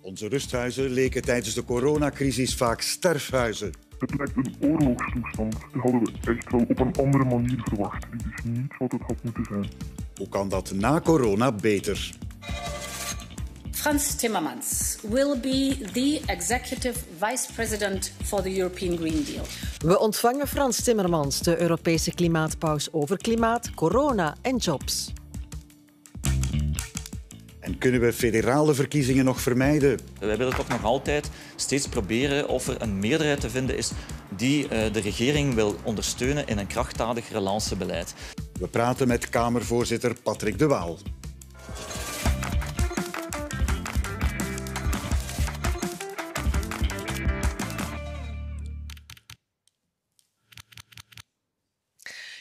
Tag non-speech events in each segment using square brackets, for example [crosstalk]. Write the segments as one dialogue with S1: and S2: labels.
S1: Onze rusthuizen leken tijdens de coronacrisis vaak sterfhuizen.
S2: Het lijkt een oorlogstoestand. Dat hadden
S1: we echt wel op een andere manier verwacht. Dit is niet wat het had moeten zijn. Hoe kan dat na
S3: corona beter?
S4: Frans Timmermans will be the executive vice president for the European Green Deal.
S3: We ontvangen Frans Timmermans, de Europese klimaatpaus over klimaat, corona en jobs.
S1: En kunnen we federale verkiezingen nog vermijden?
S5: Wij willen toch nog altijd steeds proberen of er een meerderheid te vinden is die eh, de regering wil ondersteunen
S1: in een krachtdadig relancebeleid. We praten met Kamervoorzitter Patrick de Waal.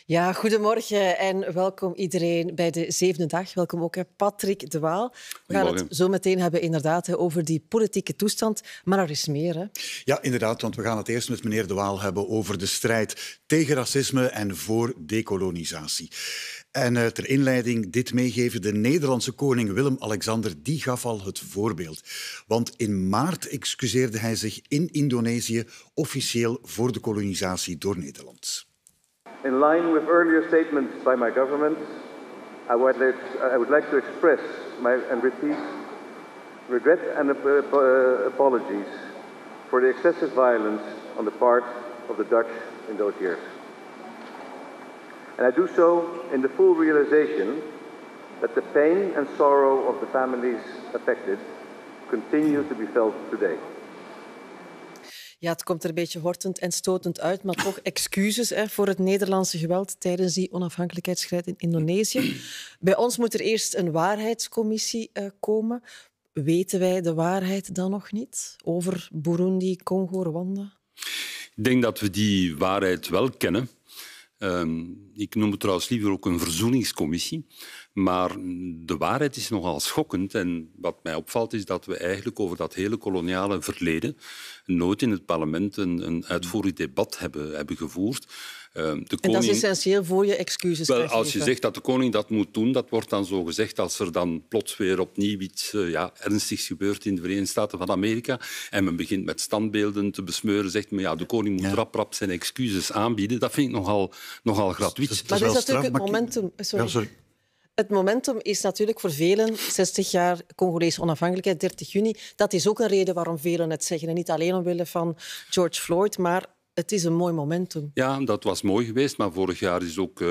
S3: Ja, goedemorgen en welkom iedereen bij de zevende dag. Welkom ook Patrick de Waal. We gaan het zo meteen hebben inderdaad over die politieke toestand, maar er is meer.
S1: Ja, inderdaad, want we gaan het eerst met meneer de Waal hebben over de strijd tegen racisme en voor decolonisatie. En eh, ter inleiding dit meegeven, de Nederlandse koning Willem-Alexander die gaf al het voorbeeld. Want in maart excuseerde hij zich in Indonesië officieel voor de kolonisatie door Nederland.
S6: In line with earlier statements by my government, I would, like, I would like to express my, and repeat regret and ap ap apologies for the excessive violence on the part of the Dutch in those years. And I do so in the full realization that the pain and sorrow of the families affected continue to be felt today.
S3: Ja, het komt er een beetje hortend en stotend uit, maar toch excuses voor het Nederlandse geweld tijdens die onafhankelijkheidsstrijd in Indonesië. Bij ons moet er eerst een waarheidscommissie eh, komen. Weten wij de waarheid dan nog niet over Burundi, Congo, Rwanda?
S7: Ik denk dat we die waarheid wel kennen. Ehm, ik noem het trouwens liever ook een verzoeningscommissie. Maar de waarheid is nogal schokkend. En wat mij opvalt is dat we eigenlijk over dat hele koloniale verleden nooit in het parlement een, een uitvoerig debat hebben, hebben gevoerd. koning... Ehm, en dat is
S3: essentieel voor je excuses. Wel, als je zegt
S7: dat de koning dat moet doen, dat wordt dan zo gezegd als er dan plots weer opnieuw iets eh, ja, ernstigs gebeurt in de Verenigde Staten van Amerika. En men begint met standbeelden te besmeuren, zegt men ja, de koning moet rap rap zijn excuses aanbieden. Dat vind ik nogal, nogal gratuit. Maar dat is natuurlijk het momentum. sorry
S3: het momentum is natuurlijk voor velen, 60 jaar Congolese onafhankelijkheid, 30 juni, dat is ook een reden waarom velen het zeggen. En niet alleen omwille van George Floyd, maar het is een mooi momentum.
S7: Ja, dat was mooi geweest. Maar vorig jaar is ook eh,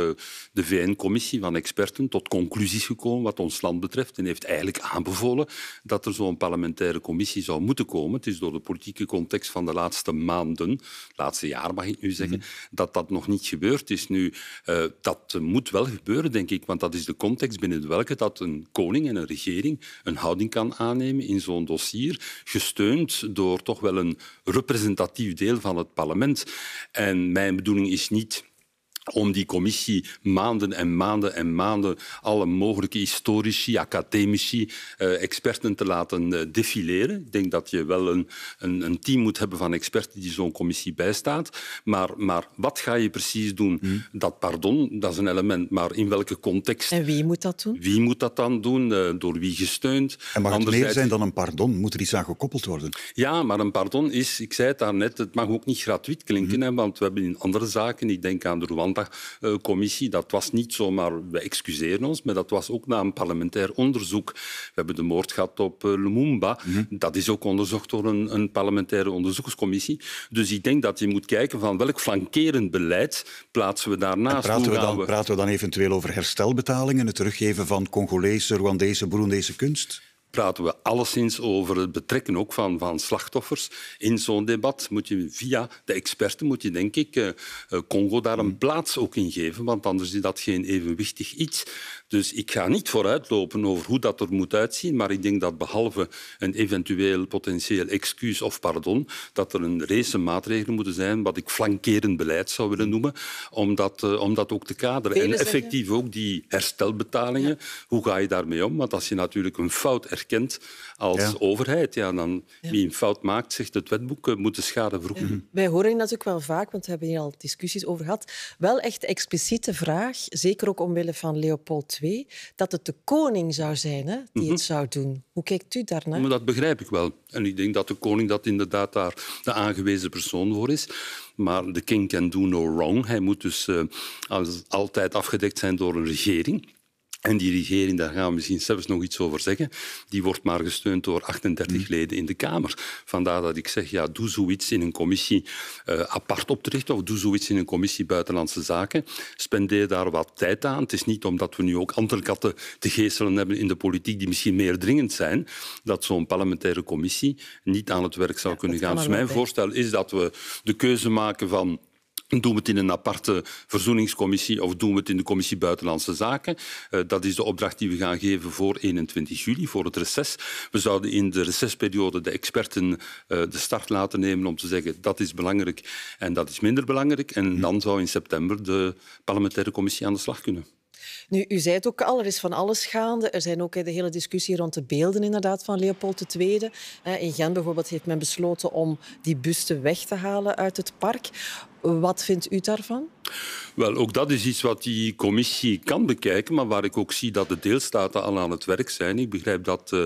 S7: de VN-commissie van experten tot conclusies gekomen wat ons land betreft. En heeft eigenlijk aanbevolen dat er zo'n parlementaire commissie zou moeten komen. Het is door de politieke context van de laatste maanden, laatste jaar mag ik nu zeggen, mhm. dat dat nog niet gebeurd is. Nu, eh, dat moet wel gebeuren, denk ik. Want dat is de context binnen welke dat een koning en een regering een houding kan aannemen in zo'n dossier. Gesteund door toch wel een representatief deel van het parlement en mijn bedoeling is niet om die commissie maanden en maanden en maanden alle mogelijke historici, academici, eh, experten te laten eh, defileren. Ik denk dat je wel een, een, een team moet hebben van experten die zo'n commissie bijstaat. Maar, maar wat ga je precies doen? Hmm. Dat pardon, dat is een element, maar in welke context? En wie moet dat doen? Wie moet dat dan doen? Eh, door wie gesteund? En mag het Anderzijds... meer zijn dan
S1: een pardon? Moet er iets aan gekoppeld worden?
S7: Ja, maar een pardon is, ik zei het daarnet, het mag ook niet gratuit klinken, hmm. want we hebben in andere zaken, ik denk aan de Rwanda eh, commissie. Dat was niet zomaar we excuseren ons, maar dat was ook na een parlementair onderzoek. We hebben de moord gehad op eh, Lumumba. Mhm. Dat is ook onderzocht door een, een, parlementaire onderzoekscommissie. Dus ik denk dat je moet kijken van welk flankerend beleid plaatsen we daarnaast. praten we, dan, praten
S1: we dan eventueel over herstelbetalingen, het teruggeven van Congolese,
S7: Rwandese, Burundese kunst? praten we alleszins over het betrekken ook van, van slachtoffers in zo'n debat. Moet je via de experten, moet je denk ik, eh, eh, Congo daar een mm. plaats ook in geven, want anders is dat geen evenwichtig iets. Dus ik ga niet vooruitlopen over hoe dat er moet uitzien, maar ik denk dat behalve een eventueel potentieel excuus of pardon, dat er een race maatregelen moeten zijn, wat ik flankerend beleid zou willen hmm. noemen, om dat, eh, om dat ook te kaderen. En effectief ook die herstelbetalingen, hoe ga je daarmee om? Want als je natuurlijk een fout erkent als overheid, ja, dan wie een fout maakt, zegt het wetboek, eh, moet de schade vergoeden.
S3: Wij horen dat ook wel vaak, want we hebben hier al discussies over gehad. Wel echt expliciete vraag, zeker ook omwille van Leopold dat het de koning zou zijn hè, die het mhm. zou doen. Hoe kijkt u daarnaar? Maar
S7: dat begrijp ik wel. En ik denk dat de koning dat inderdaad daar de aangewezen persoon voor is. Maar de king can do no wrong. Hij moet dus eh, als, altijd afgedekt zijn door een regering. En die regering, daar gaan we misschien zelfs nog iets over zeggen, die wordt maar gesteund door 38 mm. leden in de Kamer. Vandaar dat ik zeg, ja, doe zoiets in een commissie eh, apart op te richten of doe zoiets in een commissie Buitenlandse Zaken. Spendeer daar wat tijd aan. Het is niet omdat we nu ook andere katten te geestelen hebben in de politiek die misschien meer dringend zijn, dat zo'n parlementaire commissie niet aan het werk zou kunnen gaan. Dus mijn voorstel is dat we de keuze maken van doen we het in een aparte verzoeningscommissie of doen we het in de commissie Buitenlandse Zaken? Eh, dat is de opdracht die we gaan geven voor 21 juli, voor het reces. We zouden in de recesperiode de experten eh, de start laten nemen om te zeggen dat is belangrijk en dat is minder belangrijk. En mhm. dan zou in september de parlementaire commissie aan de slag kunnen.
S3: Nu, u zei het ook al, er is van alles gaande. Er zijn ook eh, de hele discussie rond de beelden inderdaad, van Leopold II. In Gent bijvoorbeeld heeft men besloten om die busten weg te halen uit het park. Wat vindt u daarvan?
S7: Wel, ook dat is iets wat die commissie kan bekijken, maar waar ik ook zie dat de deelstaten al aan het werk zijn. Ik begrijp dat eh,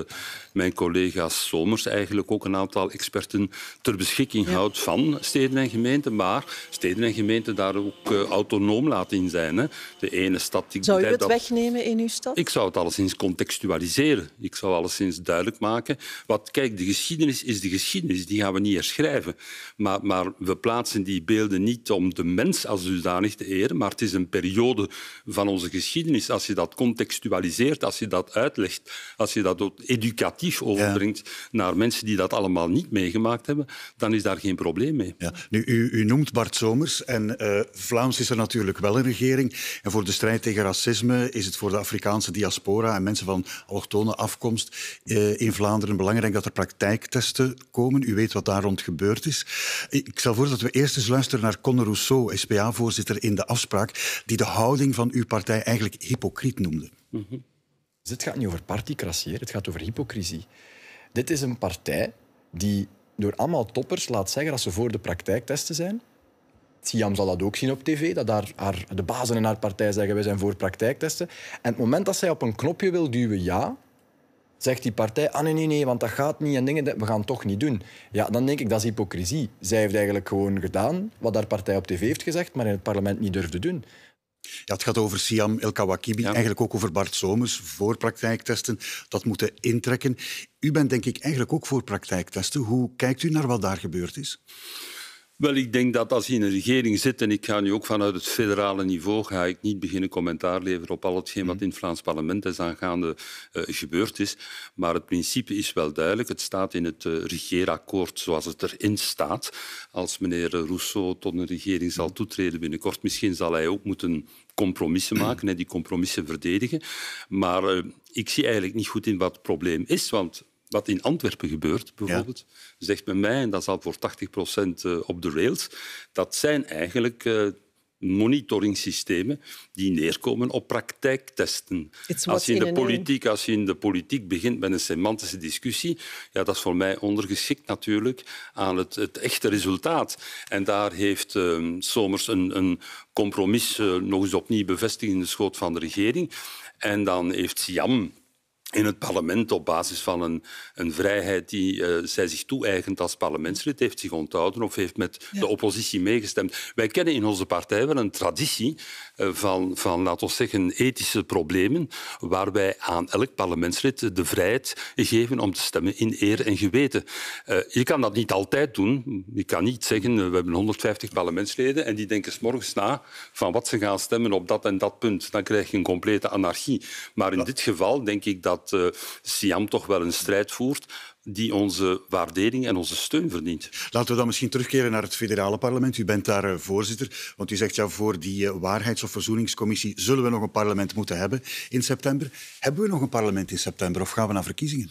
S7: mijn collega Somers eigenlijk ook een aantal experten ter beschikking houdt van steden en gemeenten, maar steden en gemeenten daar ook eh, autonoom laat in zijn. Hè. De ene stad... die. zou u het
S3: wegnemen in uw stad?
S7: Ik zou het alleszins contextualiseren. Ik zou alleszins duidelijk maken. Wat, kijk, de geschiedenis is de geschiedenis. Die gaan we niet herschrijven. Maar, maar we plaatsen die beelden niet om de mens als dusdanig te eren, maar het is een periode van onze geschiedenis. Als je dat contextualiseert, als je dat uitlegt, als je dat educatief overbrengt naar mensen die dat allemaal niet meegemaakt hebben, dan is daar geen probleem mee.
S1: Ja. Nu, u, u noemt Bart Somers en eh, Vlaams is er natuurlijk wel een regering. En voor de strijd tegen racisme is het voor de Afrikaanse diaspora en mensen van allochtone afkomst eh, in Vlaanderen belangrijk dat er praktijktesten komen. U weet wat daar rond gebeurd is. Ik stel voor dat we eerst eens luisteren naar Conor Rousseau, SPA-voorzitter, in de afspraak, die de houding van uw partij eigenlijk hypocriet noemde.
S5: Mm Dus het gaat niet over particratie, het gaat over hypocrisie. Dit is een partij die door allemaal toppers laat zeggen dat ze voor de praktijktesten zijn. Siam zal dat ook zien op tv, dat daar haar, de bazen in haar partij zeggen wij zijn voor praktijktesten. En het moment dat zij op een knopje wil duwen ja, zegt die partij, ah nee, nee, nee, want dat gaat niet en dingen, we gaan het toch niet doen. Ja, dan denk ik, dat is hypocrisie. Zij heeft eigenlijk gewoon gedaan wat haar partij op tv heeft gezegd, maar in het parlement niet durfde doen.
S1: Ja, het gaat over Siam El Kawakibi, eigenlijk ook over Bart Somers, voor praktijktesten. Dat moeten intrekken. U bent denk ik eigenlijk ook voor praktijktesten. Hoe kijkt u naar wat daar gebeurd is?
S7: Wel, ik denk dat als je in een regering zit, en ik ga nu ook vanuit het federale niveau, ga ik niet beginnen commentaar leveren op al hetgeen wat mhm. in het Vlaams parlement is aangaande uh, gebeurd is. Maar het principe is wel duidelijk. Het staat in het uh, regeerakkoord zoals het erin staat. Als meneer Rousseau tot een regering zal mhm. toetreden binnenkort, misschien zal hij ook moeten compromissen maken en die compromissen verdedigen. Maar eh, ik zie eigenlijk niet goed in wat het probleem is, want wat in Antwerpen gebeurt, bijvoorbeeld, zegt men mij, en dat zal voor 80% eh, op de rails, dat zijn eigenlijk eh, monitoringsystemen die neerkomen op praktijktesten. Als je, in de politiek, als je in de politiek begint met een semantische discussie, ja, dat is voor mij ondergeschikt natuurlijk aan het, echte resultaat. En daar heeft uh, Somers een, een compromis eh, nog eens opnieuw bevestigd in de schoot van de regering. En dan heeft Siam in het parlement op basis van een, een vrijheid die eh, zij zich toe-eigent als parlementslid, heeft zich onthouden of heeft met de oppositie meegestemd. Wij kennen in onze partij wel een traditie eh, van, van laten we zeggen, ethische problemen, waar wij aan elk parlementslid de vrijheid geven om te stemmen in eer en geweten. Eh, je kan dat niet altijd doen. Je kan niet zeggen, eh, we hebben 150 parlementsleden en die denken s morgens na van wat ze gaan stemmen op dat en dat punt. Dan krijg je een complete anarchie. Maar in dit geval denk ik dat uh, Siam toch wel een strijd voert die onze waardering en onze steun verdient.
S1: Laten we dan misschien terugkeren naar het federale parlement. U bent daar eh, voorzitter, want u zegt ja, voor die eh, waarheids- of verzoeningscommissie zullen we nog een parlement moeten hebben in september. Hebben we nog een parlement in september of gaan we naar verkiezingen?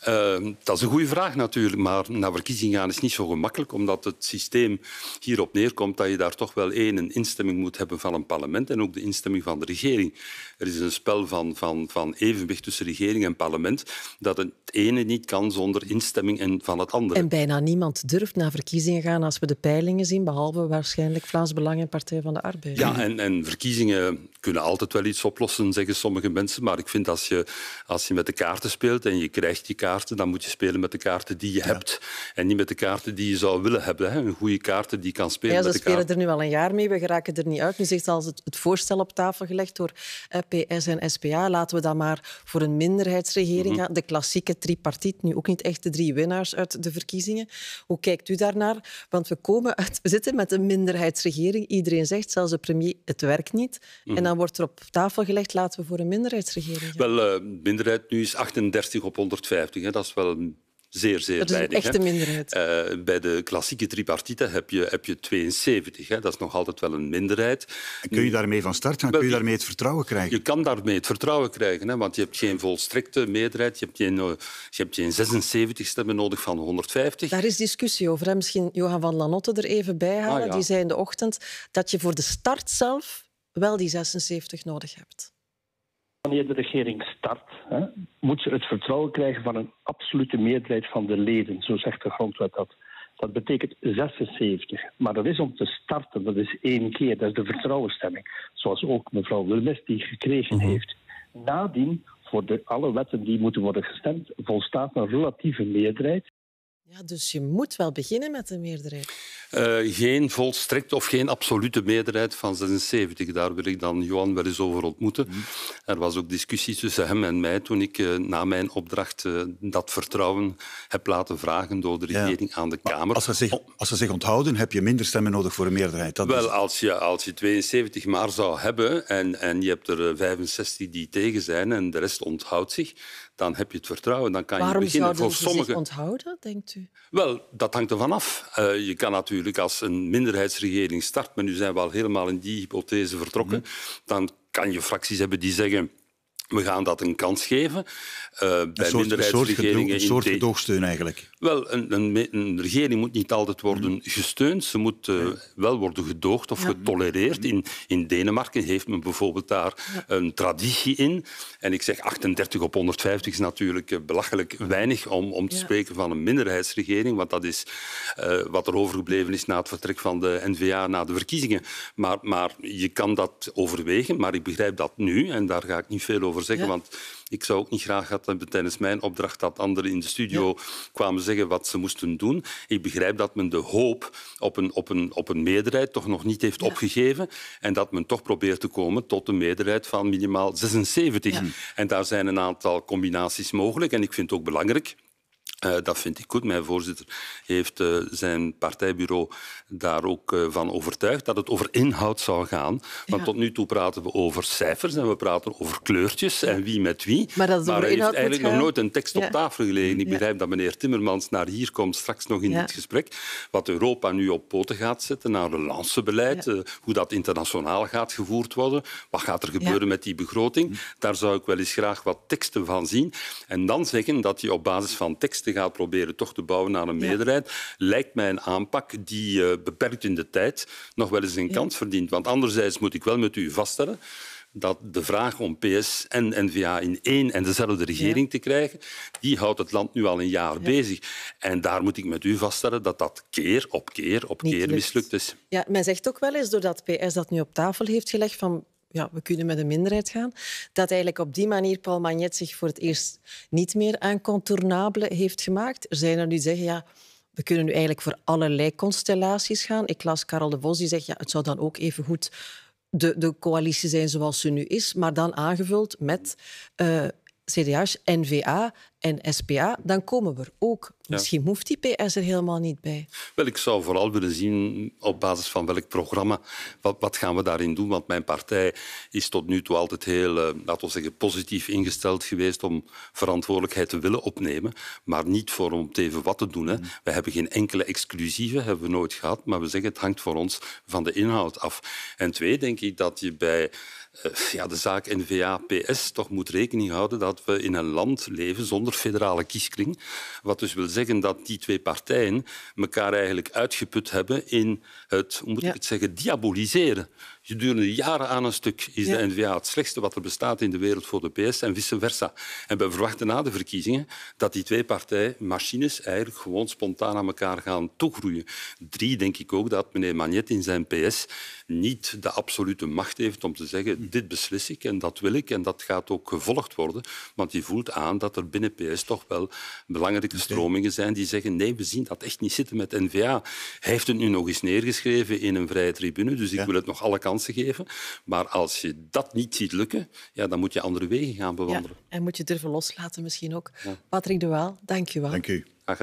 S7: Ehm, dat is een goede vraag natuurlijk, maar naar verkiezingen gaan is niet zo gemakkelijk, omdat het systeem hierop neerkomt dat je daar toch wel één een instemming moet hebben van een parlement en ook de instemming van de regering. Er is een spel van, van, van evenwicht tussen regering en parlement dat het ene niet kan zonder instemming en van het andere. En
S3: bijna niemand durft naar verkiezingen gaan als we de peilingen zien, behalve waarschijnlijk Vlaams Belang en Partij van de Arbeid. Ja,
S7: en, en verkiezingen kunnen altijd wel iets oplossen, zeggen sommige mensen, maar ik vind als je, als je met de kaarten speelt en je krijgt die kaarten dan moet je spelen met de kaarten die je hebt en niet met de kaarten die je zou willen hebben. Hè. Een goede kaarten die kan spelen met de kaarten. Ze spelen
S3: er nu al een jaar mee, we geraken er niet uit. Nu zegt al het, voorstel op tafel gelegd door eh, PS en SPA. Laten we dan maar voor een minderheidsregering mhm. gaan. De klassieke tripartiet, nu ook niet echt de drie winnaars uit de verkiezingen. Hoe kijkt u daarnaar? Want we, komen uit, we zitten met een minderheidsregering. Iedereen zegt, zelfs de premier, het werkt niet. En mhm. dan wordt er op tafel gelegd, laten we voor een minderheidsregering
S7: gaan. Wel, uh, minderheid nu is 38 op 150. Dat is wel zeer, zeer dat is Een echte minderheid. Eh, bij de klassieke tripartite heb je, heb je 72. Hè. Dat is nog altijd wel een minderheid. Kun je daarmee van start gaan? Kun je daarmee
S1: het vertrouwen krijgen?
S7: Je kan daarmee het vertrouwen krijgen, hè, want je hebt geen volstrekte meerderheid. Je hebt geen, eh, je hebt geen 76 stemmen nodig van 150.
S3: Daar is discussie over. Hè. Misschien Johan van Lanotte er even bij halen. Ah, die zei in de ochtend dat je voor de start zelf wel die 76 nodig hebt.
S6: Wanneer de regering start, hè, moet ze het vertrouwen krijgen van een absolute meerderheid van de leden. Zo zegt de grondwet dat. Dat betekent 76. Maar dat is om te starten, dat is één keer. Dat is de vertrouwenstemming, Zoals ook mevrouw Wilmes die gekregen mhm. heeft. Nadien, voor de, alle wetten die moeten worden gestemd, volstaat een relatieve meerderheid.
S3: Ja, dus je moet wel beginnen met een meerderheid.
S7: Eh, geen volstrekt of geen absolute meerderheid van 76. Daar wil ik dan Johan wel eens over ontmoeten. Mhm. Er was ook discussie tussen hem en mij toen ik eh, na mijn opdracht eh, dat vertrouwen heb laten vragen door de regering aan de Kamer. als ze, zich,
S1: als ze zich onthouden, heb je minder stemmen nodig voor een meerderheid. Dat
S7: wel, als, je, als je 72 maar zou hebben en, en je hebt er 65 die tegen zijn en de rest onthoudt zich, dan heb je het vertrouwen, dan kan Waarom je beginnen. Waarom voor sommige...
S3: onthouden, denkt u?
S7: Wel, dat hangt ervan af. Eh, je kan natuurlijk als een minderheidsregering start, maar nu zijn we al helemaal in die hypothese vertrokken, mhm. dan kan je fracties hebben die zeggen we gaan dat een kans geven. Uh, een bij soort, minderheidsregeringen. Een soort
S1: gedoogsteun eigenlijk.
S7: Wel, een, een, regering moet niet altijd worden mm. gesteund. Ze moet eh, wel worden gedoogd of getolereerd. In, in Denemarken heeft men bijvoorbeeld daar een traditie in. En ik zeg 38 op 150 is natuurlijk eh, belachelijk weinig om, om te spreken van een minderheidsregering. Want dat is wat er overgebleven is na het vertrek van de NVA na de verkiezingen. Maar, maar je kan dat overwegen. Maar ik begrijp dat nu, en daar ga ik niet veel over zeggen, want ik zou ook niet graag gehad tijdens mijn opdracht dat anderen in de studio kwamen zeggen wat ze moesten doen. Ik begrijp dat men de hoop op een, op een, op een meerderheid toch nog niet heeft opgegeven en dat men toch probeert te komen tot een meerderheid van minimaal 76. En daar zijn een aantal combinaties mogelijk en ik vind het ook belangrijk eh, dat vind ik goed. Mijn voorzitter heeft eh, zijn partijbureau daar ook eh, van overtuigd dat het over inhoud zou gaan. Want tot nu toe praten we over cijfers en we praten over kleurtjes en wie met wie. Maar, dat maar hij heeft eigenlijk nog nooit een tekst op tafel gelegen. Ik begrijp dat meneer Timmermans naar hier komt straks nog in dit gesprek. Wat Europa nu op poten gaat zetten, naar beleid, hoe dat internationaal gaat gevoerd worden, wat gaat er gebeuren met die begroting. Hm. Daar zou ik wel eens graag wat teksten van zien. En dan zeggen dat je op basis van teksten gaat proberen toch te bouwen naar een meerderheid, lijkt mij een aanpak die eh, beperkt in de tijd nog wel eens een kans verdient. Want anderzijds moet ik wel met u vaststellen dat de vraag om PS en NVA in één en dezelfde regering te krijgen, die houdt het land nu al een jaar bezig. En daar moet ik met u vaststellen dat dat keer op keer op keer mislukt is.
S3: Ja, men zegt ook wel eens, doordat PS dat nu op tafel heeft gelegd, van ja, we kunnen met een minderheid gaan. Dat eigenlijk op die manier Paul Magnet zich voor het eerst niet meer incontournable heeft gemaakt. Er zijn er die zeggen, ja, we kunnen nu eigenlijk voor allerlei constellaties gaan. Ik las Karel de Vos, die zegt, ja, het zou dan ook even goed de, de coalitie zijn zoals ze nu is, maar dan aangevuld met eh, CDH, NVA en SPA, dan komen we er ook. Misschien hoeft die PS er helemaal niet
S7: bij. Wel, ik zou vooral willen zien op basis van welk programma, wat, wat gaan we daarin doen? Want mijn partij is tot nu toe altijd heel, eh, laten we zeggen, positief ingesteld geweest om verantwoordelijkheid te willen opnemen, maar niet voor om even wat te doen. Hè. Mm. We hebben geen enkele exclusieve, hebben we nooit gehad, maar we zeggen het hangt voor ons van de inhoud af. En twee, denk ik dat je bij eh, ja, de zaak N-VA-PS toch moet rekening houden dat we in een land leven zonder federale kieskring. Wat dus wil zeggen dat die twee partijen elkaar eigenlijk uitgeput hebben in het, hoe moet ik het zeggen, diaboliseren gedurende jaren aan een stuk is de NVA het slechtste wat er bestaat in de wereld voor de PS en vice versa. En we verwachten na de verkiezingen dat die twee machines eigenlijk gewoon spontaan aan elkaar gaan toegroeien. Drie, denk ik ook dat meneer Magnet in zijn PS niet de absolute macht heeft om te zeggen dit beslis ik en dat wil ik en dat gaat ook gevolgd worden. Want die voelt aan dat er binnen PS toch wel belangrijke stromingen zijn die zeggen nee, we zien dat echt niet zitten met NVA. Hij heeft het nu nog eens neergeschreven in een vrije tribune, dus ik wil het nog alle kanten geven. Maar als je dat niet ziet lukken, ja, dan moet je andere wegen gaan bewandelen. Ja,
S3: en moet je durven loslaten misschien ook. Patrick de Waal,
S7: dank je wel. Dank u. Graag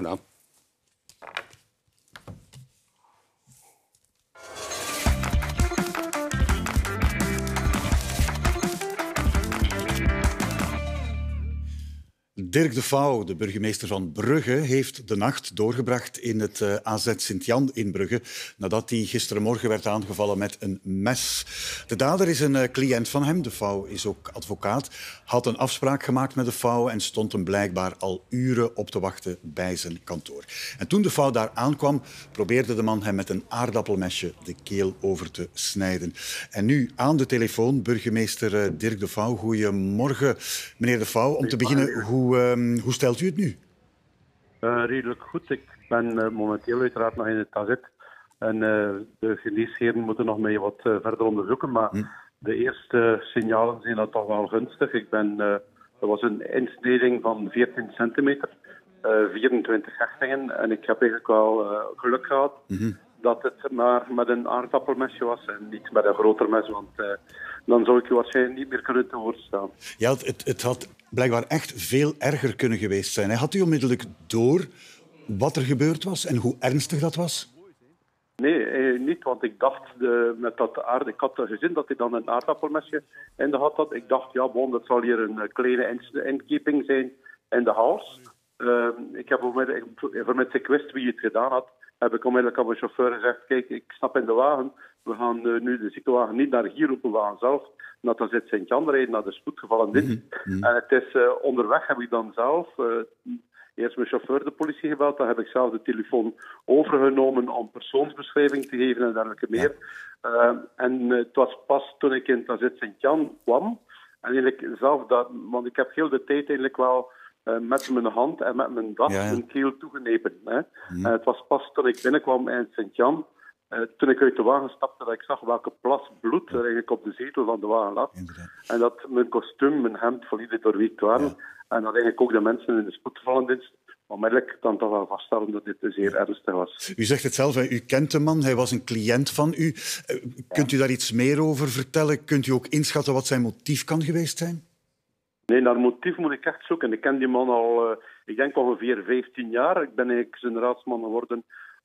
S1: Dirk de Vouw, de burgemeester van Brugge, heeft de nacht doorgebracht in het eh, AZ Sint-Jan in Brugge, nadat hij gisterenmorgen werd aangevallen met een mes. De dader is een eh, cliënt van hem, de Vouw is ook advocaat, had een afspraak gemaakt met de Vouw en stond hem blijkbaar al uren op te wachten bij zijn kantoor. En toen de Vouw daar aankwam, probeerde de man hem met een aardappelmesje de keel over te snijden. En nu aan de telefoon burgemeester eh, Dirk de Vouw. Goedemorgen, meneer de Vouw. Om te beginnen, hoe hoe, ehm, hoe stelt u het nu?
S6: Eh, redelijk goed. Ik ben eh, momenteel uiteraard nog in het traject. En eh, de geneesheren moeten nog mee wat verder onderzoeken. Maar hm. de eerste signalen zijn dat toch wel gunstig. Ik ben, er was een insneding van 14 centimeter, 24 hechtingen. En ik heb eigenlijk wel geluk gehad mhm. dat het maar met een aardappelmesje was en niet met een groter mes. Want dan zou ik je waarschijnlijk niet meer kunnen te staan.
S1: Ja, het, het had blijkbaar echt veel erger kunnen geweest zijn. Had u onmiddellijk door wat er gebeurd was en hoe ernstig dat was?
S6: Nee, eh, niet, want ik dacht de, eh, met dat aard, ik had gezien dat hij dan een aardappelmesje in de had had. Ik dacht, ja, bon, dat zal hier een eh, kleine inkeping zijn in de hals. ik heb onmiddellijk, ik wist wie het gedaan had, heb ik onmiddellijk aan mijn chauffeur gezegd, kijk, ik stap in de wagen. We gaan nu de ziekenwagen niet naar hier roepen, we gaan zelf dat er zit Sint-Jan rijden naar de spoedgevallen dit. Mhm, mhm. En het is eh, onderweg heb ik dan zelf eh, eerst mijn chauffeur de politie gebeld, dan heb ik zelf de telefoon overgenomen om persoonsbeschrijving te geven en dergelijke meer. Eh, en het was pas toen ik in Tazit Sint-Jan kwam, en eigenlijk zelf dat, want ik heb heel de tijd eigenlijk wel met mijn hand en met mijn dag ja, mijn keel toegenepen. Hè. Mhm. het was pas toen ik binnenkwam in Sint-Jan toen ik uit de wagen stapte, dat ik zag welke plas bloed er eigenlijk op de zetel van de wagen lag. En dat mijn kostuum, mijn hemd volledig doorweekt waren. En dat eigenlijk ook de mensen in de spoedvallendienst onmiddellijk dan toch vaststellen dat dit zeer ernstig was.
S1: U zegt het zelf, u kent de man, hij was een cliënt van u. Eh, kunt u daar iets meer over vertellen? Kunt u ook inschatten wat zijn motief kan geweest zijn?
S6: Nee, naar motief moet ik echt zoeken. Ik ken die man al, eh, ik denk ongeveer 15 jaar. Ik ben eigenlijk zijn raadsman geworden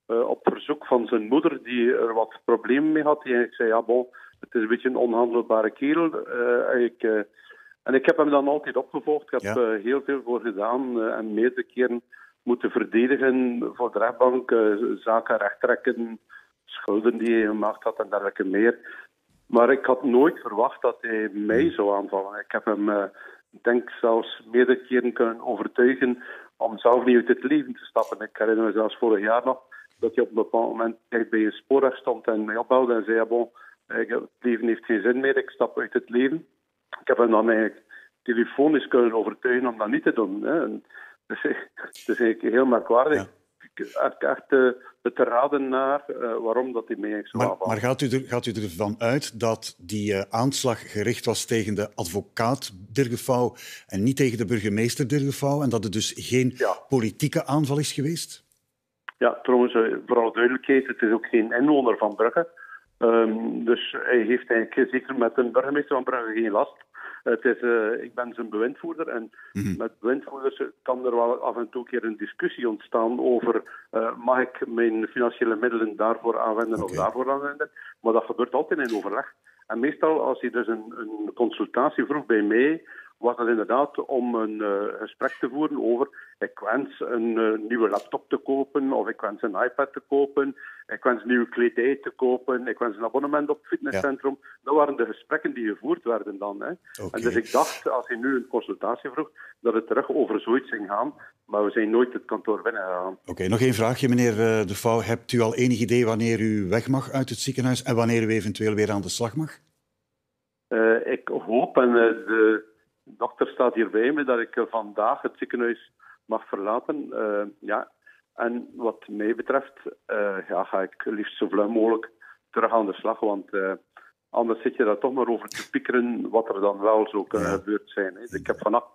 S6: eh, op verzoek van zijn moeder, die er wat problemen mee had. Die zei, ja bon, het is een beetje een onhandelbare kerel. Eh, ik, eh, en ik heb hem dan altijd opgevolgd. Ik heb ja. heel veel voor gedaan en meerdere keren moeten verdedigen voor de rechtbank. zaken rechttrekken, schulden die hij gemaakt had en dergelijke meer. Maar ik had nooit verwacht dat hij mij zou aanvallen. Ik heb hem, denk zelfs meerdere keren kunnen overtuigen om zelf niet uit het leven te stappen. Ik herinner me zelfs vorig jaar nog dat je op een bepaald moment echt bij een spoorweg stond en mij opbelde en zei, bon, het leven heeft geen zin meer, ik stap uit het leven. Ik heb hem dan eigenlijk telefonisch kunnen overtuigen om dat niet te doen. Hè. dus, het is heel merkwaardig. Ik Echt, echt te raden naar eh, waarom dat hij mij heeft
S1: maar, maar, gaat u, er, gaat u ervan uit dat die eh, aanslag gericht was tegen de advocaat Dirgevouw en niet tegen de burgemeester Dirgevouw en dat het dus geen politieke aanval is geweest?
S6: Ja, trouwens, eh, vooral duidelijkheid, het is ook geen inwoner van Brugge. Ehm, dus hij heeft eigenlijk zeker met een burgemeester van Brugge geen last. Het is, eh, ik ben zijn bewindvoerder en mhm. met bewindvoerders kan er wel af en toe een keer een discussie ontstaan over eh, mag ik mijn financiële middelen daarvoor aanwenden of daarvoor aanwenden. Maar dat gebeurt altijd in overleg. En meestal als hij dus een, een consultatie vroeg bij mij, was het inderdaad om een eh, gesprek te voeren over ik wens een eh, nieuwe laptop te kopen of ik wens een iPad te kopen, ik wens nieuwe kledij te kopen, ik wens een abonnement op het fitnesscentrum. Dat waren de gesprekken die gevoerd werden dan. Hè. En dus ik dacht, als je nu een consultatie vroeg, dat het terug over zoiets ging gaan, maar we zijn nooit het kantoor binnengegaan. Oké,
S1: nog één vraagje, meneer eh, De Vouw. Hebt u al enig idee wanneer u weg mag uit het ziekenhuis en wanneer u eventueel weer aan de slag mag?
S6: ik hoop en de de dokter staat hier bij me dat ik eh, vandaag het ziekenhuis mag verlaten. Eh, ja. En wat mij betreft eh, ja, ga ik liefst zo vlug mogelijk terug aan de slag. Want anders zit je daar toch maar over te piekeren wat er dan wel zou kunnen gebeurd zijn. Hè. ik heb vannacht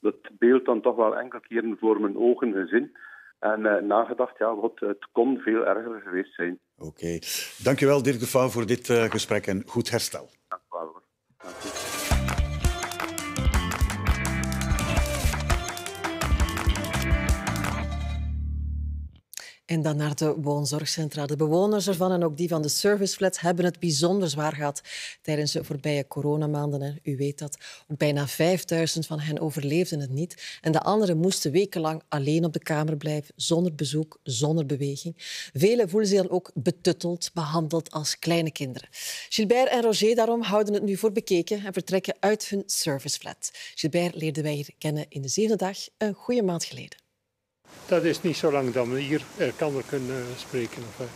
S6: dat beeld dan toch wel enkele keren voor mijn ogen gezien. En nagedacht, ja, wat, het kon veel erger geweest zijn. Oké.
S1: Dankjewel Dirk de Vauw, voor dit gesprek en goed herstel.
S6: Dank wel.
S3: En dan naar de woonzorgcentra. De bewoners ervan en ook die van de serviceflats hebben het bijzonder zwaar gehad tijdens de voorbije coronamaanden. Hè. U weet dat. bijna 5000 van hen overleefden het niet. En de anderen moesten wekenlang alleen op de kamer blijven, zonder bezoek, zonder beweging. Velen voelen zich dan ook betutteld, behandeld als kleine kinderen. Gilbert en Roger daarom houden het nu voor bekeken en vertrekken uit hun serviceflat. Gilbert leerden wij hier kennen in de zevende dag, een goede maand geleden
S7: dat is niet zo lang dat we hier elkander kunnen spreken. Of,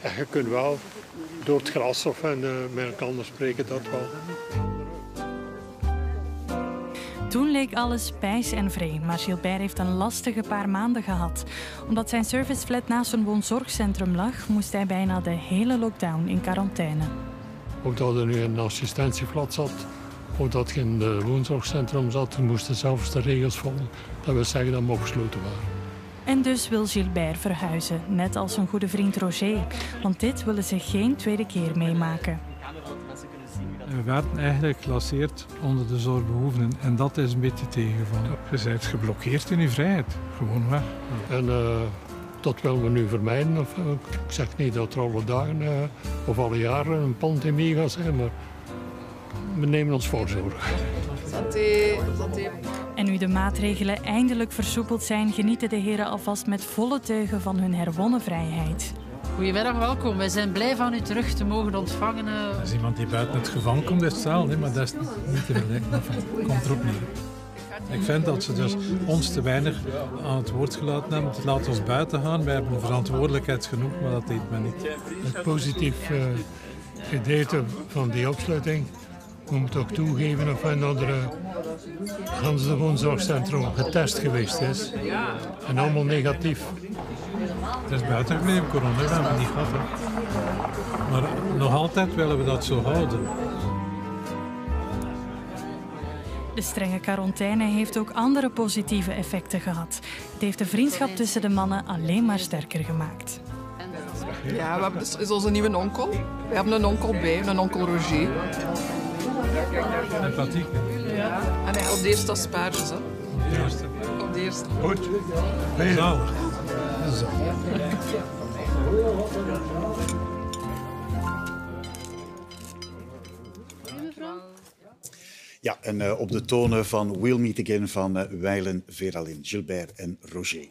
S7: eh. Eh, je kunt wel door het gras of en, eh, met elkander spreken, dat
S6: wel.
S8: Toen leek alles pijs en vreemd, maar Gilbert heeft een lastige paar maanden gehad. Omdat zijn serviceflat naast zijn woonzorgcentrum lag, moest hij bijna de hele lockdown in quarantaine.
S6: Ook dat er nu een
S7: assistentieflat zat, ook dat je in het woonzorgcentrum zat, moesten zelfs de regels volgen. Dat wil zeggen dat we gesloten waren.
S8: En dus wil Gilbert verhuizen, net als zijn goede vriend Roger. Want dit willen ze geen tweede keer meemaken.
S9: We werden eigenlijk geclasseerd onder de zorgbehoevenden. En dat is een beetje tegenvallen. Je bent
S6: geblokkeerd in je vrijheid. Gewoon weg. En eh, dat willen we nu vermijden. Of, eh, ik zeg niet dat er alle dagen eh, of alle jaren een pandemie gaat zijn. Maar
S7: we nemen ons voorzorg.
S8: En nu de maatregelen eindelijk versoepeld zijn, genieten de heren alvast met volle teugen van hun herwonnen vrijheid. Goedemiddag, welkom. Wij zijn blij van u terug te mogen ontvangen. Dat
S10: is iemand die buiten het gevangen komt, is zaal, maar dat is niet te vergelijken. komt erop neer. Ik vind dat ze dus ons te weinig aan het woord gelaten hebben. Laat ons buiten gaan, wij hebben verantwoordelijkheid genoeg,
S7: maar dat deed men niet. Het positief uh, gedeelte van die opsluiting moet ook toegeven of een andere gans woonzorgcentrum getest geweest is. En allemaal negatief. Het is buitengebleven, corona,
S10: dat hebben we niet gehad. Maar nog altijd willen we dat zo houden.
S8: De strenge quarantaine heeft ook andere positieve effecten gehad. Het heeft de vriendschap tussen de mannen alleen maar sterker gemaakt.
S11: Ja, we hebben, is onze nieuwe onkel. We hebben een onkel B, een onkel Roger.
S9: En patiek. Ja. Ah, en hij op de eerste als hè?
S12: Op de eerste. Goed.
S1: Ja, en eh, op de tonen van We'll Meet Again van uh, Weilen, Veralin, Gilbert en Roger.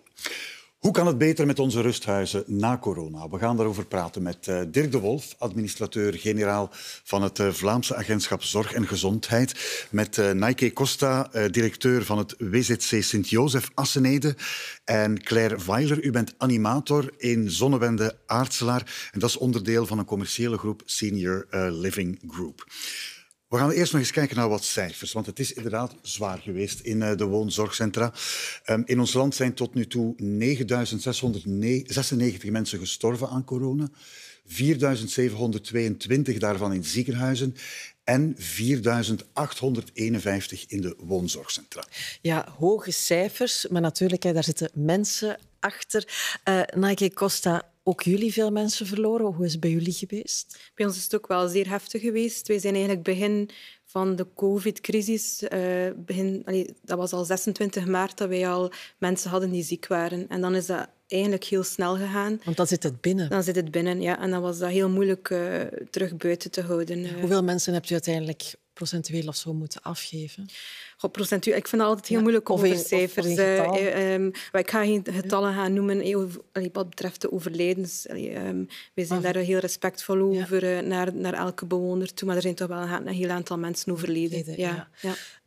S1: Hoe kan het beter met onze rusthuizen na corona? We gaan daarover praten met eh, Dirk de Wolf, administrateur-generaal van het eh, Vlaamse Agentschap Zorg en Gezondheid. Met eh, Nike Costa, directeur van het WZC Sint-Jozef Assenede. En Claire Weiler, u bent animator in Zonnewende Aartselaar. En dat is onderdeel van een commerciële groep Senior Living Group. We gaan eerst nog eens kijken naar wat cijfers, want het is inderdaad zwaar geweest in eh, de woonzorgcentra. Ehm, in ons land zijn tot nu toe 9.696 mensen gestorven aan corona, 4.722 daarvan in ziekenhuizen en 4.851 in de woonzorgcentra.
S3: Ja, hoge cijfers, maar natuurlijk, daar zitten mensen achter. Uh, Nike Costa, ook jullie veel mensen verloren. Hoe is het bij jullie geweest?
S13: Bij ons is het ook wel zeer heftig geweest. Wij zijn eigenlijk begin van de COVID-crisis, eh, begin, dat was al 26 maart, dat wij al mensen hadden die ziek waren. En dan is dat eigenlijk heel snel gegaan.
S3: Want dan zit het binnen. Dan zit
S13: het binnen, ja. En dan was dat heel moeilijk uh, terug buiten te houden. Eh.
S3: Hoeveel mensen hebt u uiteindelijk procentueel of zo moeten afgeven? Ik vind het altijd heel ja, moeilijk over cijfers. Of, eh, eh,
S13: ehm, ik ga geen getallen gaan noemen eh, wat betreft de overledens, Um, we zijn ah. daar heel respectvol over naar, naar elke bewoner toe. Maar er zijn toch wel een, heel
S3: aantal mensen overleden. Ja.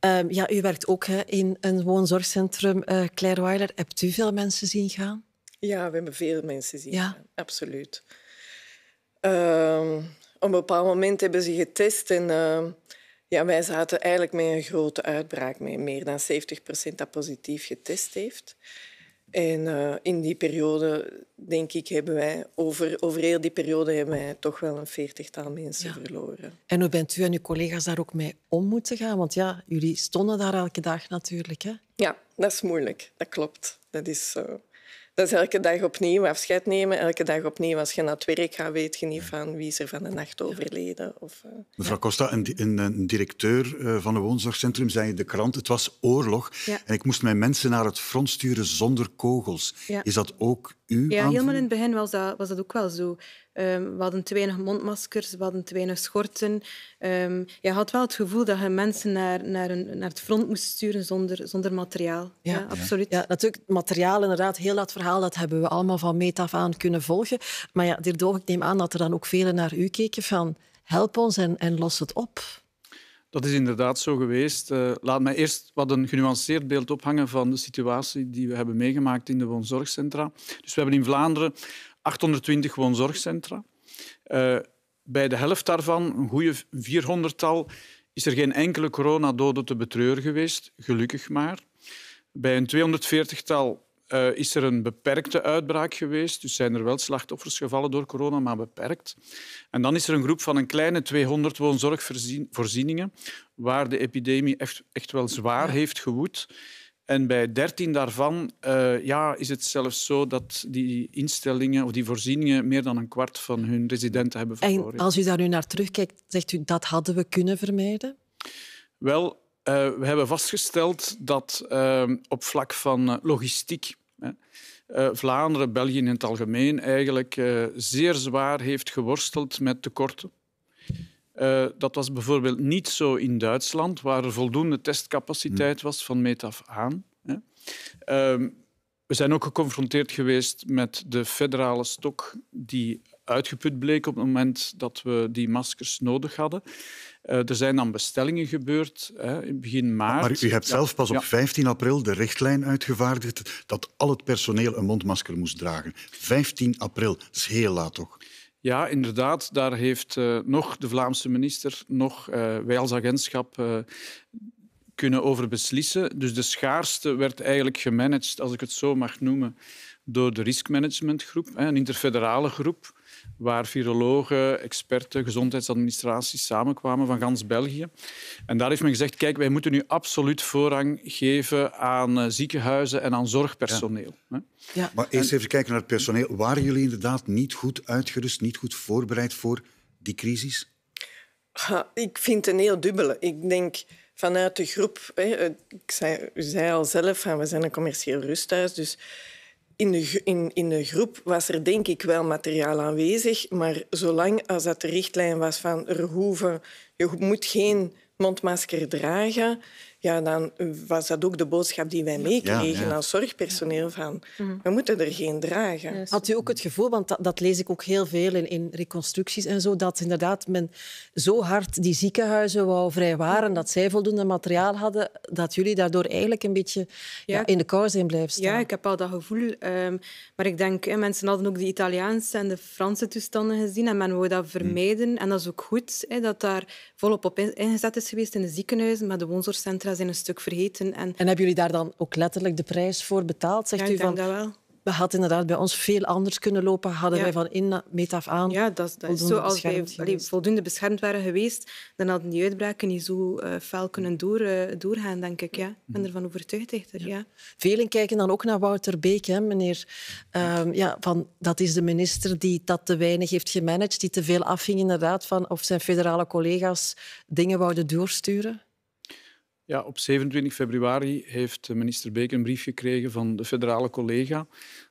S3: Ehm, ja. u werkt ook hè, in een woonzorgcentrum. Claire Weiler, hebt u veel mensen zien gaan?
S11: Ja, we hebben veel mensen zien gaan. Absoluut. op een bepaald moment hebben ze getest en... Ja, wij zaten eigenlijk met een grote uitbraak mee. Meer dan 70% dat positief getest heeft. En eh, in die periode, denk ik, hebben wij over, over heel die periode hebben wij toch wel een veertigtal mensen verloren.
S3: En hoe bent u en uw collega's daar ook mee om moeten gaan? Want ja, jullie stonden daar elke dag natuurlijk. Hè?
S11: Ja, dat is moeilijk. Dat klopt. Dat is, eh, dat is elke dag opnieuw afscheid nemen. Elke dag opnieuw als je naar het werk gaat, weet je niet van wie is er van de nacht overleden. Of, eh,
S1: Mevrouw Costa, een, een, directeur eh, van een woonzorgcentrum zei in de krant, het was oorlog en ik moest mijn mensen naar het front sturen zonder kogels. Is dat ook ja, helemaal
S13: in het begin was dat, was dat ook wel zo. Ehm, we hadden te weinig mondmaskers, we hadden te weinig schorten. Ehm, je had wel het gevoel dat je mensen naar, naar, een, naar het front moest sturen zonder, zonder materiaal. Ja,
S3: absoluut. Ja, natuurlijk, materiaal, inderdaad, heel dat verhaal, dat hebben we allemaal van meet af aan kunnen volgen. Maar ja, Dirk ik neem aan dat er dan ook velen naar u keken van help ons en, en los het op.
S9: Dat is inderdaad zo geweest. Eh, laat mij eerst wat een genuanceerd beeld ophangen van de situatie die we hebben meegemaakt in de woonzorgcentra. Dus we hebben in Vlaanderen 820 woonzorgcentra. Eh, bij de helft daarvan, een goede 400-tal, is er geen enkele coronadode te betreuren geweest, gelukkig maar. Bij een 240-tal eh, is er een beperkte uitbraak geweest. Dus zijn er wel slachtoffers gevallen door corona, maar beperkt. En dan is er een groep van een kleine 200 woonzorgvoorzieningen waar de epidemie echt, echt wel zwaar heeft gewoed. En bij 13 daarvan eh, ja, is het zelfs zo dat die instellingen of die voorzieningen meer dan een kwart van hun residenten hebben verloren. En als u daar
S3: nu naar terugkijkt, zegt u dat hadden we kunnen vermijden?
S9: Wel, eh, we hebben vastgesteld dat ehm, op vlak van eh, logistiek eh, Vlaanderen, België in het algemeen eigenlijk zeer zwaar heeft geworsteld met tekorten. dat was bijvoorbeeld niet zo in Duitsland, waar er voldoende testcapaciteit was van meet af aan. Ehm, we zijn ook geconfronteerd geweest met de federale stok die uitgeput bleek op het moment dat we die maskers nodig hadden. Eh, er zijn dan bestellingen gebeurd hè, in begin maart. Maar u hebt zelf pas op
S1: 15 april de richtlijn uitgevaardigd dat al het personeel een mondmasker moest dragen. 15 april, dat is heel
S9: laat toch? Ja, inderdaad. Daar heeft uh, nog de Vlaamse minister, nog uh, wij als agentschap kunnen over beslissen. Dus de schaarste werd eigenlijk gemanaged, als ik het zo mag noemen, door de riskmanagementgroep, een interfederale groep waar virologen, experten, gezondheidsadministraties samenkwamen van gans België. En daar heeft men gezegd, kijk, wij moeten nu absoluut voorrang geven aan eh, ziekenhuizen en aan zorgpersoneel.
S6: ja.
S1: Maar eerst even kijken naar het personeel. Waren jullie inderdaad niet goed uitgerust, niet goed voorbereid voor die crisis?
S11: ik vind het een heel dubbele. Ik denk vanuit de groep, hè, eh, ik zei, u zei al zelf, we zijn een commercieel rusthuis, dus in de, in, in de groep was er denk ik wel materiaal aanwezig, maar zolang als dat de richtlijn was van er hoeven, je moet geen mondmasker dragen, ja, dan was dat ook de boodschap die wij meekregen ja, als
S3: zorgpersoneel. Van, mhm. we moeten er geen dragen. Had u ook het gevoel, want dat, lees ik ook heel veel in, in, reconstructies en zo, dat inderdaad men zo hard die ziekenhuizen wou vrijwaren, mhm. dat zij voldoende materiaal hadden, dat jullie daardoor eigenlijk een beetje in de kou zijn blijven staan? Ja, ik
S13: heb al dat gevoel. Ehm, maar ik denk, mensen hadden ook de Italiaanse en de Franse toestanden gezien en men wou dat mm. vermijden. En dat is ook goed, hè, dat daar volop op ingezet
S3: is geweest in de ziekenhuizen, maar de woonzorgcentra in een stuk vergeten. En, en hebben jullie daar dan ook letterlijk de prijs voor betaald? Zegt ja, van, dat wel. We hadden inderdaad bij ons veel anders kunnen lopen, hadden wij van in meet af aan ja, dat,
S13: dat zo, als wij,
S3: voldoende beschermd waren geweest, dan hadden die uitbraken
S13: niet zo eh, fel kunnen door, eh, doorgaan, denk ik. Ja. Ik ben mhm. ervan overtuigd, echter. Ja.
S3: Velen kijken dan ook naar Wouter Beek, meneer. Ehm, ja, van, dat is de minister die dat te weinig heeft gemanaged, die te veel afhing inderdaad van of zijn federale collega's dingen wouden doorsturen.
S9: Ja, op 27 februari heeft minister Beek een brief gekregen van de federale collega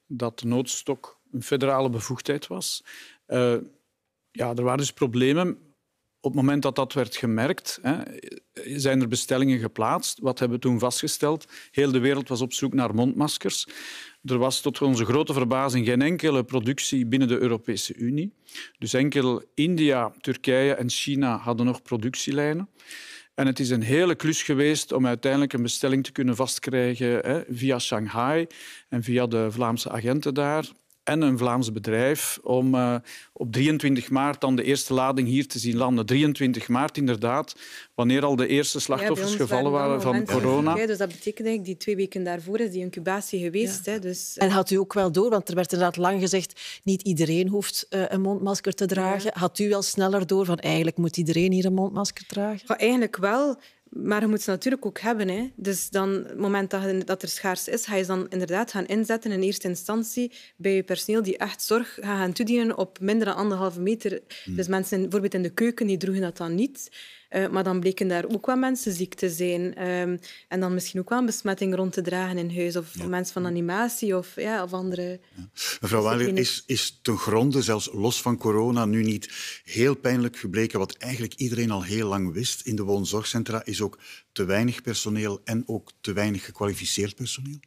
S9: dat de noodstok een federale bevoegdheid was. Eh, ja, er waren dus problemen. Op het moment dat dat werd gemerkt, hè, zijn er bestellingen geplaatst. Wat hebben we toen vastgesteld? Heel de wereld was op zoek naar mondmaskers. Er was tot onze grote verbazing geen enkele productie binnen de Europese Unie. Dus enkel India, Turkije en China hadden nog productielijnen. En het is een hele klus geweest om uiteindelijk een bestelling te kunnen vastkrijgen hè, via Shanghai en via de Vlaamse agenten daar en een Vlaams bedrijf om eh, op 23 maart dan de eerste lading hier te zien landen. 23 maart inderdaad, wanneer al de eerste slachtoffers gevallen waren, van eh, corona. Ja,
S13: dus dat betekent eigenlijk die twee weken daarvoor is die incubatie geweest. Hè, dus... Eh. En
S3: had u ook wel door, want er werd inderdaad lang gezegd niet iedereen hoeft een mondmasker te dragen. Had u wel sneller door van eigenlijk moet iedereen hier een mondmasker dragen? Ja,
S13: eigenlijk wel. Maar je moet ze natuurlijk ook hebben. Hè. Dus dan, het moment dat, dat er schaars is, ga je ze dan inderdaad gaan inzetten in eerste instantie bij je personeel die echt zorg gaan toedienen op minder dan anderhalve meter. Hmm. Dus mensen bijvoorbeeld in de keuken, die droegen dat dan niet. Eh, maar dan bleken daar ook wel mensen ziek te zijn. Ehm, en dan misschien ook wel een besmetting rond te dragen in huis. Of mensen van animatie of, ja, of andere...
S1: Mevrouw dus Waler, is, is ten gronde, zelfs los van corona, nu niet heel pijnlijk gebleken wat eigenlijk iedereen al heel lang wist in de woonzorgcentra, is ook te weinig personeel en ook te weinig gekwalificeerd personeel?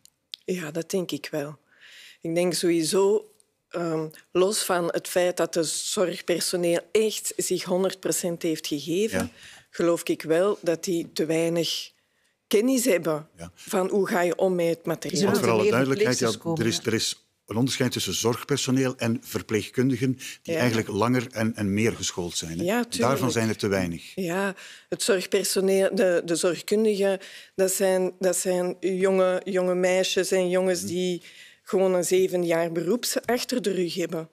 S11: Ja, dat denk ik wel. Ik denk sowieso, ehm, los van het feit dat het zorgpersoneel echt zich 100% heeft gegeven, geloof ik wel dat die te weinig kennis hebben van hoe ga je om met het materiaal. voor alle duidelijkheid, ja, er, is,
S1: er is een onderscheid tussen zorgpersoneel en verpleegkundigen die eigenlijk langer en, en, meer geschoold zijn. Ja, Daarvan zijn er te weinig.
S11: Ja, het zorgpersoneel, de, de zorgkundigen, dat zijn, dat zijn jonge, jonge meisjes en jongens mhm. die gewoon een zeven jaar beroeps achter de rug hebben.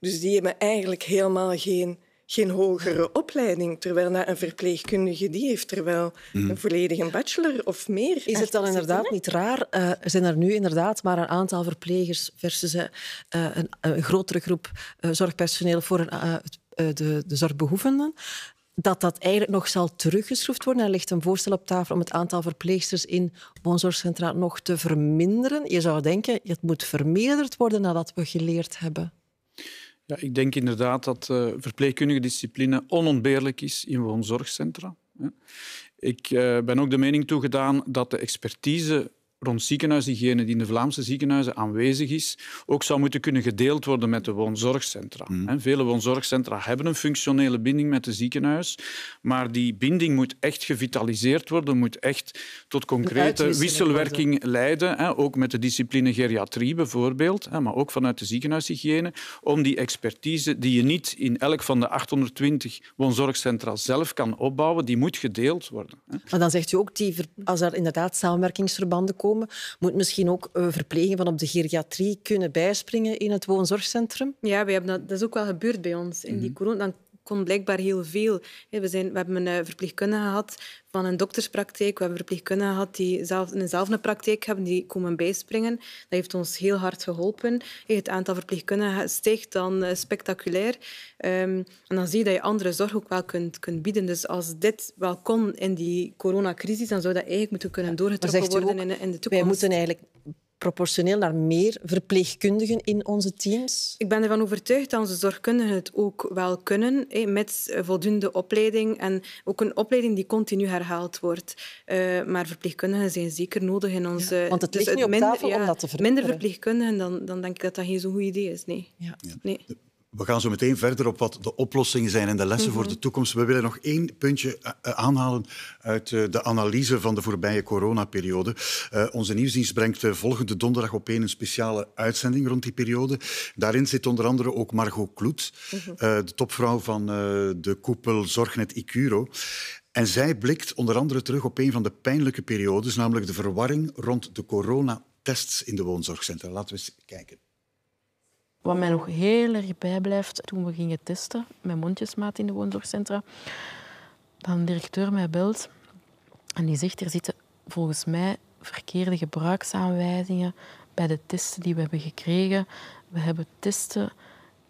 S11: Dus die hebben eigenlijk helemaal geen geen hogere opleiding, terwijl na een verpleegkundige
S3: die heeft er wel hmm. een volledige bachelor of meer. Is het dan inderdaad niet raar? Uh, zijn er nu inderdaad maar een aantal verplegers versus eh, eh, een, een, grotere groep zorgpersoneel voor een, de, de zorgbehoevenden? dat dat eigenlijk nog zal teruggeschroefd worden. Er ligt een voorstel op tafel om het aantal verpleegsters in woonzorgcentra nog te verminderen. Je zou denken, het moet vermeerderd worden nadat we geleerd hebben. Ja, ik
S9: denk inderdaad dat uh, verpleegkundige discipline onontbeerlijk is in woonzorgcentra. Ik eh, ben ook de mening toegedaan dat de expertise rond ziekenhuishygiëne die in de Vlaamse ziekenhuizen aanwezig is, ook zou moeten kunnen gedeeld worden met de woonzorgcentra. Mm. Vele woonzorgcentra hebben een functionele binding met de ziekenhuis, maar die binding moet echt gevitaliseerd worden, moet echt tot concrete wisselwerking leiden, ook met de discipline geriatrie bijvoorbeeld, maar ook vanuit de ziekenhuishygiëne, om die expertise die je niet in elk van de 820 woonzorgcentra zelf kan opbouwen, die moet gedeeld worden.
S3: Maar dan zegt u ook, die, als er inderdaad samenwerkingsverbanden komen, komen, moet misschien ook uh, verpleging van op de geriatrie kunnen bijspringen in het woonzorgcentrum? Ja, we hebben dat, dat is ook
S13: wel gebeurd bij ons. In die mhm. corona, kon blijkbaar heel veel. We, zijn, we hebben een eh, verpleegkundige gehad van een dokterspraktijk. We hebben verpleegkundigen gehad die zelf, een zelf een praktijk hebben, die komen bijspringen. Dat heeft ons heel hard geholpen. Het aantal verpleegkundigen stijgt dan eh, spectaculair. Ehm, en dan zie je dat je andere zorg ook wel kunt, kunt bieden. Dus als dit wel kon
S3: in die coronacrisis, dan zou dat eigenlijk moeten kunnen doorgetrokken worden in, in de toekomst. Wij moeten eigenlijk proportioneel naar meer verpleegkundigen in onze teams? Ik ben ervan overtuigd dat onze
S13: zorgkundigen het ook wel kunnen, met eh, voldoende opleiding en ook een opleiding die continu herhaald wordt. Eh, maar verpleegkundigen zijn zeker nodig in onze... Ja, want het is dus op minder, tafel om dat te Minder verpleegkundigen, dan, dan denk ik dat dat geen zo'n goed idee is, nee. Ja. nee.
S1: We gaan zo meteen verder op wat de oplossingen zijn en de lessen voor de mhm. toekomst. We willen nog één puntje eh, eh, aanhalen uit eh, de analyse van de voorbije coronaperiode. Uh, onze nieuwsdienst brengt volgende donderdag op een speciale uitzending rond die periode. Daarin zit onder andere ook Margot Kloet, mhm. de topvrouw van de koepel Zorgnet Icuro. En zij blikt onder andere terug op een van de pijnlijke periodes, namelijk de verwarring rond de coronatests in de woonzorgcentra. Laten we eens kijken.
S14: Wat mij nog heel erg bijblijft, toen we gingen testen met mondjesmaat in de woonzorgcentra, dat de directeur mij belt en die zegt, er zitten volgens mij verkeerde gebruiksaanwijzingen bij de testen die we hebben gekregen. We hebben testen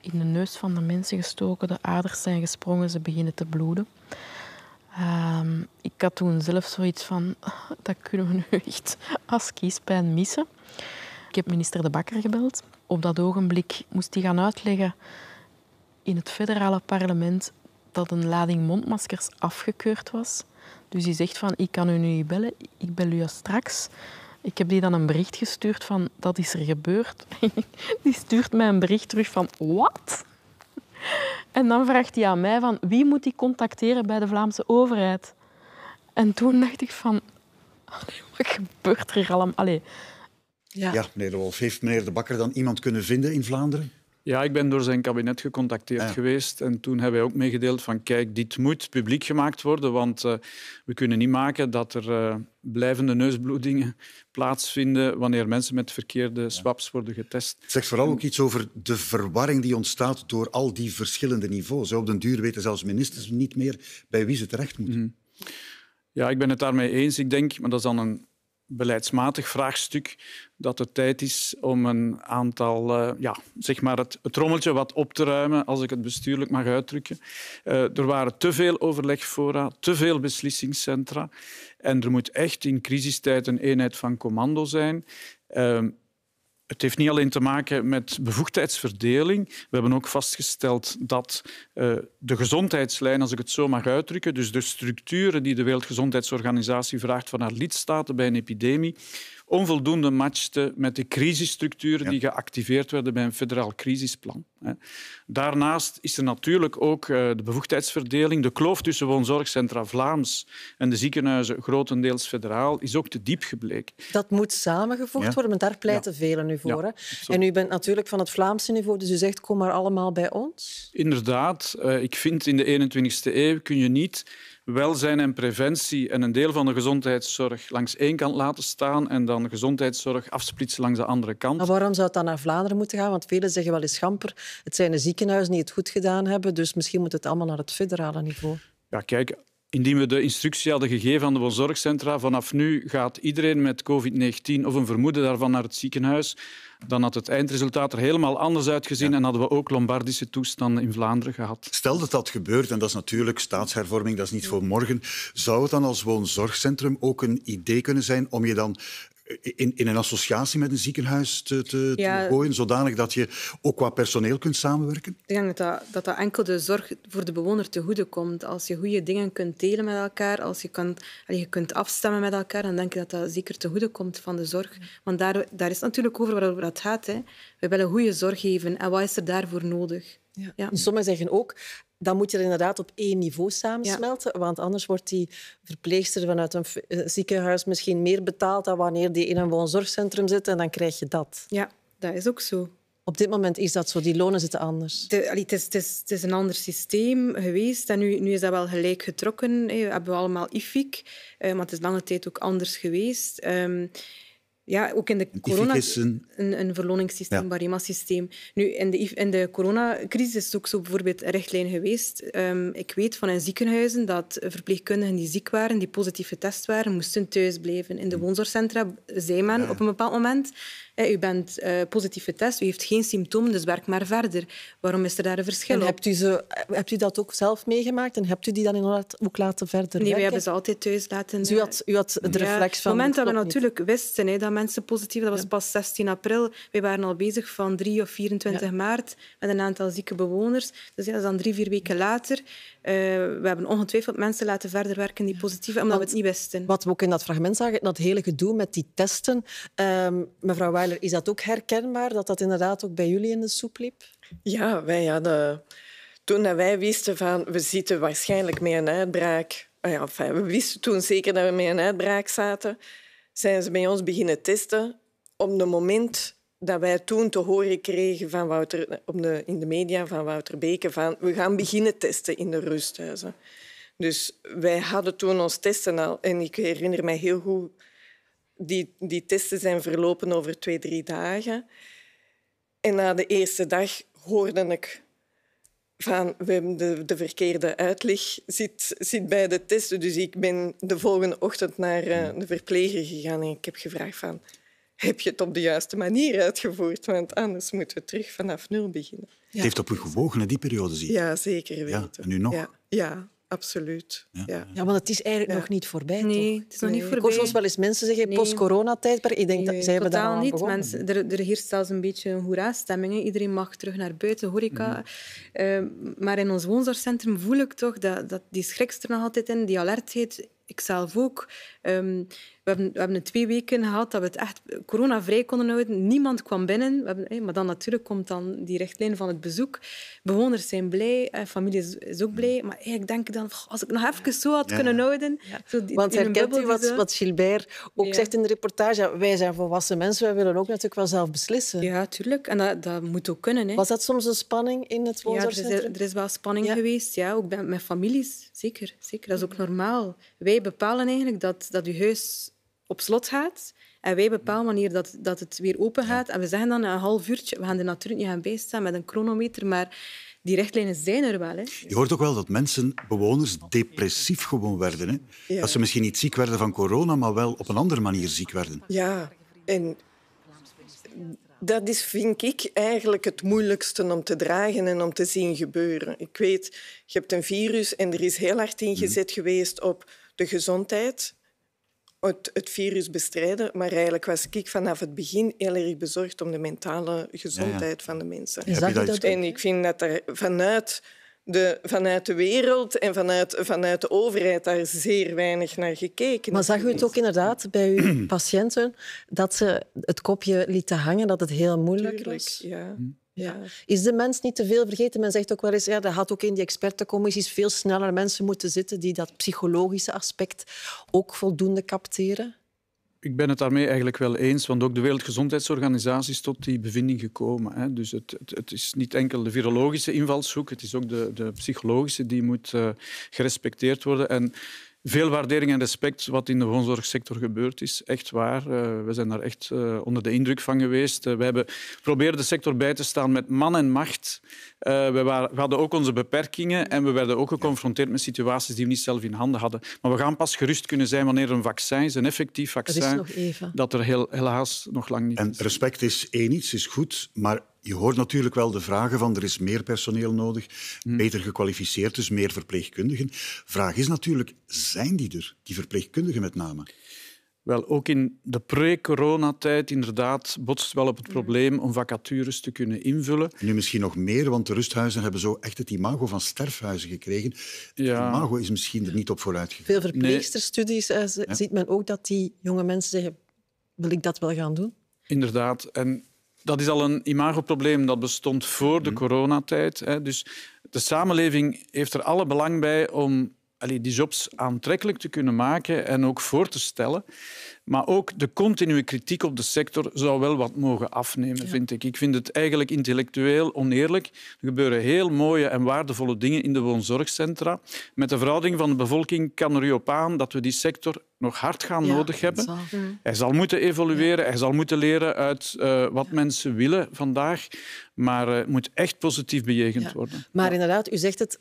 S14: in de neus van de mensen gestoken, de aders zijn gesprongen, ze beginnen te bloeden. Ehm, ik had toen zelf zoiets van, [laughs] dat kunnen we nu echt als kiespijn missen. Ik heb minister De Bakker gebeld. Op dat ogenblik moest hij gaan uitleggen in het federale parlement dat een lading mondmaskers afgekeurd was. Dus hij zegt van, ik kan u nu niet bellen, ik bel u straks. Ik heb die dan een bericht gestuurd van, dat is er gebeurd. [laughs] die stuurt mij een bericht terug van, wat? En dan vraagt hij aan mij van, wie moet ik contacteren bij de Vlaamse overheid? En toen dacht ik van, [laughs] wat gebeurt er allemaal? Ja. ja,
S1: meneer De Wolf, heeft meneer De Bakker dan iemand kunnen vinden in Vlaanderen?
S9: Ja, ik ben door zijn kabinet gecontacteerd ah, geweest. En toen hebben wij ook meegedeeld van kijk, dit moet publiek gemaakt worden, want eh, we kunnen niet maken dat er eh, blijvende neusbloedingen plaatsvinden wanneer mensen met verkeerde swaps worden getest. Zeg vooral ook
S1: iets over de verwarring die ontstaat door al die verschillende niveaus. Op den duur weten zelfs ministers niet meer bij wie ze terecht moeten. Mhm.
S9: Ja, ik ben het daarmee eens. Ik denk, maar dat is dan een beleidsmatig vraagstuk dat het tijd is om een aantal, eh, ja, zeg maar het, het, rommeltje wat op te ruimen, als ik het bestuurlijk mag uitdrukken. Eh, er waren te veel overlegfora, te veel beslissingscentra. En er moet echt in crisistijd een eenheid van commando zijn. Ehm, het heeft niet alleen te maken met bevoegdheidsverdeling. We hebben ook vastgesteld dat eh, de gezondheidslijn, als ik het zo mag uitdrukken, dus de structuren die de Wereldgezondheidsorganisatie vraagt van haar lidstaten bij een epidemie, onvoldoende matchte met de crisisstructuren die geactiveerd werden bij een federaal crisisplan. Daarnaast is er natuurlijk ook eh, de bevoegdheidsverdeling. De kloof tussen woonzorgcentra Vlaams en de ziekenhuizen, grotendeels federaal, is ook te diep gebleken.
S3: Dat moet samengevoegd worden, want daar pleiten ja. velen nu voor. en u bent natuurlijk van het Vlaamse niveau, dus u zegt kom maar allemaal bij ons.
S9: Inderdaad. Eh, ik vind in de 21e eeuw kun je niet welzijn en preventie en een deel van de gezondheidszorg langs één kant laten staan en dan gezondheidszorg afsplitsen langs de
S3: andere kant. Maar waarom zou het dan naar Vlaanderen moeten gaan? Want velen zeggen wel eens schamper, het zijn de ziekenhuizen die het goed gedaan hebben, dus misschien moet het allemaal naar het federale niveau.
S9: Ja, kijk, Indien we de instructie hadden gegeven aan de zorgcentra, vanaf nu gaat iedereen met COVID-19 of een vermoeden daarvan naar het ziekenhuis, dan had het eindresultaat er helemaal anders uitgezien ja. en hadden we ook Lombardische toestanden in Vlaanderen gehad. Stel dat dat gebeurt, en dat is natuurlijk staatshervorming, dat is niet voor morgen, zou
S1: het dan als woonzorgcentrum ook een idee kunnen zijn om je dan eh, in, in een associatie met een ziekenhuis te, te, te, gooien, zodanig dat je ook qua personeel kunt samenwerken?
S13: Ik denk dat dat, dat, dat enkel de zorg voor de bewoner te goede komt. Als je goede dingen kunt delen met elkaar, als je, kan, je kunt afstemmen met elkaar, dan denk ik dat dat zeker te goede komt van de zorg. Want daar, daar is natuurlijk over waarover dat gaat. Hè. We willen goede zorg geven en wat is er daarvoor nodig? Ja.
S3: Sommigen zeggen ook, dan moet je er inderdaad op één niveau samensmelten. Want anders wordt die verpleegster vanuit een eh, ziekenhuis misschien meer betaald dan wanneer die in een woonzorgcentrum zit. En dan krijg je dat. Ja, dat is ook zo. Op dit moment is dat zo, die lonen zitten anders. De, het, is,
S13: het, is, een ander systeem geweest en nu, nu is dat wel gelijk getrokken. We hebben allemaal IFIC, eh, maar het is lange tijd ook anders geweest. Ehm, ja, ook in de corona... een... Een, een systeem Nu, in de, in de coronacrisis is het ook zo bijvoorbeeld een richtlijn geweest. Ehm, ik weet van in ziekenhuizen dat verpleegkundigen die ziek waren, die positief getest waren, moesten thuis blijven. In de hm. woonzorgcentra zei men ah op een bepaald moment u bent uh, eh, positief getest, u heeft geen symptomen, dus werk maar verder. Waarom is er daar een verschil en Hebt
S3: u, hebt u dat ook zelf meegemaakt en hebt u die dan inderdaad ook laten verder werken? Nee, we hebben ze
S13: altijd thuis laten... Dus u eh, had, u had de reflex van... Op het moment dat we natuurlijk
S3: wisten dat mensen positief... Dat was pas
S13: 16 april. We waren al bezig van 3 of 24 maart met een aantal zieke bewoners. Dus ja, dat is dan drie, vier weken later. Eh, we hebben ongetwijfeld mensen laten verder werken die positief,
S3: omdat we het niet wisten. Wat we ook in dat fragment zagen, dat hele gedoe met die testen. Ehm, mevrouw Weiler, is dat ook herkenbaar, dat dat inderdaad ook bij jullie in de soep liep? Ja, wij hadden...
S11: Toen wij wisten van, we zitten waarschijnlijk met een uitbraak ah enfin, we wisten toen zeker dat we met een uitbraak zaten, zijn ze bij ons beginnen testen. Op het moment dat wij toen te horen kregen van Wouter, op de, in de media van Wouter beken van we gaan beginnen testen in de rusthuizen. Dus wij hadden toen ons testen al. En ik herinner mij heel goed, die, die testen zijn verlopen over twee, drie dagen. En na de eerste dag hoorde ik van de, de verkeerde uitleg zit, zit bij de testen. Dus ik ben de volgende ochtend naar eh, de verpleger gegaan en ik heb gevraagd van heb je het op de juiste manier uitgevoerd, want anders moeten we terug vanaf nul beginnen.
S1: Het heeft op u gewogen die
S11: periode, zie je. Ja, zeker weten. Ja, en nu nog?
S3: Ja, absoluut. Ja. ja, want het is eigenlijk nog niet voorbij, Nee, toch? het is nog niet voorbij. Ik hoor wel eens mensen zeggen, post corona Ik denk, dat zij hebben daar niet. Mensen,
S13: er, er heerst zelfs een beetje een hoera-stemming. Iedereen mag terug naar buiten, horeca. Mhm. Ehm, maar in ons woonzorgcentrum voel ik toch dat, dat die schrikster nog altijd in, die alertheid. Ikzelf ook. Ehm, we hebben, we hebben twee weken gehad dat we het echt coronavrij konden houden. Niemand kwam binnen. We hebben, maar dan natuurlijk komt dan die richtlijn van het bezoek. Bewoners zijn blij, eh, familie is, ook blij. Maar ik denk dan, als ik nog even zo had kunnen houden...
S3: Zo Want herkent u wat, wat Gilbert ook zegt in de reportage? Wij zijn volwassen mensen, wij willen ook natuurlijk wel zelf beslissen. Ja, tuurlijk. En dat, dat moet ook kunnen. Hè. Was dat soms een spanning in het woonzorgcentrum?
S13: Ja, er is, er is wel spanning geweest. Ja, ook met families. Zeker, zeker. Dat is ook normaal. Wij bepalen eigenlijk dat, dat je huis op slot gaat en wij bepalen manier dat, dat het weer open gaat. En we zeggen dan een half uurtje, we gaan er natuurlijk niet gaan bijstaan met een chronometer, maar die richtlijnen zijn er wel. Hè.
S1: Je hoort ook wel dat mensen, bewoners, depressief gewoon werden. Hè? Dat ze misschien niet ziek werden van corona, maar wel op een andere manier ziek werden.
S13: Ja, en
S11: dat is, vind ik, eigenlijk het moeilijkste om te dragen en om te zien gebeuren. Ik weet, je hebt een virus en er is heel hard ingezet mm. geweest op de gezondheid het, virus bestrijden, maar eigenlijk was ik vanaf het begin heel erg bezorgd om de mentale gezondheid van de mensen. en ik vind dat er vanuit de, vanuit de wereld en vanuit, vanuit de overheid daar zeer weinig
S3: naar gekeken. Maar zag u het ook inderdaad bij uw [clears throat] patiënten dat ze het kopje lieten hangen, dat het heel moeilijk was? Ja. Hm. Ja. Is de mens niet te veel vergeten? Men zegt ook wel eens, ja, dat had ook in die expertencommissies veel sneller mensen moeten zitten die dat psychologische aspect ook voldoende capteren.
S9: Ik ben het daarmee eigenlijk wel eens, want ook de Wereldgezondheidsorganisatie is tot die bevinding gekomen. Hè. Dus het, het, het, is niet enkel de virologische invalshoek, het is ook de, de psychologische die moet eh, gerespecteerd worden. En veel waardering en respect wat in de woonzorgsector gebeurd is. Echt waar. Eh, we zijn daar echt eh, onder de indruk van geweest. Eh, we hebben probeerden de sector bij te staan met man en macht. We, waren, we, hadden ook onze beperkingen en we werden ook geconfronteerd met situaties die we niet zelf in handen hadden. Maar we gaan pas gerust kunnen zijn wanneer een vaccin is, een effectief vaccin, dat, is dat er heel, helaas nog lang niet en is. En
S1: respect is één iets, is goed, maar je hoort natuurlijk wel de vragen van er is meer personeel nodig, hmm. beter gekwalificeerd, dus meer verpleegkundigen. Vraag is natuurlijk, zijn die er,
S9: die verpleegkundigen met name? Wel, ook in de pre-coronatijd inderdaad botst wel op het hmm. probleem om vacatures te kunnen invullen. Nu misschien nog meer, want de rusthuizen hebben zo
S1: echt het imago van sterfhuizen gekregen. Ja. Het imago is misschien er niet op vooruit gegaan. Veel verpleegsterstudies
S3: eh, ziet men ook dat die jonge mensen zeggen wil ik dat wel gaan doen?
S9: Inderdaad. En dat is al een imagoprobleem dat bestond voor de mhm. coronatijd. Dus de samenleving heeft er alle belang bij om allee, die jobs aantrekkelijk te kunnen maken en ook voor te stellen. Maar ook de continue kritiek op de sector zou wel wat mogen afnemen, vind ik. Ik vind het eigenlijk intellectueel oneerlijk. Er gebeuren heel mooie en waardevolle dingen in de woonzorgcentra. Met de verhouding van de bevolking kan er u op aan dat we die sector nog hard gaan nodig hebben. Hij zal moeten evolueren, hij zal moeten leren uit eh, wat mensen willen vandaag. Maar uh, moet echt positief bejegend worden.
S3: Maar inderdaad, u zegt het,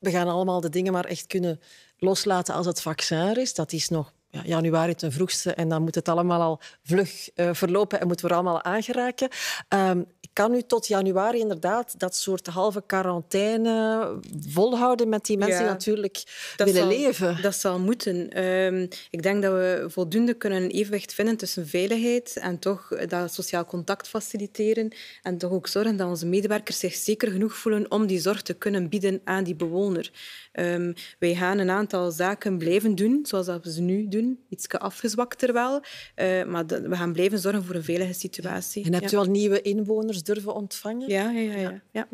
S3: we gaan allemaal de dingen maar echt kunnen loslaten als het vaccin er is. Dat is nog ja, januari ten vroegste. En dan moet het allemaal al vlug eh, verlopen en moeten we allemaal aangeraken. Ehm, ik kan u tot januari inderdaad dat soort halve quarantaine volhouden met die mensen die natuurlijk dat willen leven. Dat zal moeten.
S13: Ehm, ik denk dat we voldoende kunnen een evenwicht vinden tussen veiligheid en toch dat sociaal contact faciliteren. En toch ook zorgen dat onze medewerkers zich zeker genoeg voelen om die zorg te kunnen bieden aan die bewoner. Ehm, wij gaan een aantal zaken blijven doen, zoals dat we ze nu doen. Iets afgezwakter wel. Eh, maar we gaan blijven zorgen voor een veilige situatie. En hebt u al nieuwe
S3: inwoners durven ontvangen?
S13: ja, ja. ja, ja.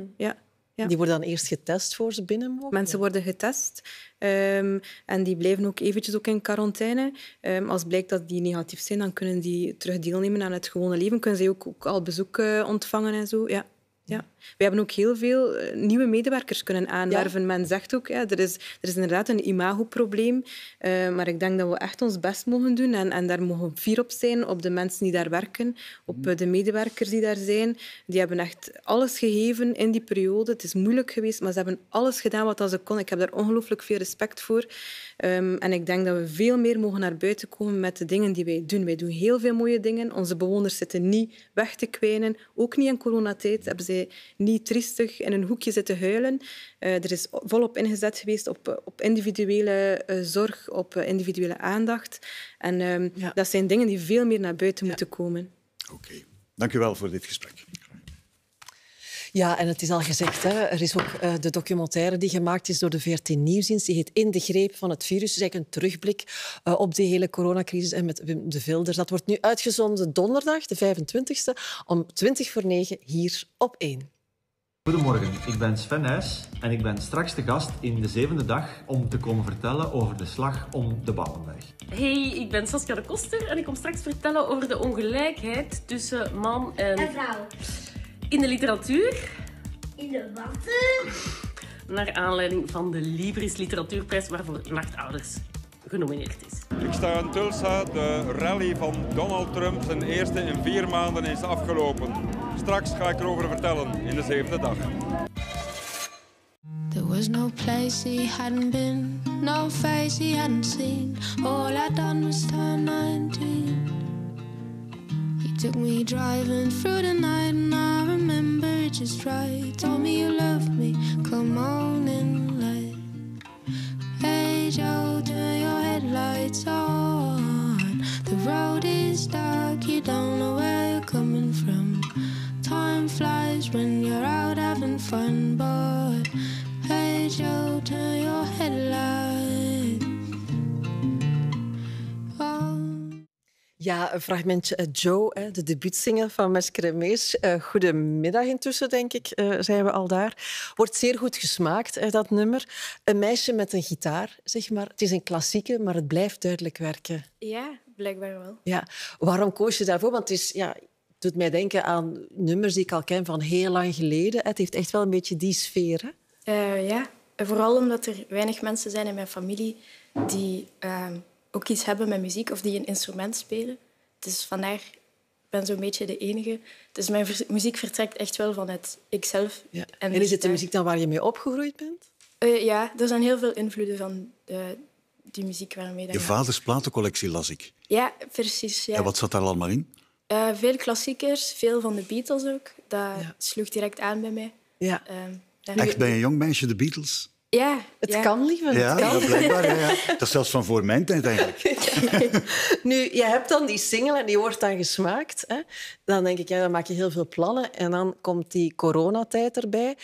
S13: Ja. Hm. Die worden dan eerst getest voor ze binnen mogen? Mensen worden getest ehm, en die blijven ook eventjes ook in quarantaine. Ehm, als blijkt dat die negatief zijn, dan kunnen die terug deelnemen aan het gewone leven. Kunnen ze ook, ook al bezoek eh, ontvangen en zo. Ja, ja. hebben ook heel veel eh, nieuwe medewerkers kunnen aanwerven. Men zegt ook, ja, er, is, er is inderdaad een imagoprobleem. Uh, maar ik denk dat we echt ons best mogen doen. En, en daar mogen fier op zijn, op de mensen die daar werken, op mhm. eh, de medewerkers die daar zijn. Die hebben echt alles gegeven in die periode. Het is moeilijk geweest, maar ze hebben alles gedaan wat ze kon. Ik heb daar ongelooflijk veel respect voor. Ehm, en ik denk dat we veel meer mogen naar buiten komen met de dingen die wij doen. Wij doen heel veel mooie dingen. Onze bewoners zitten niet weg te kwijnen. Ook niet in coronatijd hebben zij eh, niet tristig in een hoekje zitten te huilen. Eh, er is volop ingezet geweest op, eh, op individuele zorg, op individuele aandacht. En ehm, dat zijn dingen die veel meer naar buiten moeten komen.
S1: Oké, dank u wel voor dit gesprek.
S3: Ja, en het is al gezegd, hè. er is ook eh, de documentaire die gemaakt is door de 14 Nieuwsdienst. Die heet In de greep van het virus. Dus eigenlijk een terugblik eh, op de hele coronacrisis en met Wim de Vilder. Dat wordt nu uitgezonden donderdag, de 25e, om 20 voor 9 hier op 1.
S2: Goedemorgen, ik ben Sven Nijs en ik ben straks de gast in de zevende dag om te komen vertellen over de slag om de Ballenberg.
S15: Hey, ik ben Saskia de Koster en ik kom straks vertellen over de ongelijkheid tussen man en, en vrouw. In de literatuur.
S16: In de water.
S15: Naar aanleiding van de Libris Literatuurprijs, waarvoor Nachtouders genomineerd
S12: is. Ik sta in Tulsa. De rally van Donald Trump, zijn eerste in vier maanden, is afgelopen. Straks ga ik erover vertellen in de zevende dag.
S16: There was no place he hadn't been, no face he hadn't seen. All I done was turn took me driving through the night, and I remember it just right. Told me you loved me, come on and light. Hey Joe, turn your headlights on. The road is dark, you don't know where you're coming from. Time flies when you're out having fun, but hey Joe, turn your headlights.
S3: Ja, een fragmentje eh, Joe, de debuutzinger van Mescremees. Eh, goedemiddag intussen, denk ik, eh, zijn we al daar. Wordt zeer goed gesmaakt, dat nummer. Een meisje met een gitaar, zeg maar. Het is een klassieke, maar het blijft duidelijk werken.
S17: Ja, blijkbaar wel.
S3: Ja. Waarom koos je daarvoor? Want het is... Ja, doet mij denken aan nummers die ik al ken van heel lang geleden. Het heeft echt wel een beetje die sfeer.
S17: Hè? Uh, ja, vooral omdat er weinig mensen zijn in mijn familie die ehm, ook iets hebben met muziek of die een instrument spelen. Dus vandaar ik ben zo'n beetje de enige. Dus mijn muziek vertrekt echt wel van het ikzelf. En, en, is dus het de muziek dan waar je mee opgegroeid bent? Eh, ja, er zijn heel veel invloeden van de, die muziek waarmee... Je
S1: vaders platencollectie las ik.
S17: Ja, precies. Ja. En wat
S1: zat daar allemaal in?
S17: Eh, veel klassiekers, veel van de Beatles ook. Dat sloeg direct aan bij mij. Ja. Uh, echt bij
S1: een jong meisje de Beatles?
S17: Ja, het kan lieve, Ja, kan. ja blijkbaar. Ja,
S1: dat [laughs] is zelfs van voor mijn tijd eigenlijk.
S3: [laughs] nu, je hebt dan die single en die wordt dan gesmaakt. Hè. Dan denk ik, ja, dan maak je heel veel plannen. En dan komt die coronatijd erbij.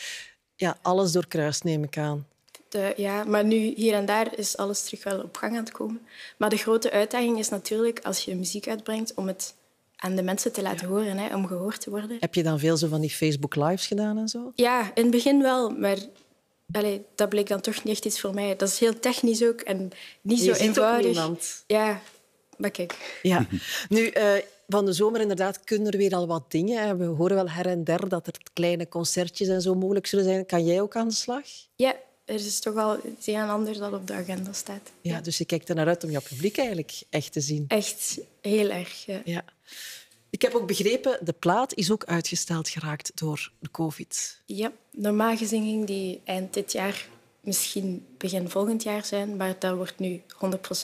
S3: Ja, alles doorkruist, neem ik aan.
S17: De, ja, maar nu hier en daar is alles terug wel op gang aan het komen. Maar de grote uitdaging is natuurlijk, als je muziek uitbrengt, om het aan de mensen te laten horen, hè, om gehoord te worden.
S3: Heb je dan veel zo van die Facebook Lives gedaan en zo?
S17: Ja, in het begin wel, maar dat bleek dan toch niet echt iets voor mij. Dat is heel technisch ook en niet zo eenvoudig. Ja, maar Ja. [laughs] Nu, eh, van de zomer inderdaad kunnen er weer al
S3: wat dingen. We horen wel her en der dat er kleine concertjes en zo mogelijk zullen zijn. Kan jij ook aan de slag?
S17: Ja, er is toch wel iets heel anders dat op de agenda staat.
S3: Ja, dus je kijkt er naar uit om jouw publiek eigenlijk echt te zien.
S17: Echt heel erg.
S3: ja. Ik heb ook begrepen, de plaat is ook uitgesteld geraakt door de COVID.
S17: Ja, normaal gezien die eind dit jaar, misschien begin volgend jaar zijn, maar dat wordt nu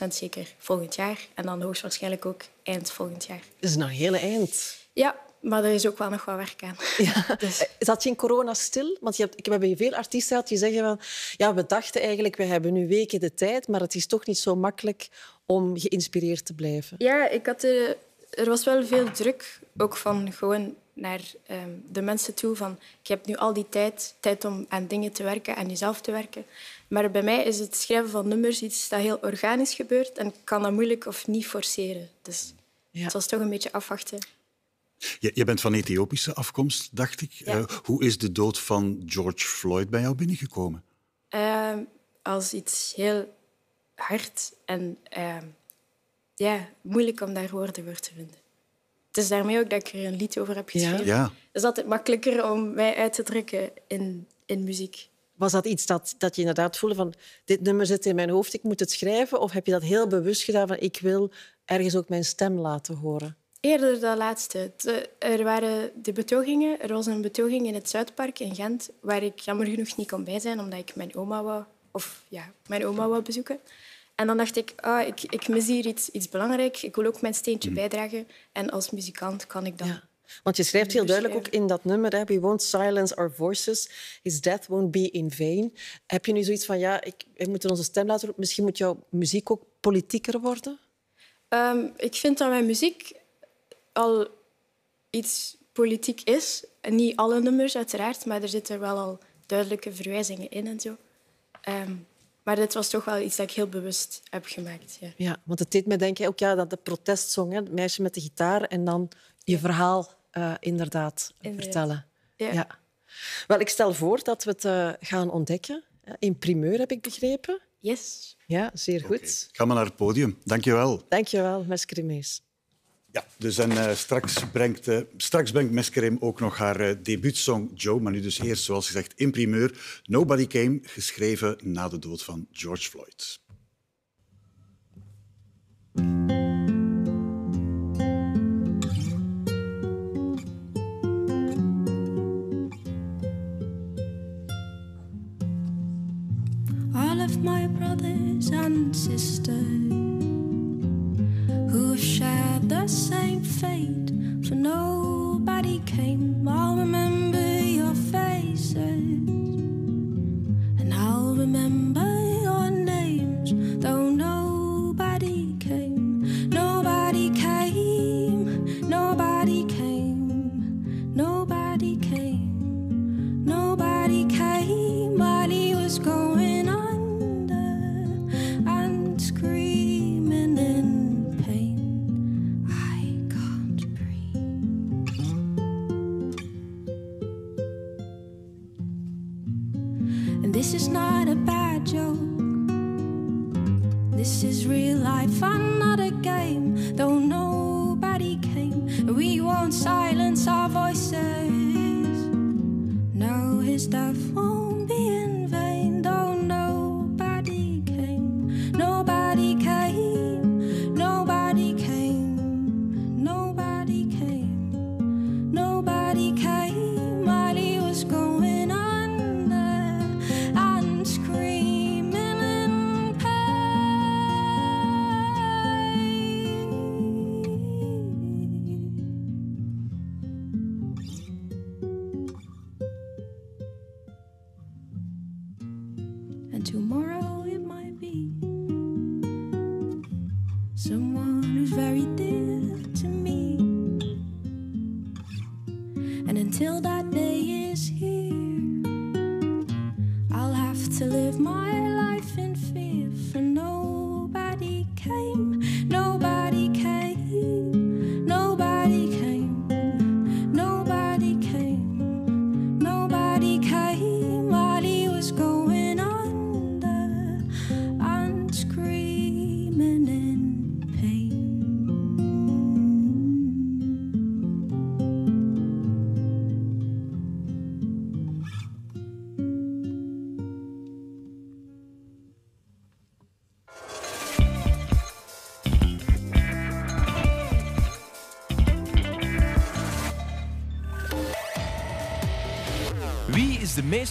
S17: 100% zeker volgend jaar. En dan hoogstwaarschijnlijk ook eind volgend jaar. Dat is nog heel eind. Ja, maar er is ook wel nog wat werk aan. [laughs] Ja. [laughs] Dus. Eh, zat je in corona stil? Want je hebt, ik heb veel artiesten gehad
S3: die zeggen van... Ja, we dachten eigenlijk, we hebben nu weken de tijd, maar het is toch niet zo makkelijk om geïnspireerd te blijven.
S17: Ja, ik had de er was wel veel druk, ook van gewoon naar ehm, de mensen toe van ik heb nu al die tijd, tijd om aan dingen te werken, aan jezelf te werken. Maar bij mij is het schrijven van nummers iets dat heel organisch gebeurt en ik kan dat moeilijk of niet forceren. Dus het was toch een beetje afwachten.
S1: Je, je bent van Ethiopische afkomst, dacht ik. Eh, hoe is de dood van George Floyd bij jou binnengekomen?
S17: Ehm, als iets heel hard en ehm, ja, moeilijk om daar woorden voor te vinden. Het is daarmee ook dat ik er een lied over heb geschreven. Ja. Het is altijd makkelijker om mij uit te drukken in, in muziek. Was
S3: dat iets dat, dat je inderdaad voelde van dit nummer zit in mijn hoofd, ik moet het schrijven? Of heb je dat heel bewust gedaan van ik wil ergens ook mijn stem laten horen?
S17: Eerder dat laatste. Eh, er waren de betogingen. Er was een betoging in het Zuidpark in Gent waar ik jammer genoeg niet kon bij zijn omdat ik mijn oma wou, of ja, mijn oma wou bezoeken. En dan dacht ik, ah, ik, ik mis hier iets, iets belangrijks. Ik wil ook mijn steentje mhm. bijdragen. En als muzikant kan ik dat.
S3: Want je schrijft heel dus, duidelijk ook in dat nummer, hè, we won't silence our voices, his death won't be in vain. Heb je nu zoiets van, ja, ik, we moeten onze stem laten roepen. misschien moet jouw muziek ook politieker
S17: worden? Ehm, ik vind dat mijn muziek al iets politiek is. En niet alle nummers, uiteraard, maar er zitten wel al duidelijke verwijzingen in en zo. Ehm, maar dit was toch wel iets dat ik heel bewust heb gemaakt. Ja, ja
S3: want het deed me denken ook ja, dat de protestzong, het meisje met de gitaar en dan je verhaal eh, inderdaad, vertellen. Ja. Wel, ik stel voor dat we het eh, gaan ontdekken. In primeur heb ik begrepen. Yes. Ja, zeer goed. Okay.
S1: Ga maar naar het podium. Dank je wel.
S3: Dank je wel, mes
S1: ja, dus en, eh, straks, brengt, uh, straks brengt Meskerim ook nog haar eh, debuutsong Joe, maar nu dus eerst, zoals gezegd, in primeur Nobody Came, geschreven na de dood van George Floyd.
S16: All of my brothers and sisters who shared the same fate, for nobody came. I'll remember your faces, and I'll remember.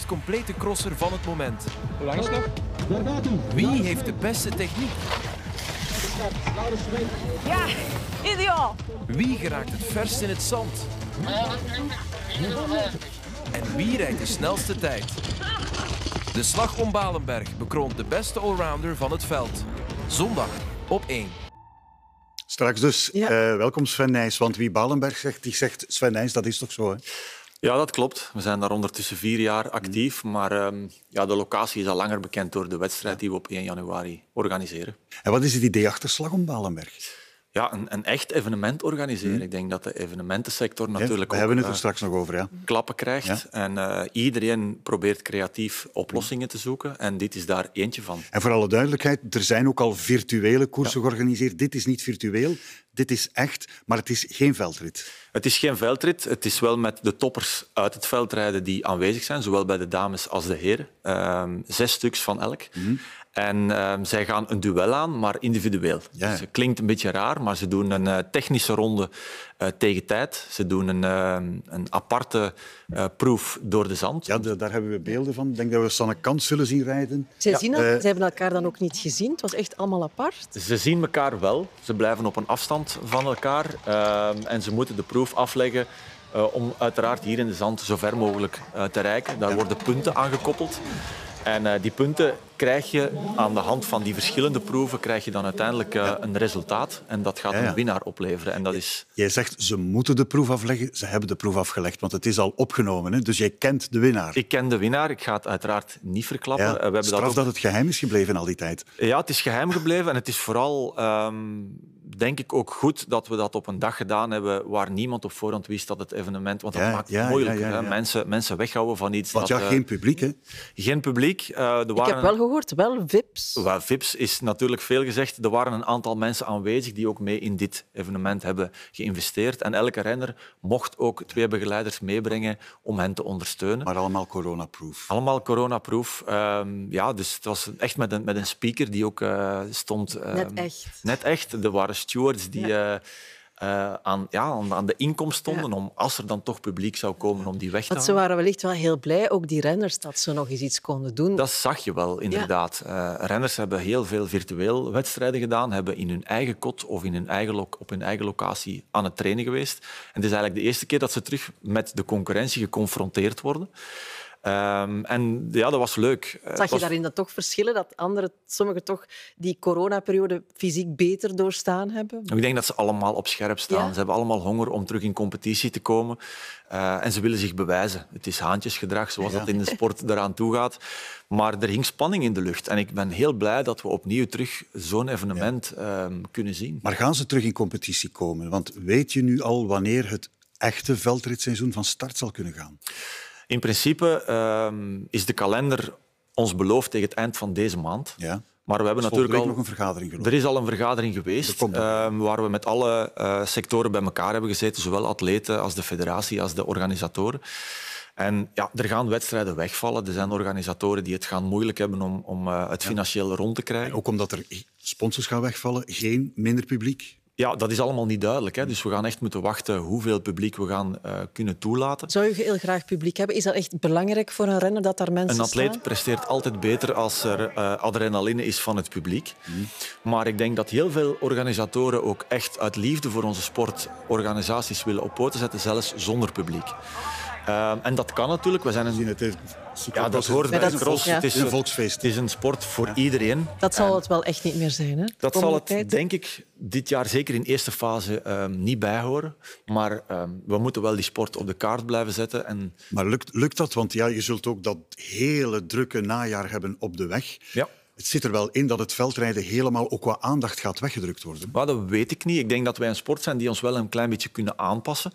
S5: complete crosser van het moment. Hoe
S6: lang is het Wie heeft de
S5: beste techniek?
S16: Ja, ideaal.
S18: Wie geraakt het verst in het zand?
S5: En wie rijdt de snelste tijd? De slag om Balenberg bekroont de beste allrounder van het veld. Zondag op 1.
S1: Straks dus. Eh, welkom Sven Nijs. Want wie Balenberg zegt, die zegt Sven Nijs, dat
S2: is toch zo, hè? Ja, dat klopt. We zijn daar ondertussen vier jaar actief. Mm. Maar ehm, ja, de locatie is al langer bekend door de wedstrijd die we op 1 januari organiseren.
S1: En wat is het idee achter Slag om
S2: Balenberg? ja, een, een echt evenement organiseren. Hm. Ik denk dat de evenementensector natuurlijk ja, we ook, hebben het eh, nog over, ja. klappen krijgt. En eh, iedereen probeert creatief oplossingen te zoeken. En dit is daar eentje van.
S1: En voor alle duidelijkheid, er zijn ook al virtuele koersen georganiseerd. Dit is niet virtueel, dit is echt, maar het is geen veldrit.
S2: Het is geen veldrit. Het is wel met de toppers uit het veldrijden die aanwezig zijn, zowel bij de dames als de heren. Uh, zes stuks van elk. Mhm. En ehm, zij gaan een duel aan, maar individueel. Dus het klinkt een beetje raar, maar ze doen een eh, technische ronde uh, tegen tijd. Ze doen een, ehm, een aparte eh, proef door de zand. Ja, daar hebben we beelden van. Ik denk dat we de kant
S1: zullen zien rijden.
S3: Zij zien dat? ze hebben elkaar dan ook niet gezien. Het was echt allemaal apart.
S2: Ze zien elkaar wel. Ze blijven op een afstand van elkaar. Ehm, en ze moeten de proef afleggen om uiteraard hier in de zand zo ver mogelijk te reiken. Daar worden punten aangekoppeld. En eh, die punten krijg je aan de hand van die verschillende proeven, krijg je dan uiteindelijk eh, een resultaat. En dat gaat een winnaar opleveren. En dat is...
S1: Jij zegt, ze moeten de proef afleggen. Ze hebben de proef afgelegd, want het is al opgenomen. Hè? Dus jij kent de winnaar.
S2: Ik ken de winnaar. Ik ga het uiteraard niet verklappen. Ja, eh, we hebben dat, ook... dat
S1: het geheim is gebleven al die tijd.
S2: Ja, het is geheim gebleven. En het is vooral... Ehm, denk ik ook goed dat we dat op een dag gedaan hebben waar niemand op voorhand wist dat het evenement... Want dat maakt het moeilijker. moeilijk. Mensen, mensen weghouden van iets. Want dat, ja, eh, geen publiek, hè? Geen publiek. Eh, ik heb wel
S3: gehoord, wel VIPs.
S2: Wel, VIPs is natuurlijk veel gezegd. Er waren een aantal mensen aanwezig die ook mee in dit evenement hebben geïnvesteerd. En elke renner mocht ook twee begeleiders meebrengen om hen te ondersteunen. Maar allemaal coronaproof. Allemaal coronaproof. Uh, ja, dus het was echt met een, met een speaker die ook eh, stond... net ehm, echt. Net echt. Er waren stewards die eh, eh, aan, ja, aan, de inkomst stonden, om, als er dan toch publiek zou komen, om die weg te Want ze waren
S3: wellicht wel heel blij, ook die renners, dat ze nog eens iets konden doen.
S2: Dat zag je wel, inderdaad. Eh, renners hebben heel veel virtueel wedstrijden gedaan, hebben in hun eigen kot of in hun eigen op hun eigen locatie aan het trainen geweest. En het is eigenlijk de eerste keer dat ze terug met de concurrentie geconfronteerd worden. Ehm, en ja, dat was leuk. Eh, Zag je daarin dan
S3: toch verschillen? Dat anderen, sommigen toch die coronaperiode fysiek beter doorstaan hebben? Ik
S2: denk dat ze allemaal op scherp staan. Ze hebben allemaal honger om terug in competitie te komen. Eh, en ze willen zich bewijzen. Het is haantjesgedrag, zoals dat in de sport [laughs] eraan toe gaat. Maar er hing spanning in de lucht. En ik ben heel blij dat we opnieuw terug zo'n evenement ehm, kunnen zien.
S1: Maar gaan ze terug in competitie komen? Want weet je nu al wanneer het echte veldritseizoen van start zal kunnen gaan?
S2: In principe ehm, is de kalender ons beloofd tegen het eind van deze maand. Ja. Maar we hebben natuurlijk al nog een
S1: vergadering
S2: Er is al een vergadering geweest ehm, waar we met alle eh, sectoren bij elkaar hebben gezeten, zowel atleten als de federatie als de organisatoren. En ja, er gaan wedstrijden wegvallen. Er zijn organisatoren die het gaan moeilijk hebben om, om eh, het financieel rond te krijgen. ook omdat er sponsors gaan wegvallen, geen minder publiek. Ja, dat is allemaal niet duidelijk. Hè? Dus we gaan echt moeten wachten hoeveel publiek we gaan eh, kunnen toelaten.
S3: Zou je heel graag publiek hebben? Is dat echt belangrijk voor een renner dat daar mensen Een atleet
S2: presteert altijd beter als er eh, adrenaline is van het publiek. Mhm. Maar ik denk dat heel veel organisatoren ook echt uit liefde voor onze sport organisaties willen op poten zetten, zelfs zonder publiek. Ehm, en dat kan natuurlijk. We zijn een... Het ja, dat hoort bij de cross. Het is een volksfeest. Het is een sport voor iedereen. Dat zal het
S3: wel echt niet meer zijn, hè? Dat zal het, denk ik,
S2: dit jaar zeker in eerste fase um, niet bijhoren. Maar ehm, we moeten wel die sport op de kaart blijven zetten. En...
S1: Maar lukt, lukt dat? Want ja, je zult ook dat hele drukke najaar hebben op de weg. Ja. Het zit er wel in dat het veldrijden helemaal ook qua aandacht gaat weggedrukt worden.
S2: dat weet ik niet. Ik denk dat wij een sport zijn die ons wel een klein beetje kunnen aanpassen.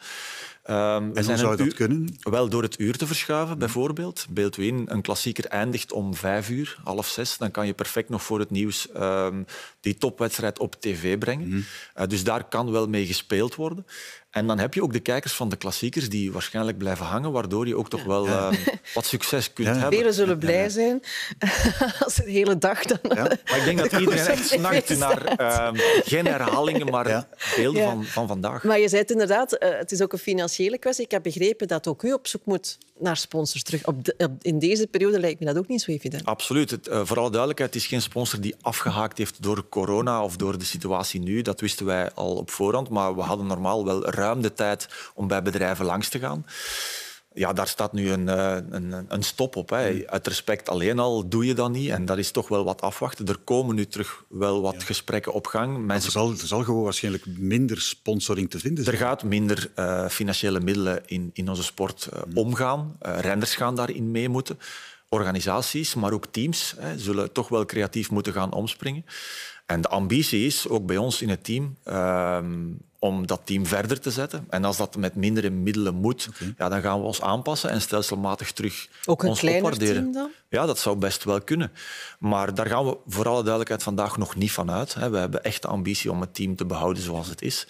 S2: Ehm, en hoe zou dat kunnen? Wel, door het uur te verschuiven, bijvoorbeeld. Beeld u in, een klassieker eindigt om vijf uur, half zes. Dan kan je perfect nog voor het nieuws ehm, die topwedstrijd op tv brengen. Mhm. Eh, dus daar kan wel mee gespeeld worden. En dan heb je ook de kijkers van de klassiekers die waarschijnlijk blijven hangen, waardoor je ook toch wel ehm, wat succes kunt ja. hebben. Velen zullen blij
S3: zijn [laughs] als ze de hele dag dan. Ja.
S2: Maar ik denk dat [laughs] iedereen echt snakt [laughs] naar ehm, geen herhalingen, maar beelden van, van vandaag.
S3: Maar je zei het inderdaad, eh, het is ook een financiële kwestie. Ik heb begrepen dat ook u op zoek moet naar sponsors terug. Op in deze periode lijkt me dat ook niet zo evident.
S2: Absoluut. Het, eh, vooral duidelijkheid, het is geen sponsor die afgehaakt heeft door corona of door de situatie nu. Dat wisten wij al op voorhand, maar we hadden normaal wel ruim de tijd om bij bedrijven langs te gaan. Ja, daar staat nu een, eh, een, een stop op. Hè. Mm. Uit respect alleen al doe je dat niet. En dat is toch wel wat afwachten. Er komen nu terug wel wat gesprekken op gang. Mensen... er, zal, zal gewoon waarschijnlijk minder sponsoring te vinden zijn. Er gaat minder eh, financiële middelen in, in onze sport eh, mm. omgaan. Uh, renders gaan daarin mee moeten organisaties, maar ook teams hè, zullen toch wel creatief moeten gaan omspringen. En de ambitie is, ook bij ons in het team, ehm, om dat team verder te zetten. En als dat met mindere middelen moet, ja, dan gaan we ons aanpassen en stelselmatig terug ook een ons opwaarderen. Team dan? Ja, dat zou best wel kunnen. Maar daar gaan we voor alle duidelijkheid vandaag nog niet van uit. We hebben echt de ambitie om het team te behouden zoals het is.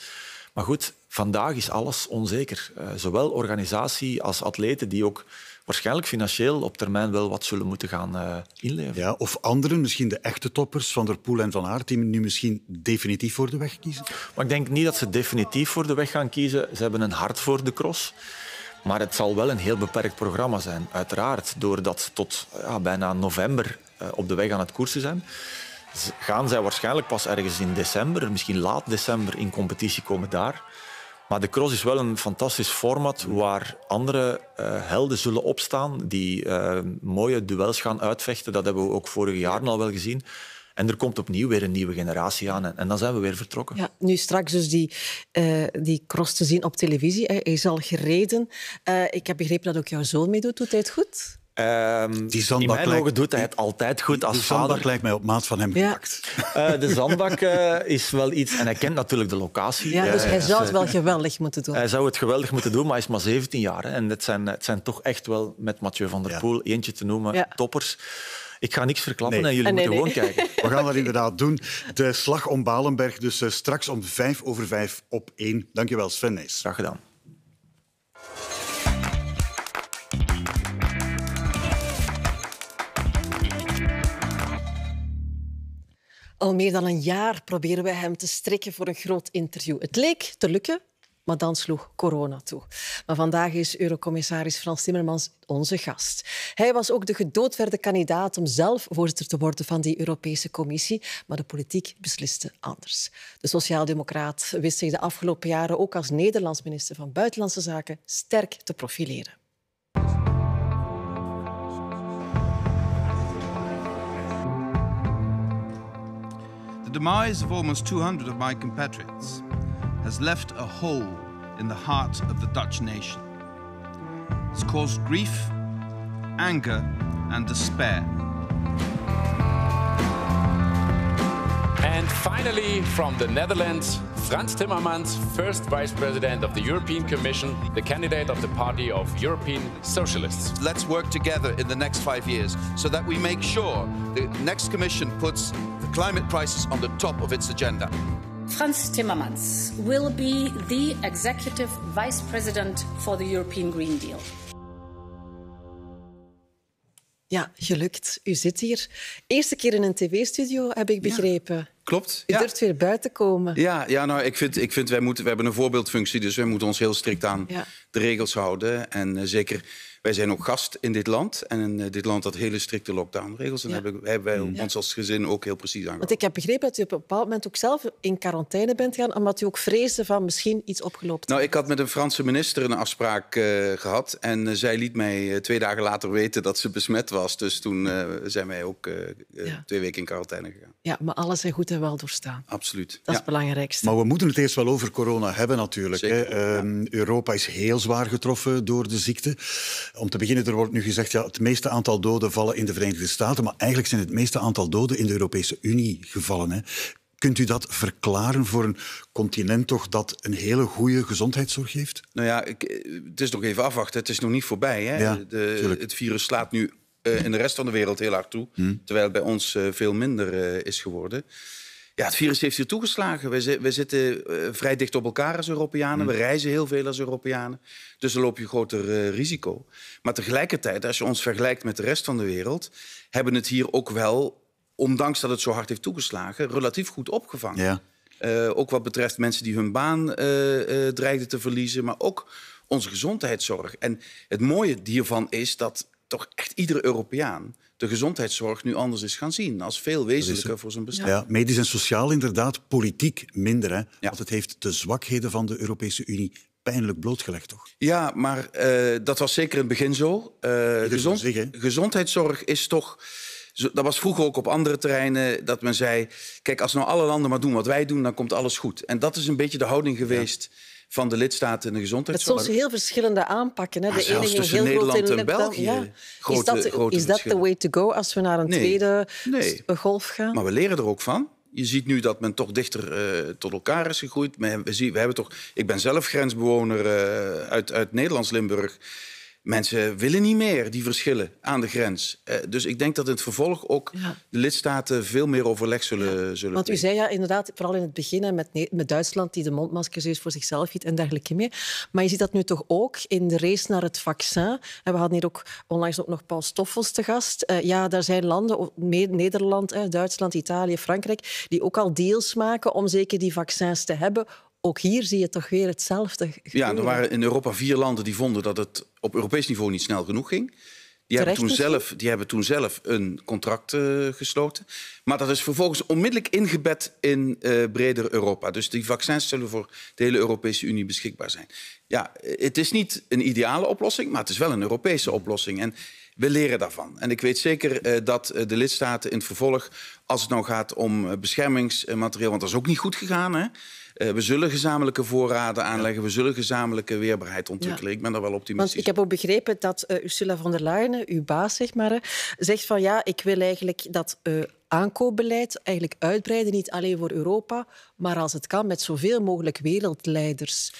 S2: Maar goed, vandaag is alles onzeker. Eh, zowel organisatie als atleten die ook waarschijnlijk financieel op termijn wel wat zullen moeten gaan eh,
S1: inleveren. Ja, of anderen, misschien de echte toppers Van der Poel en Van Aert, die nu misschien definitief voor de weg kiezen?
S2: Maar ik denk niet dat ze definitief voor de weg gaan kiezen. Ze hebben een hart voor de cross. Maar het zal wel een heel beperkt programma zijn, uiteraard. Doordat ze tot ja, bijna november eh, op de weg aan het koersen zijn gaan zij waarschijnlijk pas ergens in december, misschien laat december, in competitie komen daar. Maar de cross is wel een fantastisch format waar andere eh, helden zullen opstaan die eh, mooie duels gaan uitvechten. Dat hebben we ook vorige jaar al wel gezien. En er komt opnieuw weer een nieuwe generatie aan en, dan zijn we weer vertrokken.
S3: Ja, nu straks dus die, eh, die cross te zien op televisie. Hij is al gereden. ik heb begrepen dat ook jouw zoon meedoet. Doet hij het goed?
S2: Um, die zandbak in mijn ogen doet hij het altijd goed als de zandbak lijkt mij op maat van hem gepakt. Ja. Eh, de zandbak eh, is wel iets... En hij kent natuurlijk de locatie. Ja, dus eh, hij zou het wel
S3: geweldig moeten doen. Hij
S2: zou het geweldig moeten doen, maar hij is maar 17 jaar. En het zijn, het zijn toch echt wel, met Mathieu van der Poel eentje te noemen, toppers. Ik ga niks verklappen en jullie ah, moeten gewoon kijken. [laughs] We gaan dat inderdaad doen. De slag om Balenberg dus
S1: straks om vijf over vijf op één. Dankjewel Sven Nees. Graag gedaan.
S3: Al meer dan een jaar proberen wij hem te strikken voor een groot interview. Het leek te lukken, maar dan sloeg corona toe. Maar vandaag is Eurocommissaris Frans Timmermans onze gast. Hij was ook de gedoodverde kandidaat om zelf voorzitter te worden van die Europese Commissie, maar de politiek besliste anders. De sociaaldemocraat wist zich de afgelopen jaren ook als Nederlands minister van Buitenlandse Zaken sterk te profileren.
S18: demise of almost 200 of my compatriots has left a hole in the heart of the Dutch nation. It's caused grief, anger, and despair.
S9: And finally, from the Netherlands, Frans Timmermans, first vice president of the European Commission, the candidate of the
S18: Party of European Socialists. Let's work together in the next five years so that we make sure the next Commission puts climate crisis on the top of its agenda.
S4: Frans Timmermans will be the executive vice president for the European Green Deal.
S3: Ja, gelukt. U zit hier. Eerste keer in een tv-studio, heb ik begrepen. klopt. U ja. durft weer buiten komen.
S18: Ja, ja nou, ik vind, ik vind wij moeten, we hebben een voorbeeldfunctie, dus we moeten ons heel strikt aan de regels houden. En eh, zeker wij zijn ook gast in dit land. En in eh, dit land had hele strikte lockdownregels. En hebben, wij mm. ons als gezin ook heel precies aan Want
S3: ik heb begrepen dat u op een bepaald moment ook zelf in quarantaine bent gegaan omdat u ook vreesde van misschien iets opgelopen
S18: Nou, ik had met een Franse minister een afspraak eh, gehad. En eh, zij liet mij twee dagen later weten dat ze besmet was. Dus toen zijn wij ook twee weken in quarantaine gegaan.
S3: Ja, maar alles is goed en wel doorstaan. Absoluut. Dat is het belangrijkste. Maar
S1: we moeten het eerst wel over corona hebben natuurlijk. hè. Ehm, Europa is heel zwaar getroffen door de ziekte. Om te beginnen, er wordt nu gezegd, ja, het meeste aantal doden vallen in de Verenigde Staten, maar eigenlijk zijn het meeste aantal doden in de Europese Unie gevallen. Hè. Kunt u dat verklaren voor een continent toch dat een hele goede gezondheidszorg heeft?
S18: Nou ja, ik, het is nog even afwachten. Het is nog niet voorbij. Hè? Ja, de, het virus slaat nu eh, in de rest van de wereld heel hard toe, hm. terwijl het bij ons eh, veel minder eh, is geworden. Ja, het virus heeft hier toegeslagen. We, zitten eh, vrij dicht op elkaar als Europeanen. Mm. We reizen heel veel als Europeanen. Dus dan loop je een groter eh, risico. Maar tegelijkertijd, als je ons vergelijkt met de rest van de wereld, hebben het hier ook wel, ondanks dat het zo hard heeft toegeslagen, relatief goed opgevangen. Ja. Eh, ook wat betreft mensen die hun baan dreigden te verliezen, maar ook onze gezondheidszorg. En het mooie hiervan is dat toch echt iedere Europeaan de gezondheidszorg nu anders is gaan zien. Als veel wezenlijker voor zijn bestaan. Ja,
S1: medisch en sociaal inderdaad, politiek minder. Hè? Want het heeft de zwakheden van de Europese Unie pijnlijk blootgelegd, toch?
S18: Ja, maar eh, dat was zeker in het begin zo. Uh, gezondheidszorg is toch... dat was vroeger ook op andere terreinen dat men zei... kijk, als nou alle landen maar doen wat wij doen, dan komt alles goed. En dat is een beetje de houding geweest van de lidstaten en de gezondheidszorg. Het zijn
S3: soms heel verschillende aanpakken. Hè. Ah, de ene ging heel Nederland groot in en België. is dat, de is the way to go als we naar een tweede golf gaan? Maar
S18: we leren er ook van. Je ziet nu dat men toch dichter eh, tot elkaar is gegroeid. We, we hebben toch, ik ben zelf grensbewoner eh, uit, uit Nederlands-Limburg mensen willen niet meer die verschillen aan de grens. Eh, dus ik denk dat in het vervolg ook de lidstaten veel meer overleg zullen, ja. zullen Want u zei
S3: ja, inderdaad, vooral in het begin met, met Duitsland, die de mondmaskers eerst voor zichzelf hield en dergelijke meer. Maar je ziet dat nu toch ook in de race naar het vaccin. En we hadden hier ook onlangs ook nog Paul Stoffels te gast. Eh, ja, daar zijn landen, Nederland, Duitsland, Italië, Frankrijk, die ook al deals maken om zeker die vaccins te hebben ook hier zie je toch weer hetzelfde.
S18: Gebeuren. Ja, er waren in Europa vier landen die vonden dat het op Europees niveau niet snel genoeg ging. Die hebben, toen zelf, die hebben toen zelf een contract eh, gesloten. Maar dat is vervolgens onmiddellijk ingebed in eh, breder Europa. Dus die vaccins zullen voor de hele Europese Unie beschikbaar zijn. Ja, het is niet een ideale oplossing, maar het is wel een Europese oplossing. En we leren daarvan. En ik weet zeker eh, dat de lidstaten in het vervolg, als het nou gaat om beschermingsmateriaal, want dat is ook niet goed gegaan. Hè, eh, we zullen gezamenlijke voorraden aanleggen. We zullen gezamenlijke weerbaarheid ontwikkelen. Ik ben daar wel optimistisch. Want
S3: ik heb ook begrepen dat eh, Ursula von der Leyen, uw baas zeg maar, eh, zegt van ja, ik wil eigenlijk dat aankoopbeleid eigenlijk uitbreiden, niet alleen voor Europa, maar als het kan met zoveel mogelijk wereldleiders.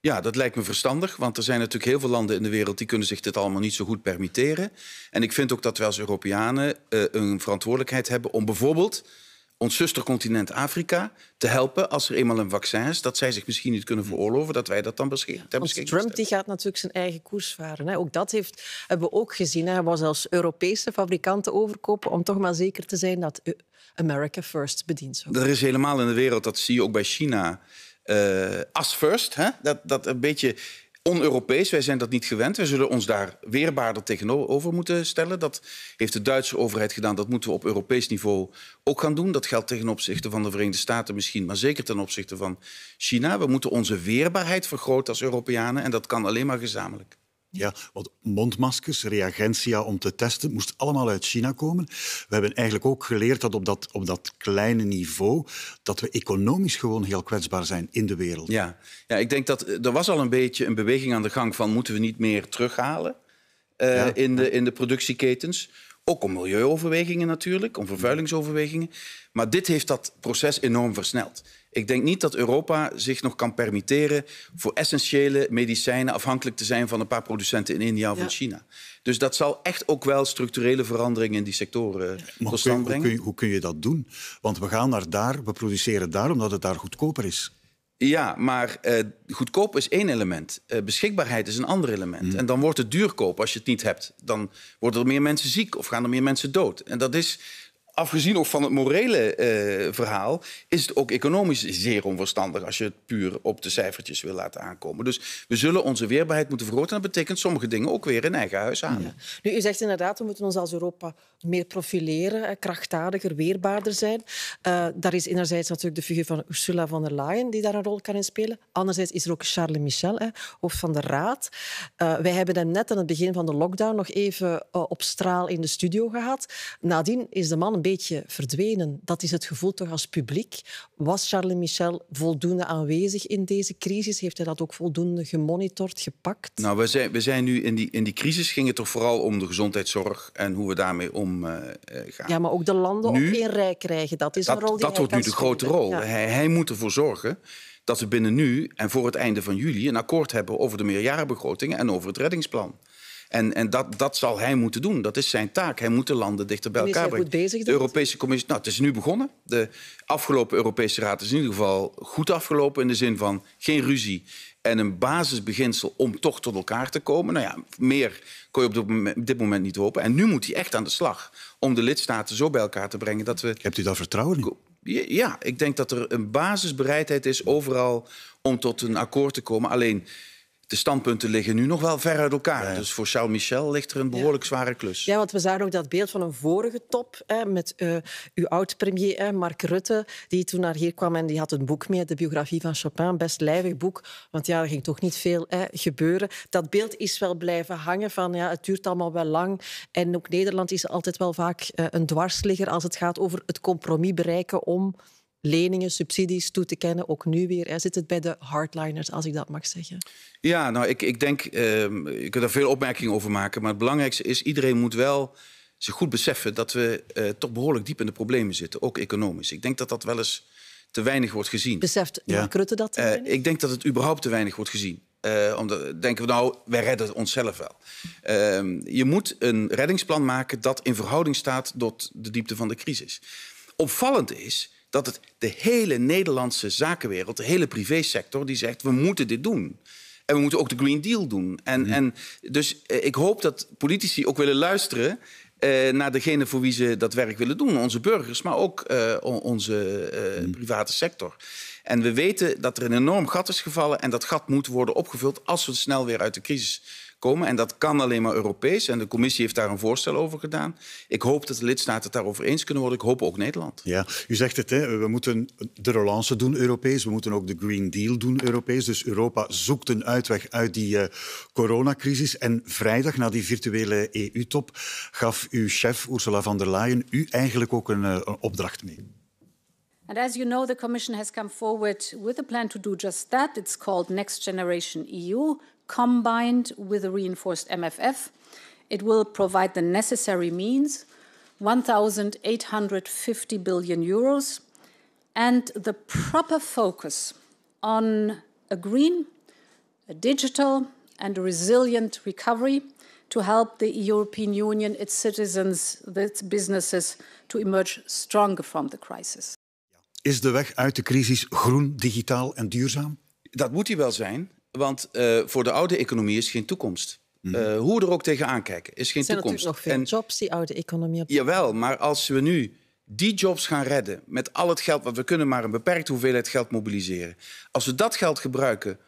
S18: Ja, dat lijkt me verstandig, want er zijn natuurlijk heel veel landen in de wereld die kunnen zich dit allemaal niet zo goed permitteren. En ik vind ook dat wij als Europeanen een verantwoordelijkheid hebben om bijvoorbeeld ons zustercontinent Afrika te helpen als er eenmaal een vaccin is, dat zij zich misschien niet kunnen hmm. veroorloven, dat wij dat dan beschikken. Trump
S3: die gaat natuurlijk zijn eigen koers varen. Hè. Ook dat heeft, hebben we ook gezien. Hè. Hij was als Europese fabrikanten overkopen om toch maar zeker te zijn dat eh, America First bediend zou
S18: Er is helemaal in de wereld, dat zie je ook bij China, uh, as first. Hè? Dat, dat een beetje on-Europees. Wij zijn dat niet gewend. We zullen ons daar weerbaarder tegenover moeten stellen. Dat heeft de Duitse overheid gedaan. Dat moeten we op Europees niveau ook gaan doen. Dat geldt ten opzichte van de Verenigde Staten misschien, maar zeker ten opzichte van China. We moeten onze weerbaarheid vergroten als Europeanen en dat kan alleen maar gezamenlijk.
S1: Ja, want mondmaskers, reagentia om te testen, moest allemaal uit China komen. We hebben eigenlijk ook geleerd dat op dat, op dat kleine niveau, dat we economisch gewoon heel kwetsbaar zijn in de wereld.
S18: Ja, ja ik denk dat eh, er was al een beetje een beweging aan de gang van moeten we niet meer terughalen eh, in, de, in de productieketens. Ook om milieuoverwegingen natuurlijk, om vervuilingsoverwegingen. Maar dit heeft dat proces enorm versneld. Ik denk niet dat Europa zich nog kan permitteren voor essentiële medicijnen afhankelijk te zijn van een paar producenten in India of in China. Dus dat zal echt ook wel structurele veranderingen in die sectoren eh, tot stand brengen. Hoe kun, je, hoe kun je dat doen? Want we gaan naar daar, we produceren daar omdat het daar goedkoper is. Ja, maar uh, goedkoop is één element. Eh, beschikbaarheid is een ander element. Hmm. En dan wordt het duurkoop als je het niet hebt. Dan worden er meer mensen ziek of gaan er meer mensen dood. En dat is afgezien ook van het morele eh, verhaal, is het ook economisch zeer onverstandig als je het puur op de cijfertjes wil laten aankomen. Dus we zullen onze weerbaarheid moeten vergroten. En dat betekent sommige dingen ook weer in eigen huis aan.
S3: Nu, u zegt inderdaad, we moeten ons als Europa meer profileren, eh, krachtdadiger, weerbaarder zijn. Uh, daar is enerzijds natuurlijk de figuur van Ursula von der Leyen die daar een rol kan in spelen. Anderzijds is er ook Charles Michel, hè, hoofd van de Raad. wij hebben hem net aan het begin van de lockdown nog even op straal in de studio gehad. Nadien is de man een beetje verdwenen. Dat is het gevoel toch als publiek. Was Charles Michel voldoende aanwezig in deze crisis? Heeft hij dat ook voldoende gemonitord, gepakt?
S18: Nou, we zijn, we zijn nu in die, in die crisis ging het toch vooral om de gezondheidszorg en hoe we daarmee omgaan. Eh, eh, uh, ja,
S3: maar ook de landen op één rij krijgen. Dat is een rol die Dat wordt nu de grote rol. Hij,
S18: hij moet ervoor zorgen dat we binnen nu en voor het einde van juli een akkoord hebben over de meerjarenbegroting en over het reddingsplan. En, en dat, dat zal hij moeten doen. Dat is zijn taak. Hij moet de landen dichter bij elkaar brengen. de Europese Commissie, nou, het is nu begonnen. De afgelopen Europese Raad is in ieder geval goed afgelopen in de zin van geen ruzie en een basisbeginsel om toch tot elkaar te komen. Nou ja, meer kon je op dit moment niet hopen. En nu moet hij echt aan de slag om de lidstaten zo bij elkaar te brengen dat we. Hebt u dat vertrouwen in? Ja, ik denk dat er een basisbereidheid is overal om tot een akkoord te komen. Alleen de standpunten liggen nu nog wel ver uit elkaar. Dus voor Charles Michel ligt er een behoorlijk zware klus.
S3: Ja, want we zagen ook dat beeld van een vorige top hè, met eh, uw oud-premier Mark Rutte, die toen naar hier kwam en die had een boek mee, de biografie van Chopin, best lijvig boek, want ja, er ging toch niet veel hè, gebeuren. Dat beeld is wel blijven hangen van ja, het duurt allemaal wel lang en ook Nederland is altijd wel vaak eh, een dwarsligger als het gaat over het compromis bereiken om leningen, subsidies toe te kennen. Ook nu weer. Hè. Zit het bij de hardliners, als ik dat mag zeggen?
S18: Ja, nou, ik, ik denk, ehm, je kunt daar veel opmerkingen over maken. Maar het belangrijkste is, iedereen moet wel zich goed beseffen dat we eh, toch behoorlijk diep in de problemen zitten, ook economisch. Ik denk dat dat wel eens te weinig wordt gezien. Beseft Mark ja. dat? Eh, ik denk dat het überhaupt te weinig wordt gezien. Uh, omdat denken we nou, wij redden onszelf wel. Ehm, je moet een reddingsplan maken dat in verhouding staat tot de diepte van de crisis. Opvallend is dat het de hele Nederlandse zakenwereld, de hele privésector, die zegt: we moeten dit doen. En we moeten ook de Green Deal doen. En, mhm. en dus eh, ik hoop dat politici ook willen luisteren eh, naar degene voor wie ze dat werk willen doen. Onze burgers, maar ook eh, onze mhm. private sector. En we weten dat er een enorm gat is gevallen. En dat gat moet worden opgevuld als we snel weer uit de crisis komen. En dat kan alleen maar Europees. En de commissie heeft daar een voorstel over gedaan. Ik hoop dat de lidstaten het daarover eens kunnen worden. Ik hoop ook Nederland.
S1: Ja, u zegt het, hè? we moeten de relance doen Europees. We moeten ook de Green Deal doen Europees. Dus Europa zoekt een uitweg uit die eh, coronacrisis. En vrijdag, na die virtuele EU-top, gaf uw chef Ursula von der Leyen u eigenlijk ook een, eh, een opdracht mee.
S4: And as you know, the Commission has come forward with a plan to do just that. It's called Next Generation EU, combined with a reinforced MFF, it will provide the necessary means, 1,850 billion euros, and the proper focus on a green, a digital, and a resilient recovery to help the European Union, its citizens, its businesses to emerge stronger from the crisis.
S1: Is de weg uit de crisis groen, digitaal
S18: en duurzaam? Dat moet hij wel zijn. Want eh, voor de oude economie is geen toekomst. Mhm. Eh, hoe we er ook tegenaan kijken, is geen toekomst.
S3: Er zijn natuurlijk nog veel jobs die oude economie
S18: op... Jawel, maar als we nu die jobs gaan redden met al het geld... want we kunnen maar een beperkte hoeveelheid geld mobiliseren. Als we dat geld gebruiken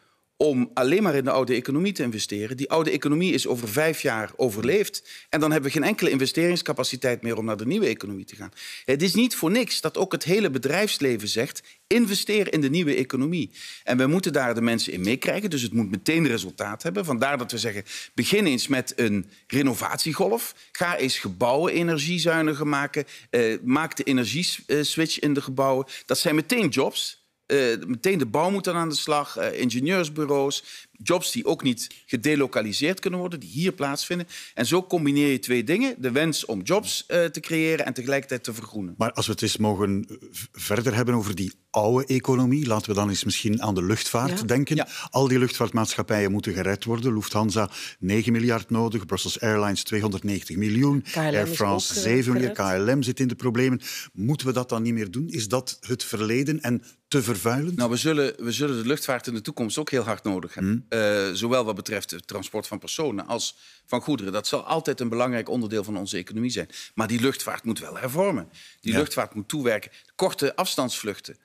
S18: om alleen maar in de oude economie te investeren. Die oude economie is over vijf jaar overleefd. En dan hebben we geen enkele investeringscapaciteit meer om naar de nieuwe economie te gaan. Het is niet voor niks dat ook het hele bedrijfsleven zegt: investeer in de nieuwe economie. En we moeten daar de mensen in meekrijgen, dus het moet meteen resultaat hebben. Vandaar dat we zeggen: begin eens met een renovatiegolf. Ga eens gebouwen energiezuiniger maken. Eh, maak de energieswitch in de gebouwen. Dat zijn meteen jobs. Eh, meteen de bouw moet dan aan de slag, eh, ingenieursbureaus, jobs die ook niet gedelocaliseerd kunnen worden, die hier plaatsvinden. En zo combineer je twee dingen: de wens om jobs eh, te creëren en tegelijkertijd te vergroenen.
S1: Maar als we het eens mogen verder hebben over die oude economie, laten we dan eens misschien aan de luchtvaart denken. Al die luchtvaartmaatschappijen moeten gered worden. Lufthansa 9 miljard nodig, Brussels Airlines 290 miljoen, Air France 7 miljard, KLM zit in de problemen. Moeten we dat dan niet meer doen? Is dat het verleden en te Nou, we
S18: zullen, we zullen de luchtvaart in de toekomst ook heel hard nodig hebben. Hmm. Eh, zowel wat betreft het transport van personen als van goederen. Dat zal altijd een belangrijk onderdeel van onze economie zijn. Maar die luchtvaart moet wel hervormen. Die luchtvaart moet toewerken. Korte afstandsvluchten.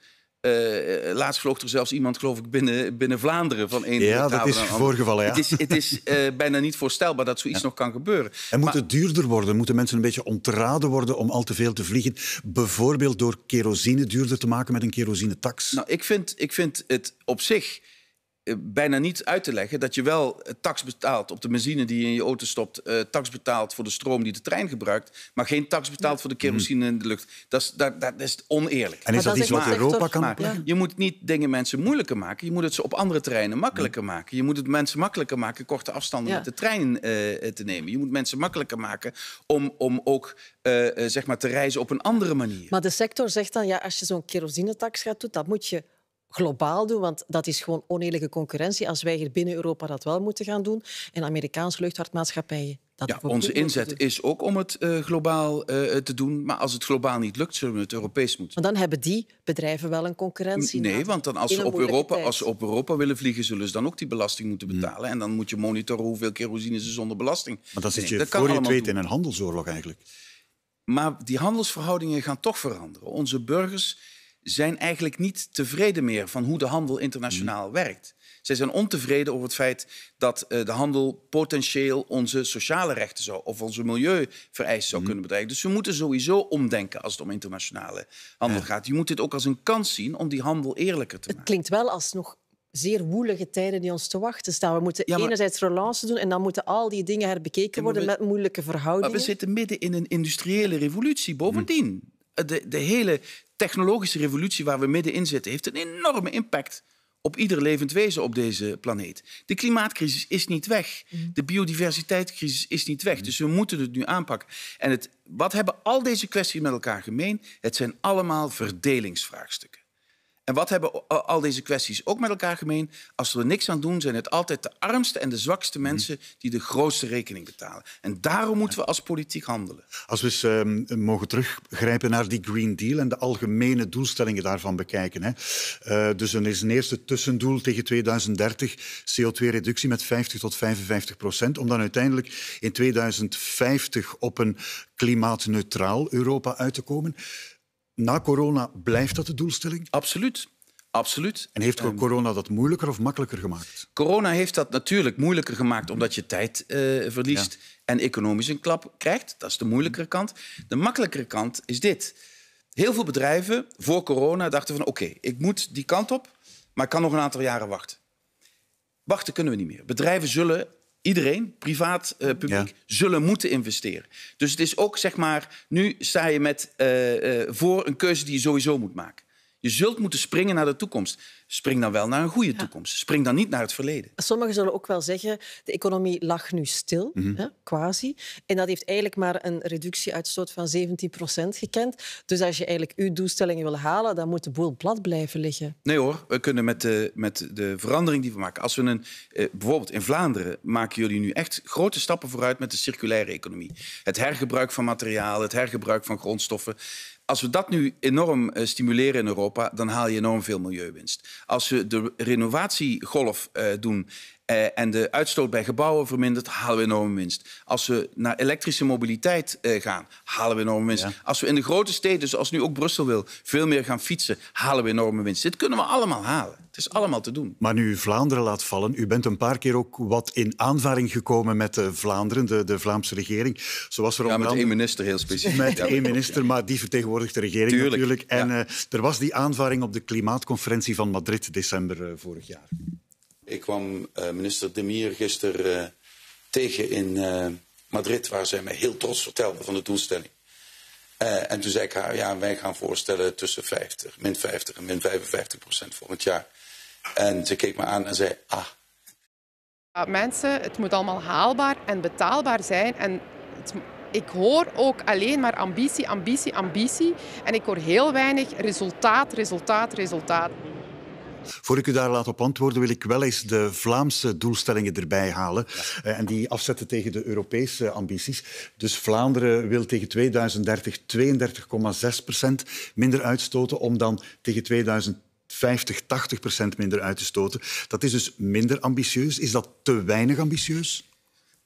S18: Eh, eh, laatst vloog er zelfs iemand, geloof ik, binnen, binnen Vlaanderen van één Ja, dat is voorgevallen, ja. Het is, het is eh, bijna niet voorstelbaar dat zoiets nog kan gebeuren. En moet het
S1: duurder worden? Moeten mensen een beetje ontraden worden om al te veel te vliegen? Bijvoorbeeld door kerosine duurder te maken met een kerosinetax? Nou,
S18: ik vind, ik vind het op zich eh, bijna niet uit te leggen dat je wel eh, tax betaalt op de benzine die je in je auto stopt, eh, tax betaalt voor de stroom die de trein gebruikt, maar geen tax betaalt voor de kerosine mhm. in de lucht. Dat is, dat, dat is oneerlijk. En is dat, niet iets wat Europa kan maken? Je moet niet dingen mensen moeilijker maken, je moet het ze op andere terreinen makkelijker mhm. maken. Je moet het mensen makkelijker maken korte afstanden met de trein te nemen. Je moet mensen makkelijker maken om, om ook zeg maar te reizen op een andere manier.
S3: Maar de sector zegt dan, ja, als je zo'n kerosinetax gaat doen, dat moet je globaal doen, want dat is gewoon oneerlijke concurrentie als wij hier binnen Europa dat wel moeten gaan doen en Amerikaanse luchtvaartmaatschappijen
S18: dat ja, onze inzet is ook om het eh, globaal eh, te doen. Maar als het globaal niet lukt, zullen we het Europees moeten doen. Maar dan hebben die
S3: bedrijven wel een concurrentie. Nee,
S18: want dan als, ze op, Europa, als op Europa willen vliegen, zullen ze dan ook die belasting moeten betalen. En dan moet je monitoren hoeveel kerosine ze zonder belasting. Maar dan zit je voor je het weet in een handelsoorlog eigenlijk. Maar die handelsverhoudingen gaan toch veranderen. Onze burgers zijn eigenlijk niet tevreden meer van hoe de handel internationaal hmm. werkt. Zij zijn ontevreden over het feit dat eh, de handel potentieel onze sociale rechten zou, of onze milieuvereisten zou hmm. kunnen bedreigen. Dus we moeten sowieso omdenken als het om internationale handel gaat. Je moet dit ook als een kans zien om die handel eerlijker te maken.
S3: Het klinkt wel als nog zeer woelige tijden die ons te wachten staan. We moeten enerzijds relance doen en dan moeten al die dingen herbekeken worden met
S18: moeilijke verhoudingen. Maar we zitten midden in een industriële revolutie. Bovendien, hmm. de, de hele technologische revolutie waar we middenin zitten, heeft een enorme impact op ieder levend wezen op deze planeet. De klimaatcrisis is niet weg. Mm. De biodiversiteitscrisis is niet weg. Mm. Dus we moeten het nu aanpakken. En het, wat hebben al deze kwesties met elkaar gemeen? Het zijn allemaal verdelingsvraagstukken. En wat hebben al deze kwesties ook met elkaar gemeen? Als we er niks aan doen, zijn het altijd de armste en de zwakste mhm. mensen die de grootste rekening betalen. En daarom moeten we als politiek handelen.
S1: Als we eens ehm, mogen teruggrijpen naar die Green Deal en de algemene doelstellingen daarvan bekijken. Hè. Eh, dus er is een eerste tussendoel tegen 2030, CO2-reductie met 50 tot 55 procent, om dan uiteindelijk in 2050 op een klimaatneutraal Europa uit te komen na corona blijft dat de doelstelling? Absoluut. Absoluut. En heeft ehm, corona dat moeilijker of makkelijker gemaakt?
S18: Corona heeft dat natuurlijk moeilijker gemaakt omdat je tijd eh, verliest en economisch een klap krijgt. Dat is de moeilijkere kant. De makkelijkere kant is dit. Heel veel bedrijven voor corona dachten van oké, ik moet die kant op, maar ik kan nog een aantal jaren wachten. Wachten kunnen we niet meer. Bedrijven zullen iedereen, privaat, uh, publiek, zullen moeten investeren. Dus het is ook, zeg maar, nu sta je met, eh, eh, voor een keuze die je sowieso moet maken. Je zult moeten springen naar de toekomst. Spring dan wel naar een goede toekomst. Spring dan niet naar het verleden.
S3: Sommigen zullen ook wel zeggen, de economie lag nu stil, mhm. hè, quasi. En dat heeft eigenlijk maar een reductieuitstoot van 17 procent gekend. Dus als je eigenlijk uw doelstellingen wil halen, dan moet de boel plat blijven liggen.
S18: Nee hoor, we kunnen met de, met de verandering die we maken... Als we een, eh, bijvoorbeeld in Vlaanderen maken jullie nu echt grote stappen vooruit met de circulaire economie. Het hergebruik van materialen, het hergebruik van grondstoffen als we dat nu enorm eh, stimuleren in Europa, dan haal je enorm veel milieuwinst. Als we de renovatiegolf eh, doen eh, en de uitstoot bij gebouwen vermindert, halen we enorme winst. Als we naar elektrische mobiliteit eh, gaan, halen we enorme winst. Als we in de grote steden, zoals dus nu ook Brussel wil, veel meer gaan fietsen, halen we enorme winst. Dit kunnen we allemaal halen. Het is allemaal te doen.
S1: Maar nu Vlaanderen laat vallen, u bent een paar keer ook wat in aanvaring gekomen met de eh, Vlaanderen, de, de Vlaamse regering. Zoals er ja, met één
S18: minister heel specifiek. Met één
S1: minister, maar die vertegenwoordigt de regering Tuurlijk, natuurlijk. En er was die aanvaring op de klimaatconferentie van Madrid
S18: december vorig jaar. Ik kwam eh, minister De Mier gisteren eh, tegen in eh, Madrid, waar zij mij heel trots vertelde van de doelstelling. en toen zei ik haar, ja, wij gaan voorstellen tussen 50, min 50 en min 55 procent volgend jaar. En ze keek me aan en zei, ah.
S15: Mensen, het moet allemaal haalbaar en betaalbaar zijn. En ik hoor ook alleen maar ambitie, ambitie, ambitie. En ik hoor heel weinig resultaat, resultaat, resultaat. Voor
S1: ik u daar laat op antwoorden, wil ik wel eens de Vlaamse doelstellingen erbij halen eh, en die afzetten tegen de Europese ambities. Dus Vlaanderen wil tegen 2030 32,6 procent minder uitstoten om dan tegen 2050 80 procent minder uit te stoten. Dat is dus minder ambitieus. Is dat te weinig ambitieus?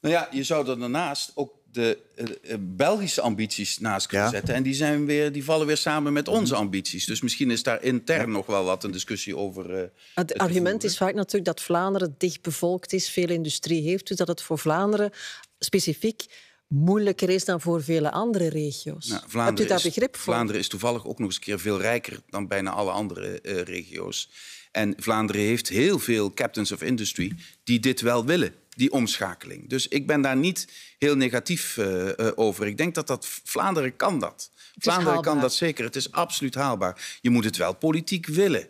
S18: Nou ja, je zou er daarnaast ook de eh, eh, Belgische ambities naast kunnen zetten. En die, zijn weer, die vallen weer samen met onze mhm. ambities. Dus misschien is daar intern nog wel wat een discussie over. Uh,
S3: het argument is vaak natuurlijk dat Vlaanderen dicht bevolkt is, veel industrie heeft. Dus dat het voor Vlaanderen specifiek moeilijker is dan voor vele andere regio's. Vlaanderen nou, Hebt u daar is, begrip voor? Vlaanderen
S18: is toevallig ook nog eens een keer veel rijker dan bijna alle andere regio's. En Vlaanderen heeft heel veel captains of industry die dit wel willen die omschakeling. Dus ik ben daar niet heel negatief eh, eh, over. Ik denk dat dat Vlaanderen kan dat. Vlaanderen kan dat zeker. Het is absoluut haalbaar. Je moet het wel politiek willen.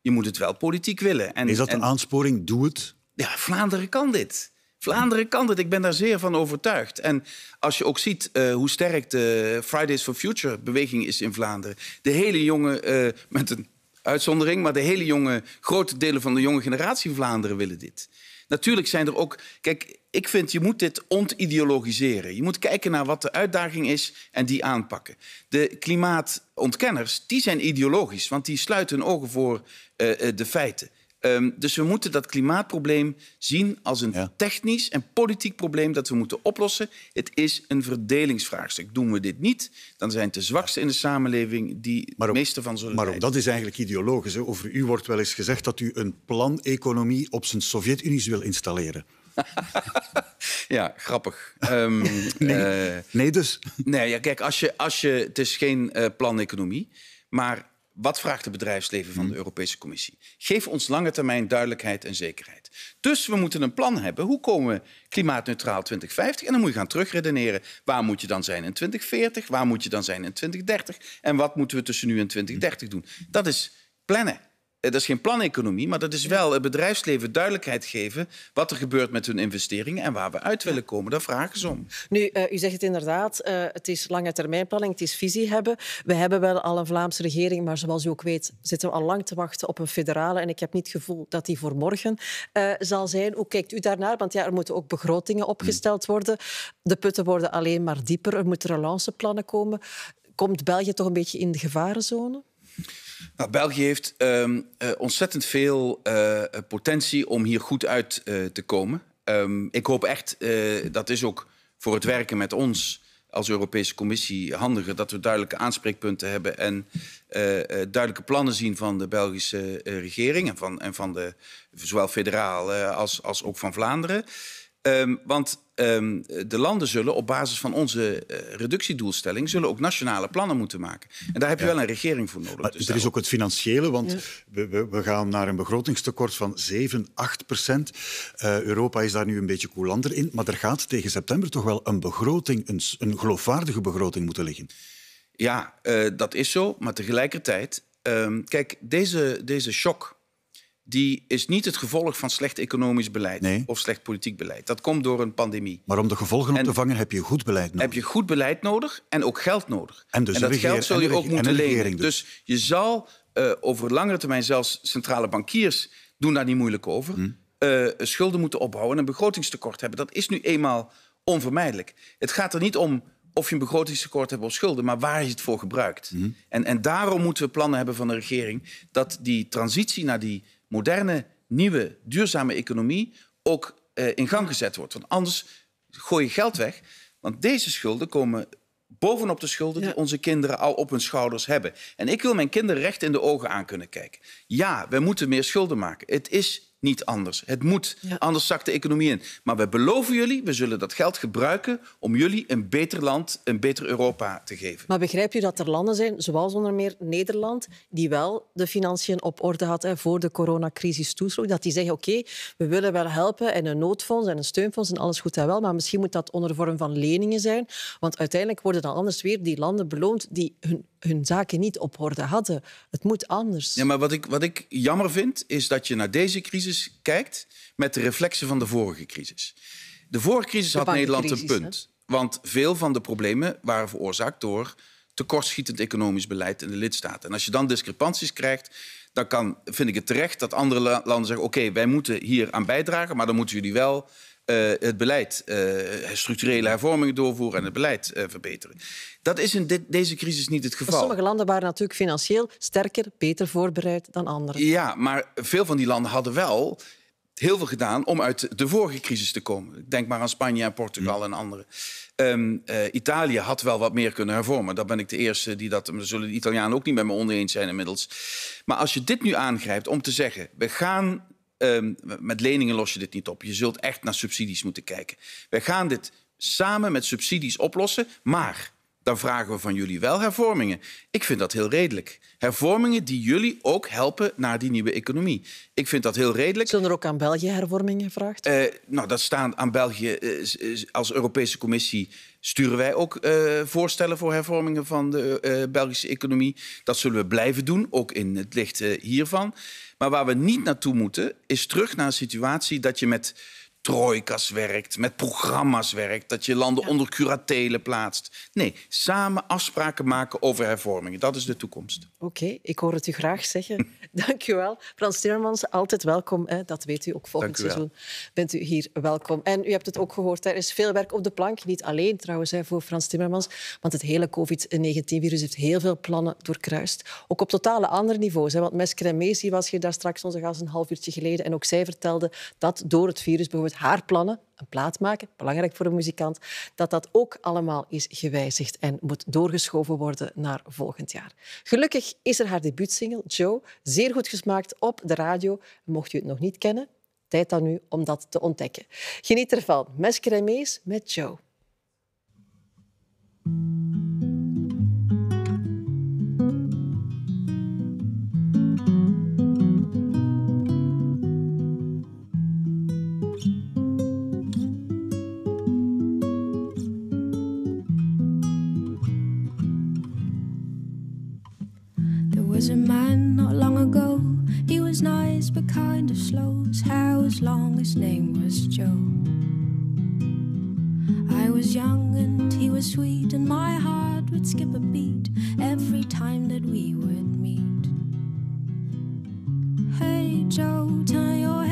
S18: Je moet het wel politiek willen. En, is dat een aansporing? Doe het. Ja, Vlaanderen kan dit. Vlaanderen kan dit. Ik ben daar zeer van overtuigd. En als je ook ziet eh, hoe sterk de Fridays for Future beweging is in Vlaanderen. De hele jonge, met een uitzondering, maar de hele jonge, grote delen van de jonge generatie Vlaanderen willen dit. Natuurlijk zijn er ook. Kijk, ik vind je moet dit ontideologiseren. Je moet kijken naar wat de uitdaging is en die aanpakken. De klimaatontkenners die zijn ideologisch, want die sluiten hun ogen voor eh, eh, de feiten. Ehm, dus we moeten dat klimaatprobleem zien als een technisch en politiek probleem dat we moeten oplossen. Het is een verdelingsvraagstuk. Doen we dit niet, dan zijn het de zwaksten in de samenleving die het meeste van zullen Maar dat is eigenlijk ideologisch. Hè. Over u wordt wel eens gezegd
S1: dat u een plan-economie op zijn Sovjet-Unie wil installeren. [laughs]
S18: ja, grappig. Ehm, [laughs] eh, nee. dus. Nee, ja, kijk, als je, als je, het is geen uh, plan-economie, maar wat vraagt het bedrijfsleven van de hmm. Europese Commissie? Geef ons lange termijn duidelijkheid en zekerheid. Dus we moeten een plan hebben. Hoe komen we klimaatneutraal 2050? En dan moet je gaan terugredeneren. Waar moet je dan zijn in 2040? Waar moet je dan zijn in 2030? En wat moeten we tussen nu en 2030 doen? Dat is plannen. Eh, dat is geen planeconomie, maar dat is wel het bedrijfsleven duidelijkheid geven wat er gebeurt met hun investeringen en waar we uit willen komen. Daar vragen ze om.
S3: Nu, eh, u zegt het inderdaad, eh, het is lange termijnplanning, het is visie hebben. We hebben wel al een Vlaamse regering, maar zoals u ook weet zitten we al lang te wachten op een federale en ik heb niet het gevoel dat die voor morgen zal zijn. Hoe kijkt u daarnaar? Want ja, er moeten ook begrotingen opgesteld hmm. worden. De putten worden alleen maar dieper. Er moeten relanceplannen komen. Komt België toch een beetje in de gevarenzone?
S18: Nou, België heeft ehm, eh, ontzettend veel eh, potentie om hier goed uit eh, te komen. Ehm, ik hoop echt, dat is ook voor het werken met ons als Europese Commissie handiger, dat we duidelijke aanspreekpunten hebben en duidelijke plannen zien van de Belgische regering en van, en van de, zowel federaal als, als ook van Vlaanderen. Ehm, want Ehm, de landen zullen op basis van onze eh, reductiedoelstelling zullen ook nationale plannen moeten maken. En daar heb je wel een regering voor nodig.
S1: dus er is ook het financiële, want we, we, gaan naar een begrotingstekort van 7, 8 procent. Eh, Europa is daar nu een beetje coulanter in, maar er gaat tegen september toch wel een begroting, een, een geloofwaardige begroting moeten liggen.
S18: Ja, eh, dat is zo, maar tegelijkertijd, ehm, kijk, deze, deze shock die is niet het gevolg van slecht economisch beleid nee. of slecht politiek beleid. Dat komt door een pandemie. Maar om de gevolgen op te vangen heb je goed beleid nodig. Heb je goed beleid nodig en ook geld nodig. En, dus en dat geld zul je ook moeten lenen. Dus. dus. je zal uh, over langere termijn zelfs centrale bankiers doen daar niet moeilijk over. Hmm. Eh, schulden moeten opbouwen en een begrotingstekort hebben. Dat is nu eenmaal onvermijdelijk. Het gaat er niet om of je een begrotingstekort hebt of schulden, maar waar je het voor gebruikt. Hmm. En, en daarom moeten we plannen hebben van de regering dat die transitie naar die moderne, nieuwe, duurzame economie ook eh, in gang gezet wordt. Want anders gooi je geld weg. Want deze schulden komen bovenop de schulden die onze kinderen al op hun schouders hebben. En ik wil mijn kinderen recht in de ogen aan kunnen kijken. Ja, we moeten meer schulden maken. Het is niet anders. Het moet, anders zakt de economie in. Maar we beloven jullie, we zullen dat geld gebruiken om jullie een beter land, een beter Europa te geven.
S3: Maar begrijp je dat er landen zijn, zoals onder meer Nederland, die wel de financiën op orde had voor de coronacrisis toesloeg, dat die zeggen, oké, we willen wel helpen en een noodfonds en een steunfonds en alles goed en wel, maar misschien moet dat onder vorm van leningen zijn, want uiteindelijk worden dan anders weer die landen beloond die hun hun zaken niet op orde hadden. Het moet anders. Ja,
S18: maar wat ik, wat ik jammer vind, is dat je na deze crisis kijkt met de reflexen van de vorige crisis. De vorige crisis had Nederland een punt. Want veel van de problemen waren veroorzaakt door tekortschietend economisch beleid in de lidstaten. En als je dan discrepanties krijgt, dan kan, vind ik het terecht dat andere landen zeggen: oké, wij moeten hier aan bijdragen, maar dan moeten jullie wel eh, het beleid, eh, structurele hervormingen doorvoeren en het beleid eh, verbeteren. Dat is in dit, deze crisis niet het geval. sommige
S3: landen waren natuurlijk financieel sterker, beter voorbereid dan anderen.
S18: Ja, maar veel van die landen hadden wel heel veel gedaan om uit de vorige crisis te komen. Denk maar aan Spanje en Portugal en andere. Ehm, Italië had wel wat meer kunnen hervormen. Dat ben ik de eerste die dat. Zullen de Italianen ook niet met me oneens zijn inmiddels. Maar als je dit nu aangrijpt om te zeggen: we gaan Ehm, met leningen los je dit niet op. Je zult echt naar subsidies moeten kijken. Wij gaan dit samen met subsidies oplossen, maar dan vragen we van jullie wel hervormingen. Ik vind dat heel redelijk. Hervormingen die jullie ook helpen naar die nieuwe economie. Ik vind dat heel redelijk. Zullen er ook aan België hervormingen gevraagd? Uh, nou, dat staan aan België. Eh, als Europese Commissie sturen wij ook eh, voorstellen voor hervormingen van de Belgische economie. Dat zullen we blijven doen, ook in het licht hiervan. Maar waar we niet naartoe moeten, is terug naar een situatie dat je met trojkas werkt, met programma's werkt, dat je landen onder curatelen plaatst. Nee, samen afspraken maken over hervormingen. Dat is de toekomst.
S3: Oké, ik hoor het u graag zeggen. [laughs] Dank u wel. Frans Timmermans, altijd welkom. Hè? Dat weet u ook volgend seizoen. Bent u hier welkom. En u hebt het ook gehoord, er is veel werk op de plank. Niet alleen trouwens hè, voor Frans Timmermans, want het hele COVID-19-virus heeft heel veel plannen doorkruist. Ook op totale andere niveaus. Hè? Want Mes was hier daar straks onze gast een half uurtje geleden en ook zij vertelde dat door het virus bijvoorbeeld haar plannen, een plaat maken, belangrijk voor een muzikant, dat dat ook allemaal is gewijzigd en moet doorgeschoven worden naar volgend jaar. Gelukkig is er haar debuutsingle, Joe, zeer goed gesmaakt op de radio. Mocht u het nog niet kennen, tijd dan nu om dat te ontdekken. Geniet ervan. Mes met Joe.
S16: was a man not long ago. He was nice but kind of slow His how was long his name was Joe. I was young and he was sweet, and my heart would skip a beat every time that we would meet. Hey Joe, turn your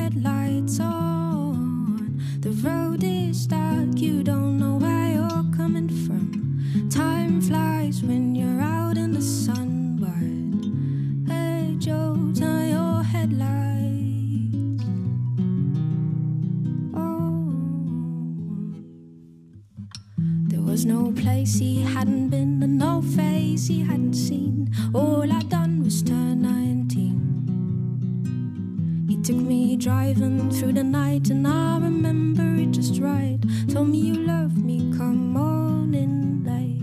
S16: face he hadn't been, and no face he hadn't seen. All I'd done was turn 19. He took me driving through the night, and I remember it just right. Told me you love me, come on in late.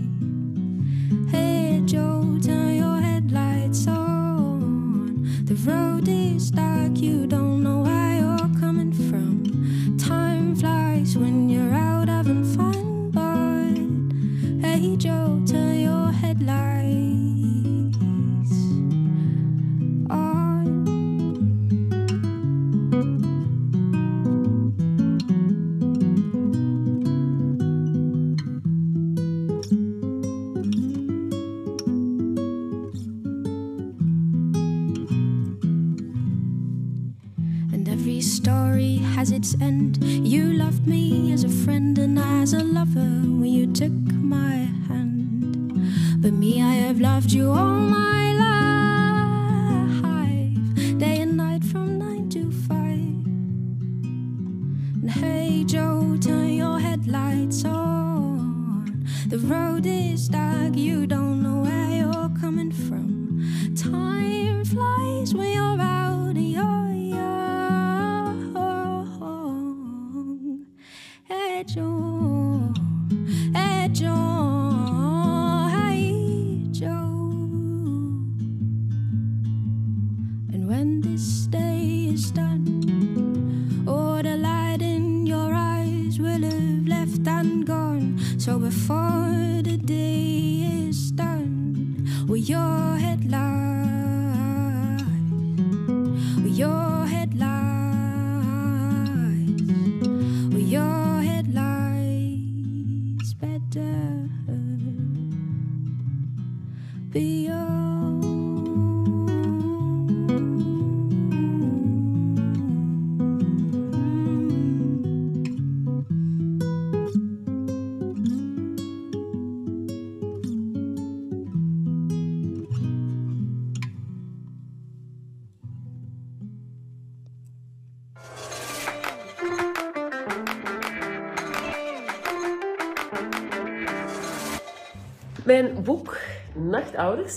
S16: Hey Joe, turn your headlights on. The road is dark, you don't. every story has its end. You loved me as a friend and as a lover when you took my hand. But me, I have loved you all my life, day and night from nine to five. And hey, Joe, turn your headlights on. The road is dark, you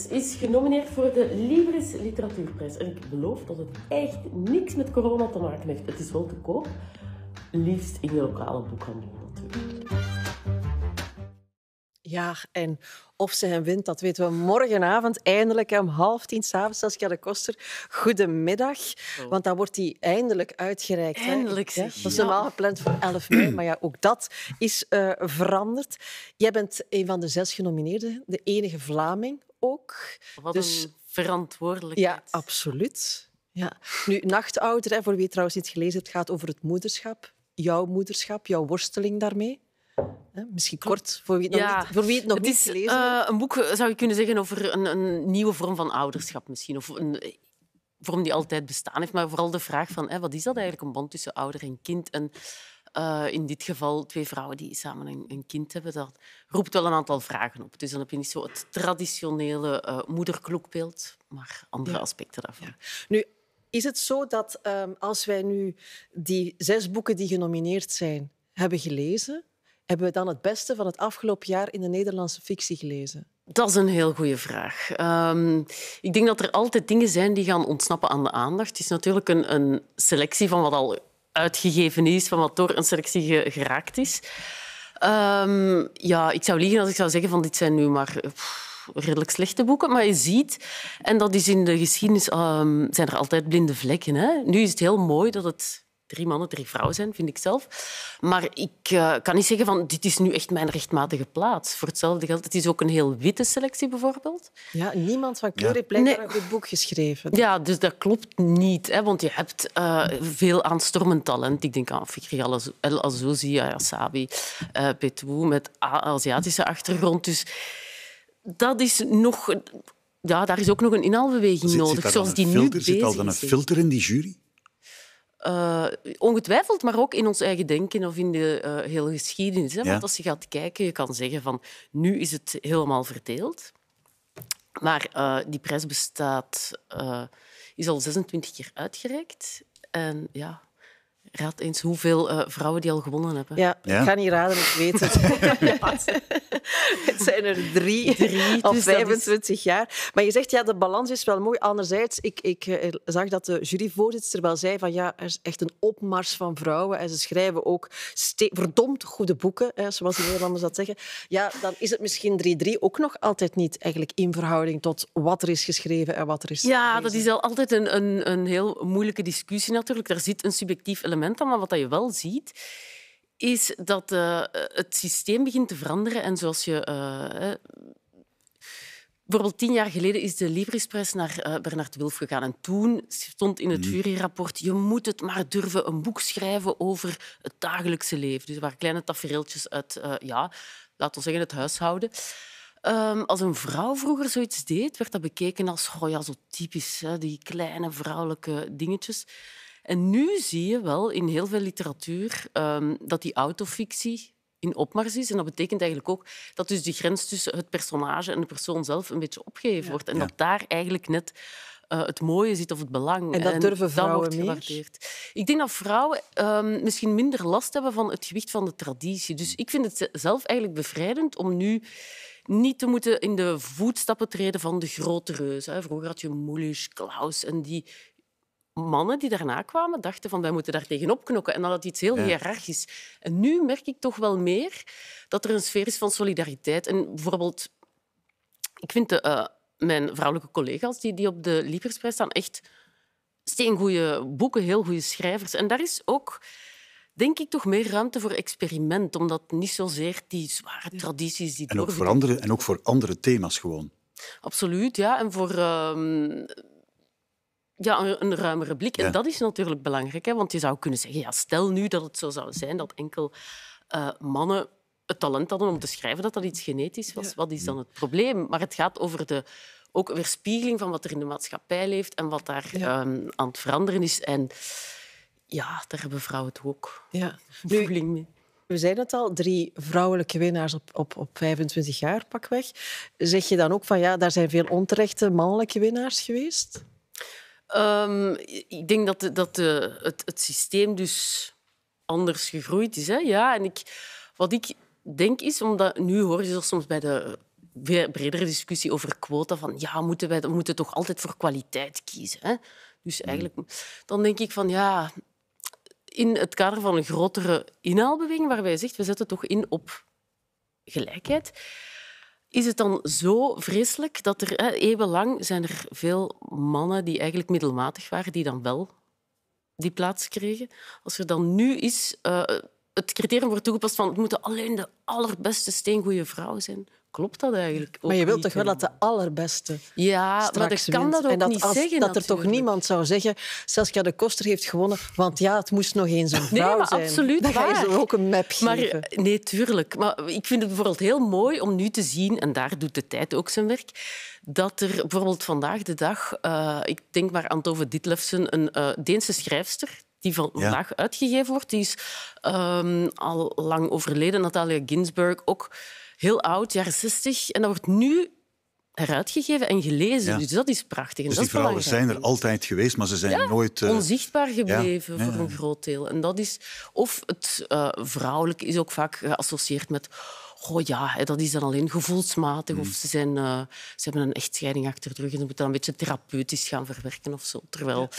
S15: is genomineerd voor de Libris Literatuurprijs. En ik beloof dat het echt niks
S3: met corona te maken heeft. Het is wel te koop. Liefst in je lokale boekhandel natuurlijk. Ja, en of ze hem wint, dat weten we morgenavond. Eindelijk om half tien s'avonds, Saskia de Koster. Goedemiddag, want dan wordt die eindelijk uitgereikt. Eindelijk, hè? Dat is normaal gepland voor 11 mei, maar ja, ook dat is eh, veranderd. Jij bent een van de zes genomineerden, de enige Vlaming ook.
S15: Wat dus, verantwoordelijkheid.
S3: Ja, absoluut. Ja. Nu, Nachtouder, voor wie trouwens niet gelezen hebt, gaat over het moederschap. Jouw moederschap, jouw worsteling daarmee. Misschien kort, voor wie het nog niet, voor wie het nog is, niet gelezen eh,
S15: heeft. Uh, een boek, eh, zou je kunnen zeggen, over een, een, nieuwe vorm van ouderschap misschien. Of een eh, vorm die altijd bestaan heeft, maar vooral de vraag van hè, wat is dat eigenlijk, een band tussen ouder en kind? Eh, in dit geval twee vrouwen die samen een, een, kind hebben. Dat roept wel een aantal vragen op. Dus dan heb je niet zo het traditionele uh, eh, moederklokbeeld, maar andere aspecten daarvan.
S3: Nu, is het zo dat ehm, als wij nu die zes boeken die genomineerd zijn hebben gelezen, hebben we dan het beste van het afgelopen jaar in de Nederlandse fictie gelezen?
S15: Dat is een heel goede vraag. Ehm, ik denk dat er altijd dingen zijn die gaan ontsnappen aan de aandacht. Het is natuurlijk een, een selectie van wat al uitgegeven is, van wat door een selectie geraakt is. Ehm, ja, ik zou liegen als ik zou zeggen van dit zijn nu maar redelijk slechte boeken. Maar je ziet, en dat is in de geschiedenis, ehm, zijn er altijd blinde vlekken. Hè? Nu is het heel mooi dat het drie mannen, drie vrouwen zijn, vind ik zelf. Maar ik eh, kan niet zeggen van dit is nu echt mijn rechtmatige plaats. Voor hetzelfde geld. Het is ook een heel witte selectie bijvoorbeeld.
S3: Ja, niemand van kleur heeft blijkbaar nee. dit boek geschreven. Ja,
S15: dus dat klopt niet. Hè, want je hebt uh, veel aanstormend talent. Ik denk aan Fikri El Azouzi, Ayasabi, uh, eh, Petou met Aziatische achtergrond. Dus dat is nog... Ja, daar is ook nog een inhaalbeweging nodig, zoals die nu bezig is. Zit al dan een filter
S1: in die jury?
S15: Eh, ongetwijfeld, maar ook in ons eigen denken of in de eh, hele geschiedenis. Hè? Want als je gaat kijken, je kan zeggen van nu is het helemaal verdeeld. Maar eh, die prijs bestaat, is al 26 keer uitgereikt. En ja, Raad eens hoeveel eh, vrouwen die al gewonnen hebben. Ja, ik ga niet
S3: raden, ik weet het. [laughs] het zijn er drie, drie al 25 dus jaar. Maar je zegt, ja, de balans is wel mooi. Anderzijds, ik, ik eh, zag dat de juryvoorzitter wel zei van ja, er is echt een opmars van vrouwen. En ze schrijven ook verdomd goede boeken, hè, zoals de Nederlanders dat zeggen. Ja, dan is het misschien 3-3 ook nog altijd niet eigenlijk in verhouding tot wat er is geschreven en wat er is Ja, dat is
S15: al altijd een, een, een heel moeilijke discussie natuurlijk. Daar zit een subjectief element dan. Maar wat je wel ziet, is dat eh, het systeem begint te veranderen. En zoals je... Eh, bijvoorbeeld tien jaar geleden is de librispress naar eh, Bernard Wilf gegaan. En toen stond in het hmm. juryrapport... je moet het maar durven, een boek schrijven over het dagelijkse leven. Dus waar kleine tafereeltjes uit, ja, laten we zeggen, het huishouden. Um, als een vrouw vroeger zoiets deed, werd dat bekeken als... Oh ja, zo typisch, hè, die kleine vrouwelijke dingetjes. En nu zie je wel in heel veel literatuur ehm, dat die autofictie in opmars is. En dat betekent eigenlijk ook dat dus die grens tussen het personage en de persoon zelf een beetje opgegeven wordt. En dat daar eigenlijk net eh, het mooie zit of het belang. En dat durven vrouwen wordt meer? Ik denk dat vrouwen ehm, misschien minder last hebben van het gewicht van de traditie. Dus hm. ik vind het zelf eigenlijk bevrijdend om nu niet te moeten in de voetstappen treden van de grote reuzen. Vroeger had je Mulisch, Klaus en die mannen die daarna kwamen dachten van wij moeten daar tegenop knokken. En dat had iets heel hiërarchisch. En nu merk ik toch wel meer dat er een sfeer is van solidariteit. En bijvoorbeeld, ik vind de, eh, mijn vrouwelijke collega's die, die op de Liepersprijs staan echt steengoede boeken, heel goede schrijvers. En daar is ook denk ik toch meer ruimte voor experiment, omdat niet zozeer die zware tradities die en ook voor
S1: andere En ook voor andere thema's gewoon.
S15: Absoluut, ja. En voor ehm, ja, een, ruimere blik. En dat is natuurlijk belangrijk. Hè? Want je zou kunnen zeggen, ja, stel nu dat het zo zou zijn dat enkel eh, mannen het talent hadden om te schrijven dat dat iets genetisch was. Wat is dan het probleem? Maar het gaat over de ook weerspiegeling van wat er in de maatschappij leeft en wat daar ehm, aan het veranderen is. En
S3: ja, daar hebben vrouwen het ook. Ja. Voeling mee. We zijn het al, drie vrouwelijke winnaars op, op, op 25 jaar pakweg. Zeg je dan ook van ja, daar zijn veel onterechte mannelijke winnaars geweest?
S15: Ehm, ik denk dat, dat de, het, het, systeem dus anders gegroeid is. Hè? Ja, en ik, wat ik denk is, omdat nu hoor je dat soms bij de bredere discussie over quota van ja, moeten wij, we moeten toch altijd voor kwaliteit kiezen. Hè? Dus mm. eigenlijk, dan denk ik van ja, in het kader van een grotere inhaalbeweging, waarbij je zegt, we zetten toch in op gelijkheid is het dan zo vreselijk dat er eeuwenlang zijn er veel mannen die eigenlijk middelmatig waren, die dan wel die plaats kregen? Als er dan nu is, eh, het criterium wordt toegepast van het moeten alleen de allerbeste steengoede vrouwen zijn klopt dat eigenlijk Maar je wilt toch wel dat
S3: de allerbeste Ja, maar ik kan dat ook dat niet zeggen. Dat er toch niemand zou zeggen, Saskia de Koster heeft gewonnen, want ja, het moest nog eens een vrouw nee, maar absoluut Dan waar. ga je ze ook een map geven. Maar, eh, nee, tuurlijk.
S15: Maar ik vind het bijvoorbeeld heel mooi om nu te zien, en daar doet de tijd ook zijn werk, dat er bijvoorbeeld vandaag de dag, eh, ik denk maar aan Tove Ditlefsen, een uh, Deense schrijfster, die vandaag uitgegeven wordt, die is ehm, al lang overleden, Natalia Ginsberg, ook heel oud, jaren 60. En dat wordt nu heruitgegeven en gelezen. Ja. Dus dat is prachtig. En dus die vrouwen zijn er
S1: altijd geweest, maar ze zijn nooit... Eh, onzichtbaar gebleven voor een
S15: groot deel. En dat is... Of het uh, vrouwelijk is ook vaak geassocieerd met... Oh ja, dat is dan alleen gevoelsmatig. Of hmm. ze, zijn, eh, ze hebben een echtscheiding achter de rug en ze moeten dan een beetje therapeutisch gaan verwerken of zo. Terwijl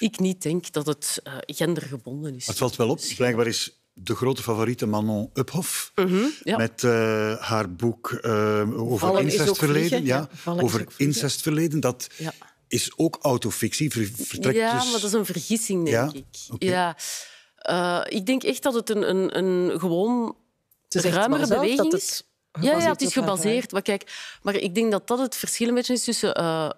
S15: ik niet denk dat het gendergebonden is. het
S1: valt wel op. Dus- Blijkbaar is de grote favoriete Manon Uphoff.
S15: Mhm, ja.
S1: Met eh, haar boek eh, over incestverleden. Ja, over incestverleden. Dat is ook autofictie. ja, dus maar dat is
S15: een vergissing, denk ik. Ja. Eh, ik denk echt dat het een, een, een gewoon ruimere beweging is. Ja, ja, het is gebaseerd. Maar, kijk, maar ik denk dat dat het verschil een beetje is tussen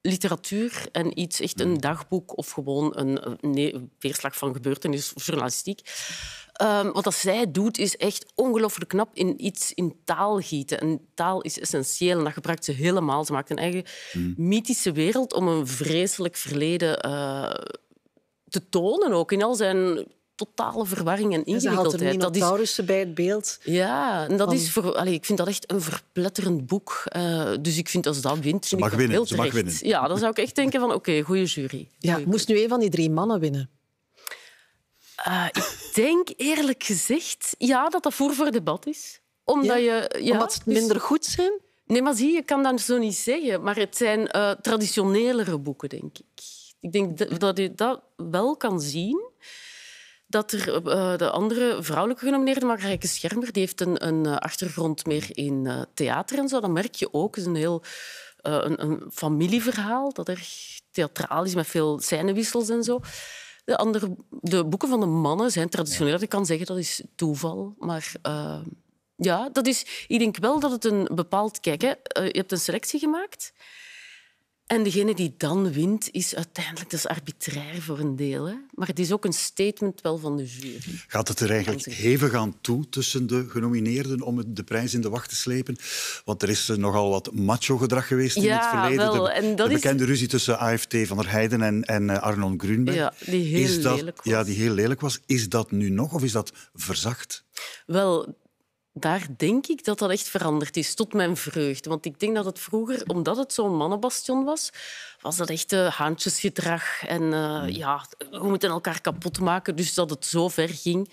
S15: literatuur en iets, echt een hmm. dagboek of gewoon een, een, van gebeurtenis of journalistiek. Ehm, wat zij doet is echt ongelooflijk knap in iets in taal gieten. En taal is essentieel en dat gebruikt ze helemaal. Ze maakt een eigen mm. mythische wereld om een vreselijk verleden eh, te tonen, ook in al zijn totale verwarring en ingewikkeldheid. Dat ze haalt
S3: is... bij het beeld.
S15: Ja, en dat is voor... Allee, ik vind dat echt een verpletterend boek. Eh, dus ik vind als dat wint, mag winnen, mag winnen. Ja, dan zou ik echt denken van oké, okay, goede jury. Goeie
S3: ja, moest nu een van die drie mannen winnen?
S15: Eh, ik denk eerlijk gezegd ja, dat dat voer voor debat is. Omdat, je, ja, Omdat ze dus- minder goed zijn? Nee, maar zie, je kan dat zo niet zeggen. Maar het zijn uh, traditionelere boeken, denk ik. Ik denk hm. dat je dat wel kan zien dat er eh, de andere vrouwelijke genomineerde, Margarethe Schermer, die heeft een, een achtergrond meer in theater en zo. Dat merk je ook. Het is een heel een, een familieverhaal dat erg theatraal is, met veel scènewissels en zo. De, andere, de boeken van de mannen zijn traditioneel. Ik kan zeggen dat is toeval, maar... Ehm, ja, dat is, ik denk wel dat het een bepaald... Kijk, hè, eh, je hebt een selectie gemaakt. En degene die dan wint, is uiteindelijk, dat arbitrair voor een deel, hè? maar het is ook een statement wel van de jury.
S1: Gaat het er eigenlijk hevig aan toe tussen de genomineerden om de prijs in de wacht te slepen? Want er is eh, nogal wat macho-gedrag geweest in het verleden. Wel. En dat de bekende is... ruzie tussen AFT van der Heijden en, en eh, Arnon Grunberg. Ja, die heel is lelijk was. Ja, die heel lelijk was. Is dat nu nog of is dat verzacht?
S15: Wel, daar denk ik dat dat echt veranderd is, tot mijn vreugde. Want ik denk dat het vroeger, omdat het zo'n mannenbastion was, was dat echt uh, eh, haantjesgedrag. En eh, mm. ja, we moeten elkaar kapot maken. Dus dat het zo ver ging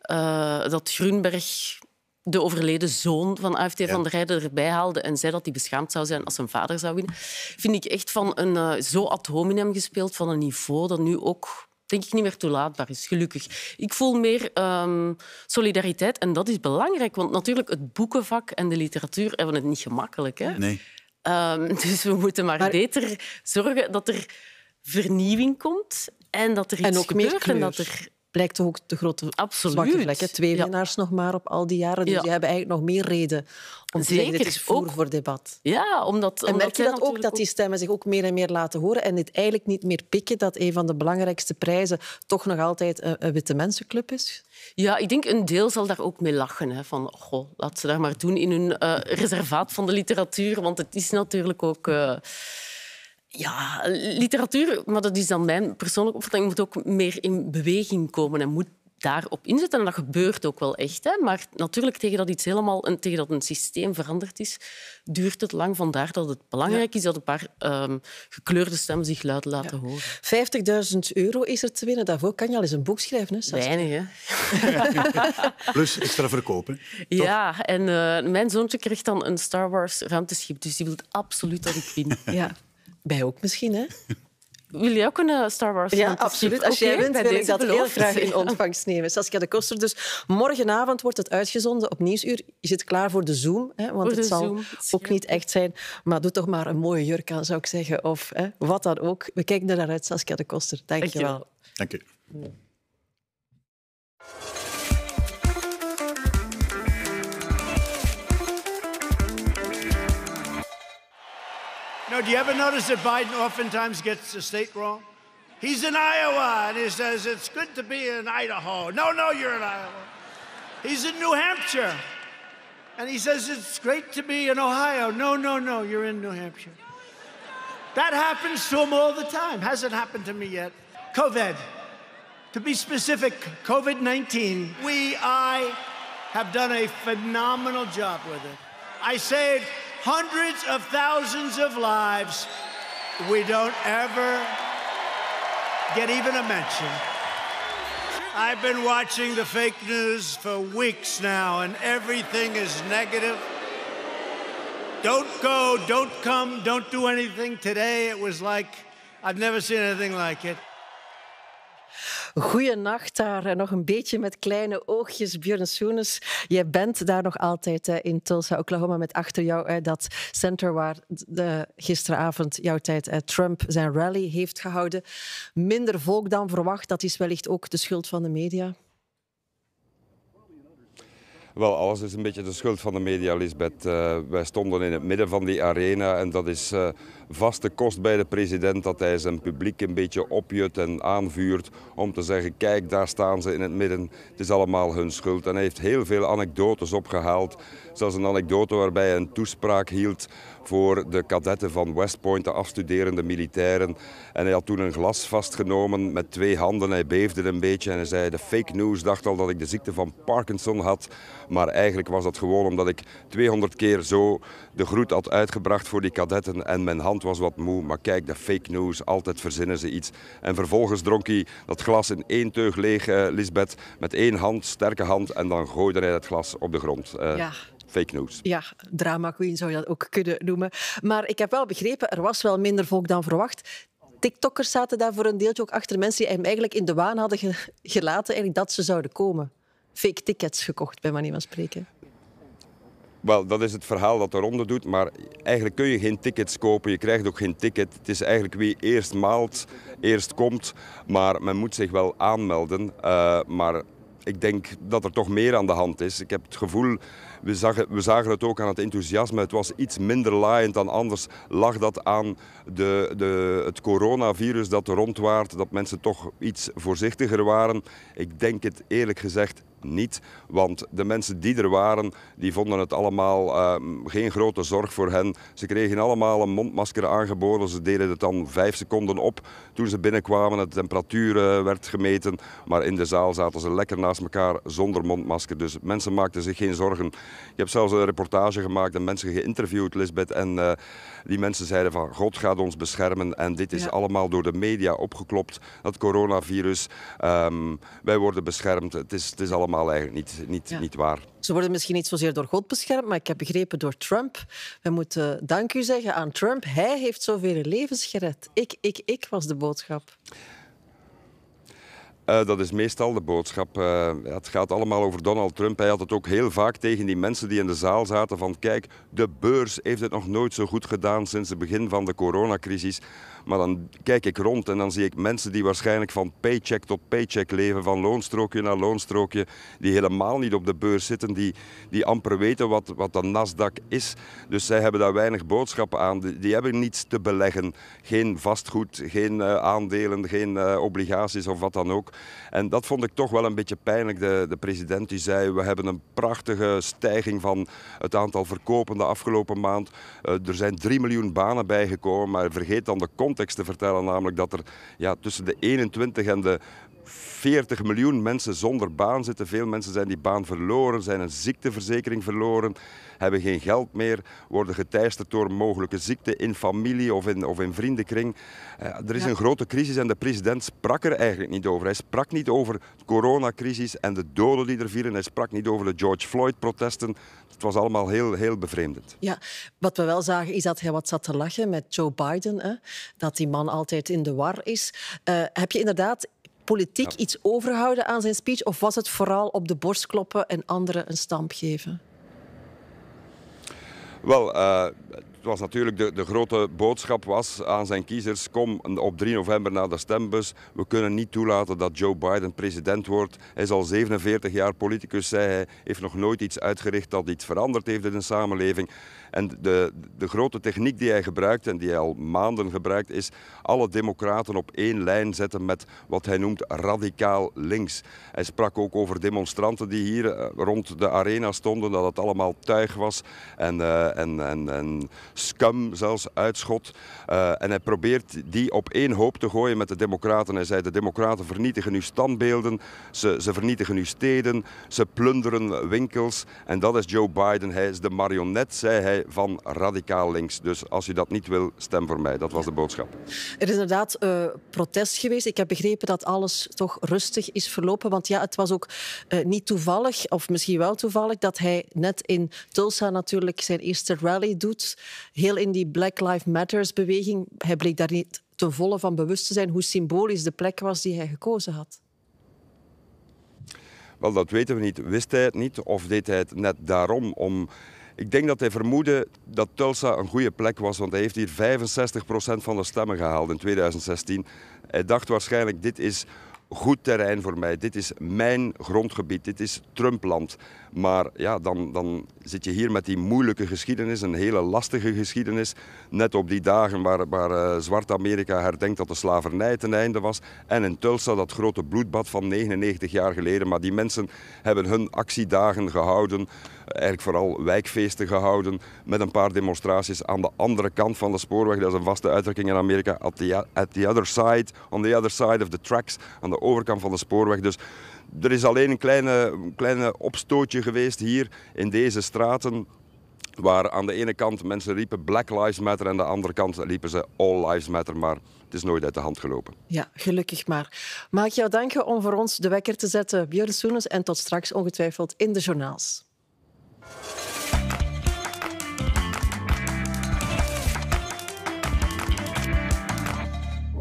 S15: eh, dat Grunberg de overleden zoon van AFT van der Rijden erbij haalde en zei dat hij beschaamd zou zijn als zijn vader zou winnen, vind ik echt van een zo ad hominem gespeeld, van een niveau dat nu ook denk ik niet meer toelaatbaar is, gelukkig. Ik voel meer ehm, solidariteit en dat is belangrijk, want natuurlijk het boekenvak en de literatuur hebben het niet gemakkelijk. Hè? Nee. Ehm, [laughs] dus we moeten maar, beter zorgen dat er vernieuwing komt en dat er iets ook gebeurt. Meer en dat er
S3: blijkt ook de grote Absoluut. vlek. Hè? Twee winnaars nog maar op al die jaren. Dus die hebben eigenlijk nog meer reden om te zeggen, dit is voer ook. voor debat. Ja, omdat... En merk je dat ook, dat die stemmen zich ook meer en meer laten horen en dit eigenlijk niet meer pikken, dat een van de belangrijkste prijzen toch nog altijd een, witte mensenclub is? Ja, ik denk een deel zal daar ook mee lachen. Hè, van,
S15: goh, laat ze daar maar doen in hun uh, reservaat van de literatuur, want het is natuurlijk ook... Eh, ja, literatuur, maar dat is dan mijn persoonlijke opvatting, moet ook meer in beweging komen en moet daarop inzetten. En dat gebeurt ook wel echt. Hè? Maar natuurlijk, tegen dat iets helemaal tegen dat een systeem veranderd is, duurt het lang. Vandaar dat het belangrijk is dat een paar ehm, gekleurde stemmen zich luid laten horen.
S3: 50.000 euro is er te winnen. Daarvoor kan je al eens een boek schrijven. Hè, Weinig, hè? [laughs] Plus extra verkopen.
S15: Ja, en eh, mijn zoontje krijgt dan een Star Wars ruimteschip. Dus die wil absoluut dat ik win. ja. Wij ook misschien, hè? Wil jij ook een eh, Star Wars
S3: Ja, absoluut. Als jij bent, wil ik dat beloofd. heel graag in [laughs] ontvangst nemen. Saskia de Koster, dus morgenavond wordt het uitgezonden op Nieuwsuur. Je zit klaar voor de Zoom, hè, want het zal ook niet echt zijn. Maar doe toch maar een mooie jurk aan, zou ik zeggen. Of hè, wat dan ook. We kijken er naar uit, Saskia de Koster. Dank, Dank je wel.
S1: Dank je.
S16: No,
S10: do you ever notice that Biden oftentimes gets the state wrong? He's in Iowa and he says, It's good to be in Idaho. No, no, you're in Iowa. He's in New Hampshire and he says, It's great to be in Ohio. No, no, no, you're in New Hampshire. That happens to him all the time. Hasn't happened to me yet. COVID. To be specific, COVID 19, we, I, have done a phenomenal job with it. I saved hundreds of thousands of lives we don't ever get even a mention. I've been watching the fake news for weeks now, and everything is negative. Don't go, don't come, don't do anything. Today it was like, I've never seen anything like it.
S3: Goeienacht daar. nog een beetje met kleine oogjes, Björn Soenes. Je bent daar nog altijd eh, in Tulsa, Oklahoma, met achter jou eh, dat center waar de, gisteravond jouw tijd eh, Trump zijn rally heeft gehouden. Minder volk dan verwacht. Dat is wellicht ook de schuld van de media.
S12: Wel, alles is een beetje de schuld van de media, Lisbeth. Eh, wij stonden in het midden van die arena en dat is uh, vaste kost bij de president dat hij zijn publiek een beetje opjut en aanvuurt om te zeggen, kijk, daar staan ze in het midden, het is allemaal hun schuld. En hij heeft heel veel anekdotes opgehaald, zelfs een anekdote waarbij hij een toespraak hield voor de kadetten van West Point, de afstuderende militairen. En hij had toen een glas vastgenomen met twee handen. Hij beefde een beetje en hij zei, de fake news dacht al dat ik de ziekte van Parkinson had. Maar eigenlijk was dat gewoon omdat ik 200 keer zo de groet had uitgebracht voor die kadetten. En mijn hand was wat moe. Maar kijk, de fake news, altijd verzinnen ze iets. En vervolgens dronk hij dat glas in één teug leeg, eh, Lisbeth. Met één hand, sterke hand. En dan gooide hij dat glas op de grond. Eh, ja fake news.
S3: Ja, drama queen zou je dat ook kunnen noemen. Maar ik heb wel begrepen, er was wel minder volk dan verwacht. TikTokkers zaten daar voor een deeltje ook achter mensen die hem eigenlijk in de waan hadden gelaten eigenlijk dat ze zouden komen. Fake tickets gekocht, bij manier van spreken.
S12: Wel, dat is het verhaal dat ronde doet, maar eigenlijk kun je geen tickets kopen, je krijgt ook geen ticket. Het is eigenlijk wie eerst maalt, eerst komt, maar men moet zich wel aanmelden. Eh, maar ik denk dat er toch meer aan de hand is. Ik heb het gevoel we zagen, we zagen het ook aan het enthousiasme. Het was iets minder laaiend dan anders. Lag dat aan de, de, het coronavirus dat rondwaart, dat mensen toch iets voorzichtiger waren. Ik denk het eerlijk gezegd niet. Want de mensen die er waren, die vonden het allemaal eh, geen grote zorg voor hen. Ze kregen allemaal een mondmasker aangeboden. Ze deden het dan vijf seconden op toen ze binnenkwamen. De temperatuur eh, werd gemeten. Maar in de zaal zaten ze lekker naast elkaar zonder mondmasker. Dus mensen maakten zich geen zorgen. Ik heb zelfs een reportage gemaakt en mensen geïnterviewd, Lisbeth. En, eh, die mensen zeiden van God gaat ons beschermen en dit is allemaal door de media opgeklopt, dat coronavirus. Ehm, wij worden beschermd. Het is, het is allemaal eigenlijk niet, niet, niet waar.
S3: Ze worden misschien niet zozeer door God beschermd, maar ik heb begrepen door Trump. We moeten dank u zeggen aan Trump. Hij heeft zoveel levens gered. Ik, ik, ik was de boodschap.
S12: Eh, dat is meestal de boodschap. Eh, het gaat allemaal over Donald Trump. Hij had het ook heel vaak tegen die mensen die in de zaal zaten van kijk, de beurs heeft het nog nooit zo goed gedaan sinds het begin van de coronacrisis. Maar dan kijk ik rond en dan zie ik mensen die waarschijnlijk van paycheck tot paycheck leven, van loonstrookje naar loonstrookje, die helemaal niet op de beurs zitten, die, die amper weten wat, wat de Nasdaq is. Dus zij hebben daar weinig boodschappen aan. Die, hebben niets te beleggen. Geen vastgoed, geen eh, aandelen, geen obligaties of wat dan ook. En dat vond ik toch wel een beetje pijnlijk. De, de president die zei, we hebben een prachtige stijging van het aantal verkopen de afgelopen maand. Eh, er zijn 3 miljoen banen bijgekomen, maar vergeet dan de context te vertellen, namelijk dat er ja, tussen de 21 en de 40 miljoen mensen zonder baan zitten. Veel mensen zijn die baan verloren, zijn een ziekteverzekering verloren, hebben geen geld meer, worden geteisterd door mogelijke ziekte in familie of in, of in vriendenkring. Eh, er is een grote crisis en de president sprak er eigenlijk niet over. Hij sprak niet over de coronacrisis en de doden die er vielen. Hij sprak niet over de George Floyd-protesten. Het was allemaal heel, heel bevreemdend.
S3: Ja, wat we wel zagen is dat hij wat zat te lachen met Joe Biden. Hè? Dat die man altijd in de war is. Eh, heb je inderdaad politiek iets overhouden aan zijn speech? Of was het vooral op de borst kloppen en anderen een stamp geven?
S12: Wel, eh, het was natuurlijk de, de, grote boodschap was aan zijn kiezers: kom op 3 november naar de stembus. We kunnen niet toelaten dat Joe Biden president wordt. Hij is al 47 jaar politicus, zei hij. Heeft nog nooit iets uitgericht dat iets veranderd heeft in de samenleving. En de, de grote techniek die hij gebruikt en die hij al maanden gebruikt is alle democraten op één lijn zetten met wat hij noemt radicaal links. Hij sprak ook over demonstranten die hier eh, rond de arena stonden, dat het allemaal tuig was en, eh, en, en, en scum zelfs, uitschot. Eh, en hij probeert die op één hoop te gooien met de democraten. Hij zei de democraten vernietigen uw standbeelden, ze, ze vernietigen uw steden, ze plunderen winkels. En dat is Joe Biden, hij is de marionet, zei hij van radicaal links. Dus als u dat niet wil, stem voor mij. Dat was de boodschap.
S3: Er is inderdaad uh, protest geweest. Ik heb begrepen dat alles toch rustig is verlopen. Want ja, het was ook eh, niet toevallig, of misschien wel toevallig, dat hij net in Tulsa natuurlijk zijn eerste rally doet. Heel in die Black Lives Matters beweging. Hij bleek daar niet te volle van bewust te zijn hoe symbolisch de plek was die hij gekozen had.
S12: Wel, dat weten we niet. Wist hij het niet of deed hij het net daarom om ik denk dat hij vermoedde dat Tulsa een goede plek was, want hij heeft hier 65% van de stemmen gehaald in 2016. Hij dacht waarschijnlijk, dit is goed terrein voor mij, dit is mijn grondgebied, dit is Trumpland. Maar ja, dan, dan zit je hier met die moeilijke geschiedenis, een hele lastige geschiedenis. Net op die dagen waar, waar eh, Zwart Amerika herdenkt dat de slavernij ten einde was. En in Tulsa dat grote bloedbad van 99 jaar geleden. Maar die mensen hebben hun actiedagen gehouden eigenlijk vooral wijkfeesten gehouden met een paar demonstraties aan de andere kant van de spoorweg. Dat is een vaste uitdrukking in Amerika. At the, at the other side, on the other side of the tracks, aan de overkant van de spoorweg. Dus er is alleen een kleine, kleine opstootje geweest hier in deze straten. Waar aan de ene kant mensen riepen Black Lives Matter en aan de andere kant riepen ze All Lives Matter. Maar het is nooit uit de hand gelopen.
S3: Ja, gelukkig maar. Maak jou danken om voor ons de wekker te zetten, Björn Soenens. En tot straks ongetwijfeld in de journaals.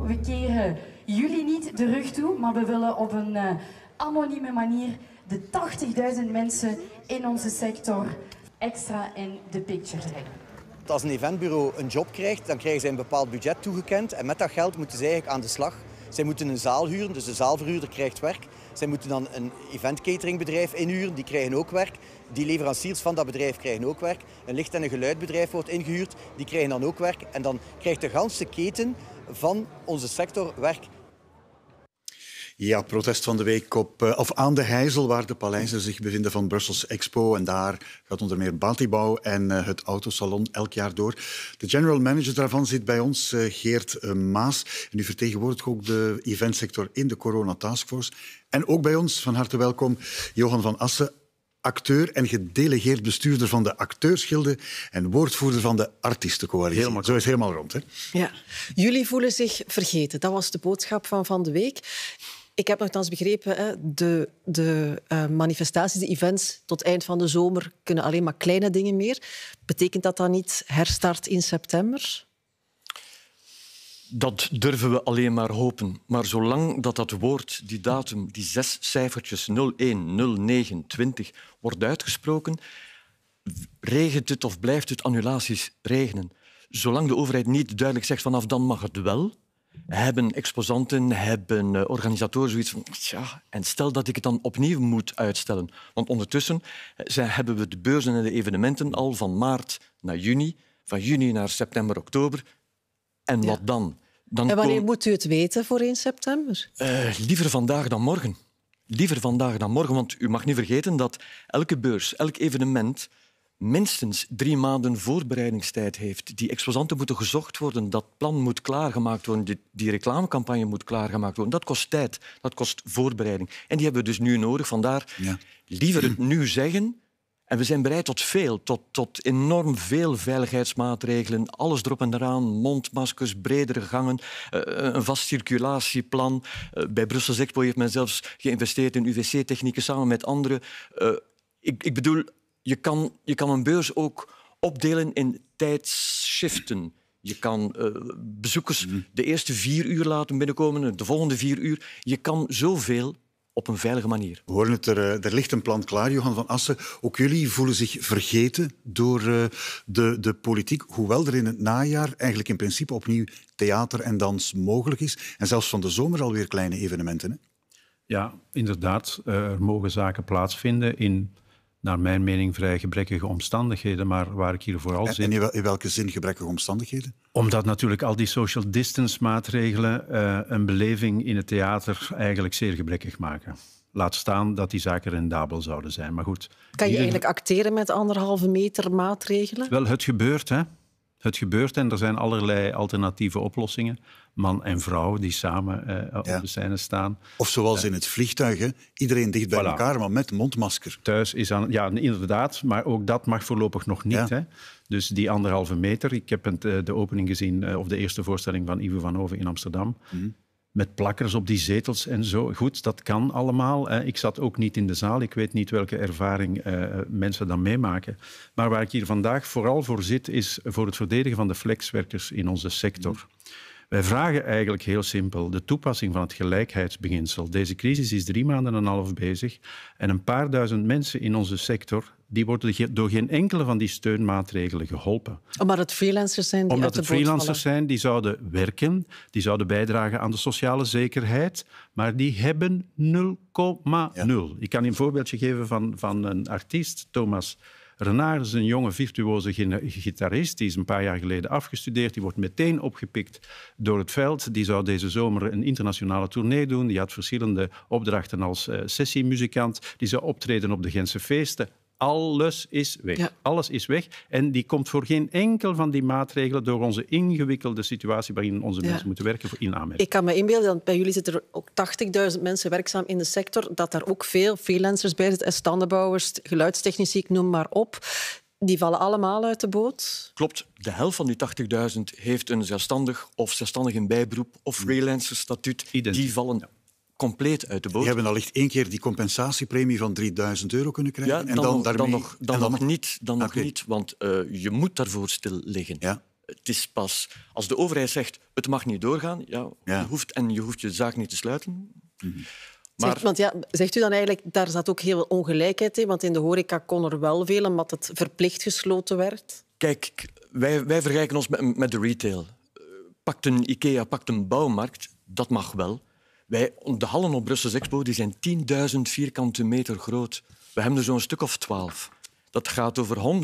S8: We keren jullie niet de rug toe, maar we willen op een eh, anonieme manier de 80.000 mensen in onze sector
S4: extra in de picture trekken
S5: als een eventbureau een job krijgt, dan krijgen zij een bepaald budget toegekend. En met dat geld moeten ze eigenlijk aan de slag. Zij moeten een zaal huren, dus de zaalverhuurder krijgt werk. Zij moeten dan een event cateringbedrijf inhuren, die krijgen ook werk. Die leveranciers van dat bedrijf krijgen ook werk. Een licht- en een geluidbedrijf wordt ingehuurd, die krijgen dan ook werk. En dan krijgt de ganse keten van onze sector werk
S1: ja, protest van de week op, eh, of aan de Heijzel, waar de paleizen zich bevinden van Brussels Expo. En daar gaat onder meer Baltibouw en eh, het Autosalon elk jaar door. De general manager daarvan zit bij ons, eh, Geert Maas. En u vertegenwoordigt ook de eventsector in de Corona Taskforce. En ook bij ons, van harte welkom, Johan van Assen, acteur en gedelegeerd bestuurder van de acteursgilde en woordvoerder van de artiestencoalitie. Helemaal, zo is het helemaal rond, hè?
S3: Ja. Jullie voelen zich vergeten. Dat was de boodschap van van de week ik heb nogthans begrepen, hè, de, de eh, manifestaties, de events tot eind van de zomer kunnen alleen maar kleine dingen meer. Betekent dat dan niet herstart in september?
S5: Dat durven we alleen maar hopen. Maar zolang dat, dat woord, die datum, die zes cijfertjes 010920 wordt uitgesproken, regent het of blijft het annulaties regenen. Zolang de overheid niet duidelijk zegt vanaf dan mag het wel, hebben exposanten, hebben eh, organisatoren zoiets van... Tja, en stel dat ik het dan opnieuw moet uitstellen. Want ondertussen eh, hebben we de beurzen en de evenementen al van maart naar juni, van juni naar september, oktober. En wat dan? dan? En wanneer
S3: moet u het weten voor 1 september?
S5: Eh, liever vandaag dan morgen. Liever vandaag dan morgen, want u mag niet vergeten dat elke beurs, elk evenement minstens drie maanden voorbereidingstijd heeft. Die exposanten moeten gezocht worden, dat plan moet klaargemaakt worden, die, die, reclamecampagne moet klaargemaakt worden. Dat kost tijd, dat kost voorbereiding. En die hebben we dus nu nodig. Vandaar ja. liever het nu zeggen. En we zijn bereid tot veel, tot, tot enorm veel veiligheidsmaatregelen. Alles erop en eraan, mondmaskers, bredere gangen, eh, eh, een vast circulatieplan. Eh, bij Brussels Expo heeft men zelfs geïnvesteerd in UWC-technieken samen met anderen. Ik, ik bedoel, je kan, je kan een beurs ook opdelen in tijdschiften. Je kan eh, bezoekers mhm. de eerste vier uur laten binnenkomen, de volgende vier uur. Je kan zoveel op een veilige manier. We horen het, er, eh, er ligt een plan klaar, Johan van Assen. Ook jullie voelen zich
S1: vergeten door eh, de, de politiek, hoewel er in het najaar eigenlijk in principe opnieuw theater en dans mogelijk is. En zelfs van de zomer alweer kleine evenementen. Hè?
S10: Ja, inderdaad. Er mogen zaken plaatsvinden in naar mijn mening, vrij gebrekkige omstandigheden. Maar waar ik hier vooral En in
S1: welke zin gebrekkige omstandigheden?
S10: Omdat natuurlijk al die social distance maatregelen eh, een beleving in het theater eigenlijk zeer gebrekkig maken. Laat staan dat die zaken rendabel zouden zijn. Maar goed. Kan je eigenlijk
S3: acteren met anderhalve meter maatregelen?
S10: Wel, het gebeurt, hè. Het gebeurt en er zijn allerlei alternatieve oplossingen man en vrouw die samen eh, eh, op de scène staan. Of zoals eh, in het vliegtuig, iedereen dicht bij elkaar, maar met mondmasker. Thuis is aan, ja, inderdaad, maar ook dat mag voorlopig nog niet. Hè? Dus die anderhalve meter. Ik heb de opening gezien, of de eerste voorstelling van Ivo van Hoven in Amsterdam. Mhm. Met plakkers op die zetels en zo. Goed, dat kan allemaal. Ik zat ook niet in de zaal. Ik weet niet welke ervaring mensen dan meemaken. Maar waar ik hier vandaag vooral voor zit, is voor het verdedigen van de flexwerkers in onze sector. Mhm. Wij vragen eigenlijk heel simpel de toepassing van het gelijkheidsbeginsel. Deze crisis is drie maanden en een half bezig en een paar duizend mensen in onze sector die worden door geen enkele van die steunmaatregelen geholpen.
S3: Omdat het freelancers zijn die Omdat het freelancers
S10: zijn die zouden werken, die zouden bijdragen aan de sociale zekerheid, maar die hebben 0,0. Ik kan een voorbeeldje geven van, van een artiest, Thomas Renard is een jonge virtuoze gitarist. Die is een paar jaar geleden afgestudeerd. Die wordt meteen opgepikt door het veld. Die zou deze zomer een internationale tournee doen. Die had verschillende opdrachten als uh, sessiemuzikant. Die zou optreden op de Gentse feesten. Alles is weg. Alles is weg. En die komt voor geen enkel van die maatregelen door onze ingewikkelde situatie waarin onze mensen moeten werken in aanmerking.
S3: Ik kan me inbeelden, dat bij jullie zitten er ook 80.000 mensen werkzaam in de sector, dat daar ook veel freelancers bij zitten, standenbouwers, geluidstechnici, ik noem maar op. Die vallen allemaal uit de boot.
S5: Klopt. De helft van die 80.000 heeft een zelfstandig of zelfstandig een bijberoep of freelancer statuut. Die vallen compleet uit de boot. Die hebben allicht één keer die compensatiepremie van 3000 euro kunnen krijgen. dan en dan, nog, dan, nog, dan, en dan nog, niet, dan nog niet, want eh, je moet daarvoor stil liggen. Ja. Het is pas als de overheid zegt het mag niet doorgaan, ja, Je hoeft, en je hoeft je zaak niet te sluiten. Mhm. Maar... Zegt,
S3: want ja, zegt u dan eigenlijk, daar zat ook heel veel ongelijkheid in, want in de horeca kon er wel veel, omdat het verplicht gesloten werd.
S5: Kijk, wij, wij vergelijken ons met, met de retail. Eh, pakt een IKEA, pakt een bouwmarkt, dat mag wel. Wij, de hallen op Brussels Expo die zijn 10.000 vierkante meter groot. We hebben er zo'n stuk of twaalf. Dat gaat over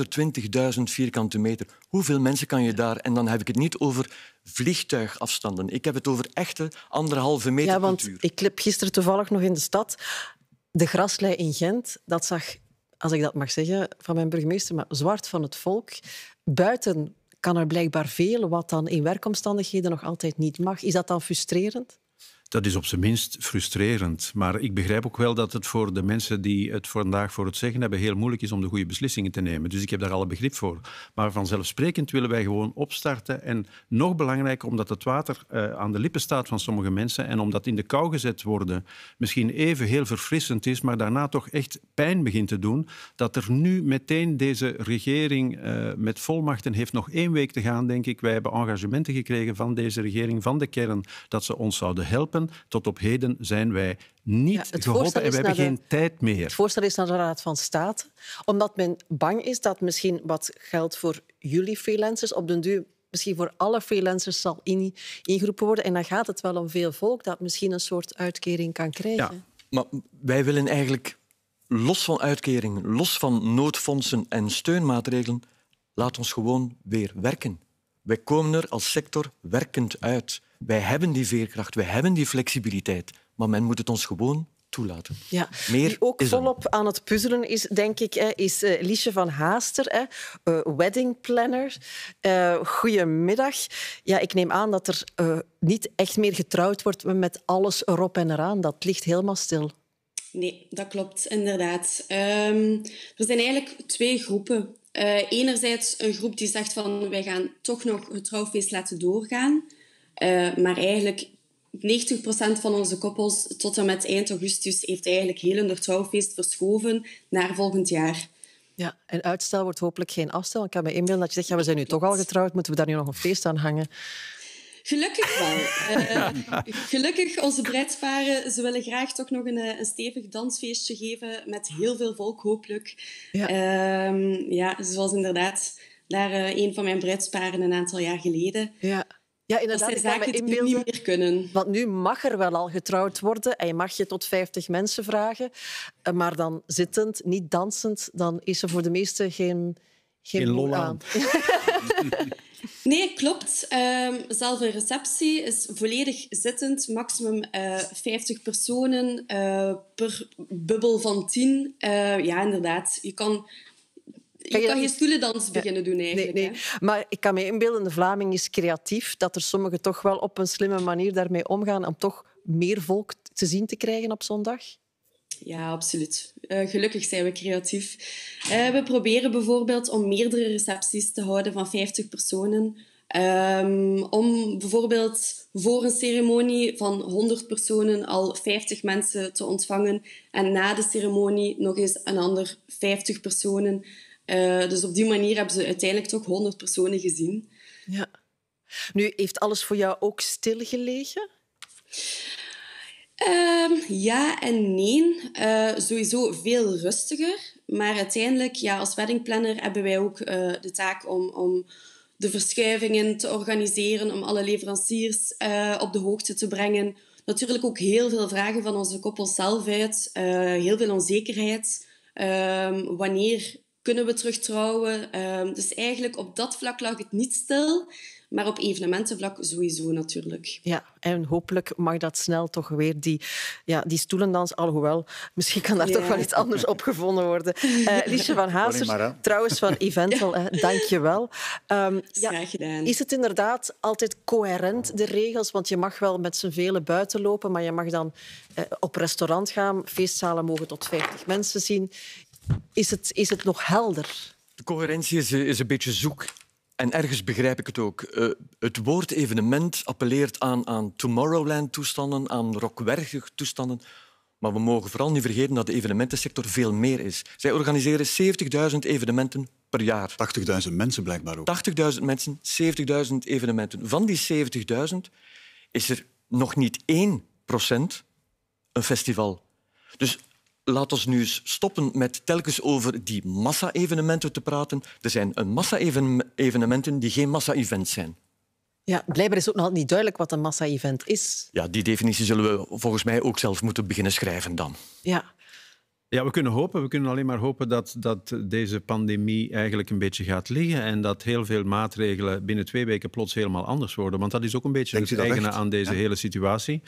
S5: 120.000 vierkante meter. Hoeveel mensen kan je daar? En dan heb ik het niet over
S3: vliegtuigafstanden. Ik heb het over echte anderhalve meter Ja, want cultuur. ik liep gisteren toevallig nog in de stad. De graslei in Gent, dat zag, als ik dat mag zeggen, van mijn burgemeester, maar zwart van het volk. Buiten kan er blijkbaar veel wat dan in werkomstandigheden nog altijd niet mag. Is dat dan frustrerend?
S10: dat is op zijn minst frustrerend. Maar ik begrijp ook wel dat het voor de mensen die het vandaag voor het zeggen hebben heel moeilijk is om de goede beslissingen te nemen. Dus ik heb daar alle begrip voor. Maar vanzelfsprekend willen wij gewoon opstarten. En nog belangrijker, omdat het water eh, aan de lippen staat van sommige mensen en omdat in de kou gezet worden misschien even heel verfrissend is, maar daarna toch echt pijn begint te doen, dat er nu meteen deze regering eh, met volmachten heeft nog één week te gaan, denk ik. Wij hebben engagementen gekregen van deze regering, van de kern, dat ze ons zouden helpen tot op heden zijn wij niet ja, en we hebben geen tijd meer. Het
S3: voorstel is naar de Raad van State, omdat men bang is dat misschien wat geld voor jullie freelancers op den duur misschien voor alle freelancers zal in, ingeroepen worden. En dan gaat het wel om veel volk dat misschien een soort uitkering kan krijgen. Ja,
S5: maar wij willen eigenlijk los van uitkeringen, los van noodfondsen en steunmaatregelen, laat ons gewoon weer werken. Wij komen er als sector werkend uit. Wij hebben die veerkracht, wij hebben die flexibiliteit, maar men moet het ons gewoon toelaten. Ja. die ook volop
S3: aan het puzzelen is, denk ik, is eh, Liesje van Haaster, eh, wedding planner. Eh, goedemiddag. Ja, ik neem aan dat er niet echt meer getrouwd wordt met alles erop en eraan. Dat ligt helemaal stil.
S19: Nee, dat klopt, inderdaad. Ehm, er zijn eigenlijk twee groepen. enerzijds een groep die zegt van wij gaan toch nog het trouwfeest laten doorgaan. Eh, maar eigenlijk 90% van onze koppels tot en met eind augustus
S3: heeft eigenlijk heel hun trouwfeest verschoven naar volgend jaar. Ja, en uitstel wordt hopelijk geen afstel. Ik kan me inbeelden dat je zegt, ja, we zijn nu toch al getrouwd, moeten we daar nu nog een feest aan hangen?
S19: Gelukkig wel. Eh, gelukkig, onze bruidsparen, ze willen graag toch nog een, eh, een, stevig dansfeestje geven met heel veel volk, hopelijk. Ja, ehm, zoals inderdaad daar een van mijn bruidsparen een aantal jaar geleden.
S3: Ja. Ja, inderdaad. Dat zijn zaken die niet meer kunnen. Want nu mag er wel al getrouwd worden en je mag je tot 50 mensen vragen. Eh, maar dan zittend, niet dansend, dan is er voor de meesten geen... Geen, lol aan. [laughs] nee, klopt. Ehm, zelf een
S19: receptie is volledig zittend. Maximum uh, eh, 50 personen eh, per bubbel van 10. ja, inderdaad. Je kan je kan geen stoelendans beginnen doen eigenlijk. Nee,
S3: nee. Maar ik kan me inbeelden, de Vlaming is creatief, dat er sommigen toch wel op een slimme manier daarmee omgaan om toch meer volk te zien te krijgen op zondag? Ja, absoluut. Eh, gelukkig zijn we creatief. Eh, we proberen bijvoorbeeld
S19: om meerdere recepties te houden van 50 personen. Ehm, om bijvoorbeeld voor een ceremonie van 100 personen al 50 mensen te ontvangen en na de ceremonie nog eens een ander 50 personen. Eh, dus op die manier hebben ze uiteindelijk toch 100 personen gezien. Ja. Nu, heeft alles voor jou ook stilgelegen? Ehm, ja en nee. Eh, sowieso veel rustiger. Maar uiteindelijk, ja, als weddingplanner hebben wij ook eh, de taak om, om de verschuivingen te organiseren, om alle leveranciers op de hoogte te brengen. Natuurlijk ook heel veel vragen van onze koppel zelf uit, heel veel onzekerheid. Ehm, wanneer kunnen we terug trouwen? Ehm, dus eigenlijk op dat vlak lag het niet stil. Maar op evenementenvlak sowieso
S3: natuurlijk. Ja, en hopelijk mag dat snel toch weer die, ja, die stoelendans. Alhoewel, misschien kan daar toch wel iets anders op gevonden worden. Uh, [laughs] Liesje van Hazer, trouwens van Eventel, ja. dank je wel. Ehm, ja, is het inderdaad altijd coherent, de regels? Want je mag wel met z'n velen buiten lopen, maar je mag dan eh, op restaurant gaan. Feestzalen mogen tot 50 mensen zien is het, is het nog helder. De
S5: coherentie is, is een beetje zoek. En ergens begrijp ik het ook. Eh, het woord evenement appelleert aan, aan Tomorrowland-toestanden, aan rockwerkig-toestanden. Maar we mogen vooral niet vergeten dat de evenementensector veel meer is. Zij organiseren 70.000 evenementen per jaar. 80.000 mensen blijkbaar ook. 80.000 mensen, 70.000 evenementen. Van die 70.000 is er nog niet 1% een festival. Dus laat ons nu eens stoppen met telkens over die massa-evenementen te praten. Er zijn een massa-evenementen die geen massa event zijn.
S3: Ja, blijkbaar is ook nog niet duidelijk wat een massa-event is.
S5: Ja, die definitie zullen we volgens mij ook zelf moeten beginnen schrijven dan.
S3: Ja.
S10: Ja, we kunnen hopen. We kunnen alleen maar hopen dat, dat deze pandemie eigenlijk een beetje gaat liggen en dat heel veel maatregelen binnen twee weken plots helemaal anders worden. Want dat is ook een beetje het eigene aan deze hele situatie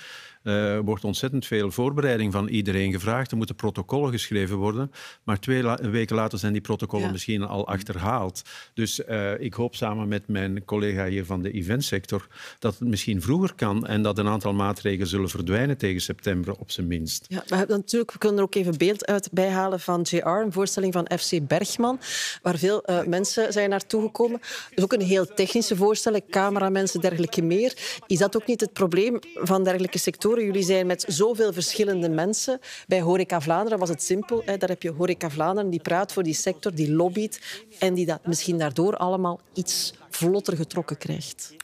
S10: uh, wordt ontzettend veel voorbereiding van iedereen gevraagd. Er moeten protocollen geschreven worden. Maar twee weken later zijn die protocollen misschien al achterhaald. Dus eh, ik hoop samen met mijn collega hier van de eventsector dat het misschien vroeger kan en dat een aantal maatregelen zullen verdwijnen tegen september op zijn minst.
S3: Ja, we hebben natuurlijk, we kunnen er ook even beeld uit bijhalen van JR, een voorstelling van FC Bergman, waar veel eh, mensen zijn naartoe gekomen. Dus ook een heel technische voorstelling, cameramensen, dergelijke meer. Is dat ook niet het probleem van dergelijke sectoren? Jullie zijn met zoveel verschillende mensen. Bij Horeca Vlaanderen was het simpel. Hè. Daar heb je Horeca Vlaanderen die praat voor die sector, die lobbyt en die dat misschien daardoor allemaal iets vlotter getrokken krijgt.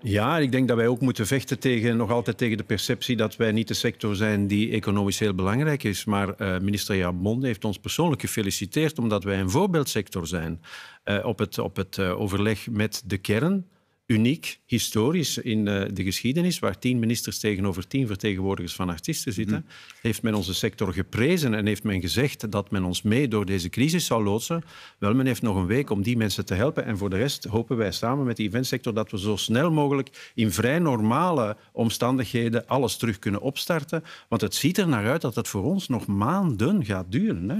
S10: Ja, ik denk dat wij ook moeten vechten tegen, nog altijd tegen de perceptie dat wij niet de sector zijn die economisch heel belangrijk is. Maar uh, minister Jabon heeft ons persoonlijk gefeliciteerd omdat wij een voorbeeldsector zijn. Eh, op het, op het eh, overleg met de kern uniek historisch in eh, de geschiedenis, waar tien ministers tegenover tien vertegenwoordigers van artiesten zitten, mhm. heeft men onze sector geprezen en heeft men gezegd dat men ons mee door deze crisis zou loodsen. Wel, men heeft nog een week om die mensen te helpen. En voor de rest hopen wij samen met de eventsector dat we zo snel mogelijk in vrij normale omstandigheden alles terug kunnen opstarten. Want het ziet er naar uit dat het
S5: voor ons nog maanden gaat duren. Hè?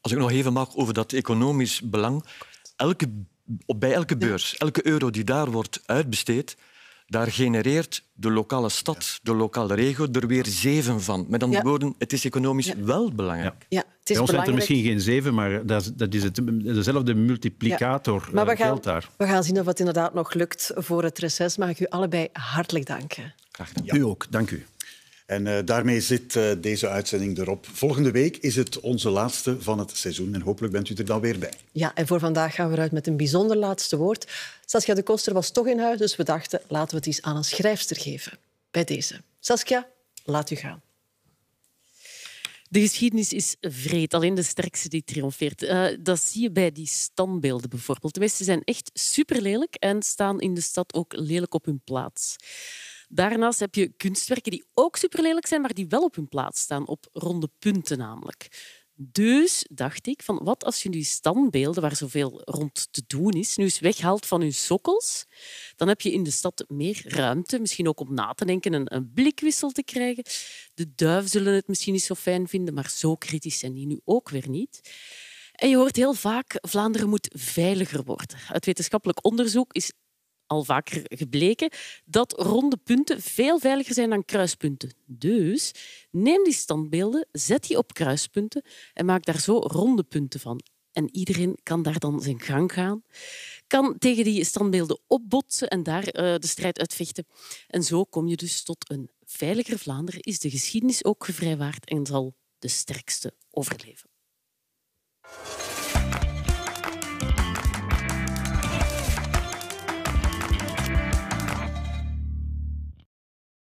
S5: Als ik nog even mag over dat economisch belang. Elke op, bij elke beurs, elke euro die daar wordt uitbesteed, daar genereert de lokale stad, de lokale regio er weer zeven van. Met andere woorden, het is economisch wel belangrijk.
S3: Ja. Het is Bij er misschien
S5: geen zeven, maar dat, dat is het, dezelfde
S3: multiplicator ja. we eh, gaan, daar. We gaan zien of wat inderdaad nog lukt voor het reces. Mag ik u allebei hartelijk danken.
S1: Graag gedaan. U ook, dank u. En eh, daarmee zit eh, deze uitzending erop. Volgende week is het onze laatste van het seizoen. En hopelijk bent u er dan weer bij.
S3: Ja, en voor vandaag gaan we uit met een bijzonder laatste woord. Saskia de Koster was toch in huis, dus we dachten, laten we het eens aan een schrijfster geven. Bij deze. Saskia, laat u gaan.
S15: De geschiedenis is vreed. Alleen de sterkste die triomfeert. Eh, dat zie je bij die standbeelden bijvoorbeeld. De meeste zijn echt superlelijk en staan in de stad ook lelijk op hun plaats. Daarnaast heb je kunstwerken die ook superlelijk zijn, maar die wel op hun plaats staan, op ronde punten namelijk. Dus dacht ik, van wat als je die standbeelden, waar zoveel rond te doen is, nu eens weghaalt van hun sokkels, dan heb je in de stad meer ruimte, misschien ook om na te denken en een blikwissel te krijgen. De duiven zullen het misschien niet zo fijn vinden, maar zo kritisch zijn die nu ook weer niet. En je hoort heel vaak, Vlaanderen moet veiliger worden. Uit wetenschappelijk onderzoek is al vaker gebleken dat ronde punten veel veiliger zijn dan kruispunten. Dus neem die standbeelden, zet die op kruispunten en maak daar zo ronde punten van. En iedereen kan daar dan zijn gang gaan, kan tegen die standbeelden opbotsen en daar eh, de strijd uitvechten. En zo kom je dus tot een veiliger Vlaanderen, is de geschiedenis ook gevrijwaard en zal de sterkste overleven.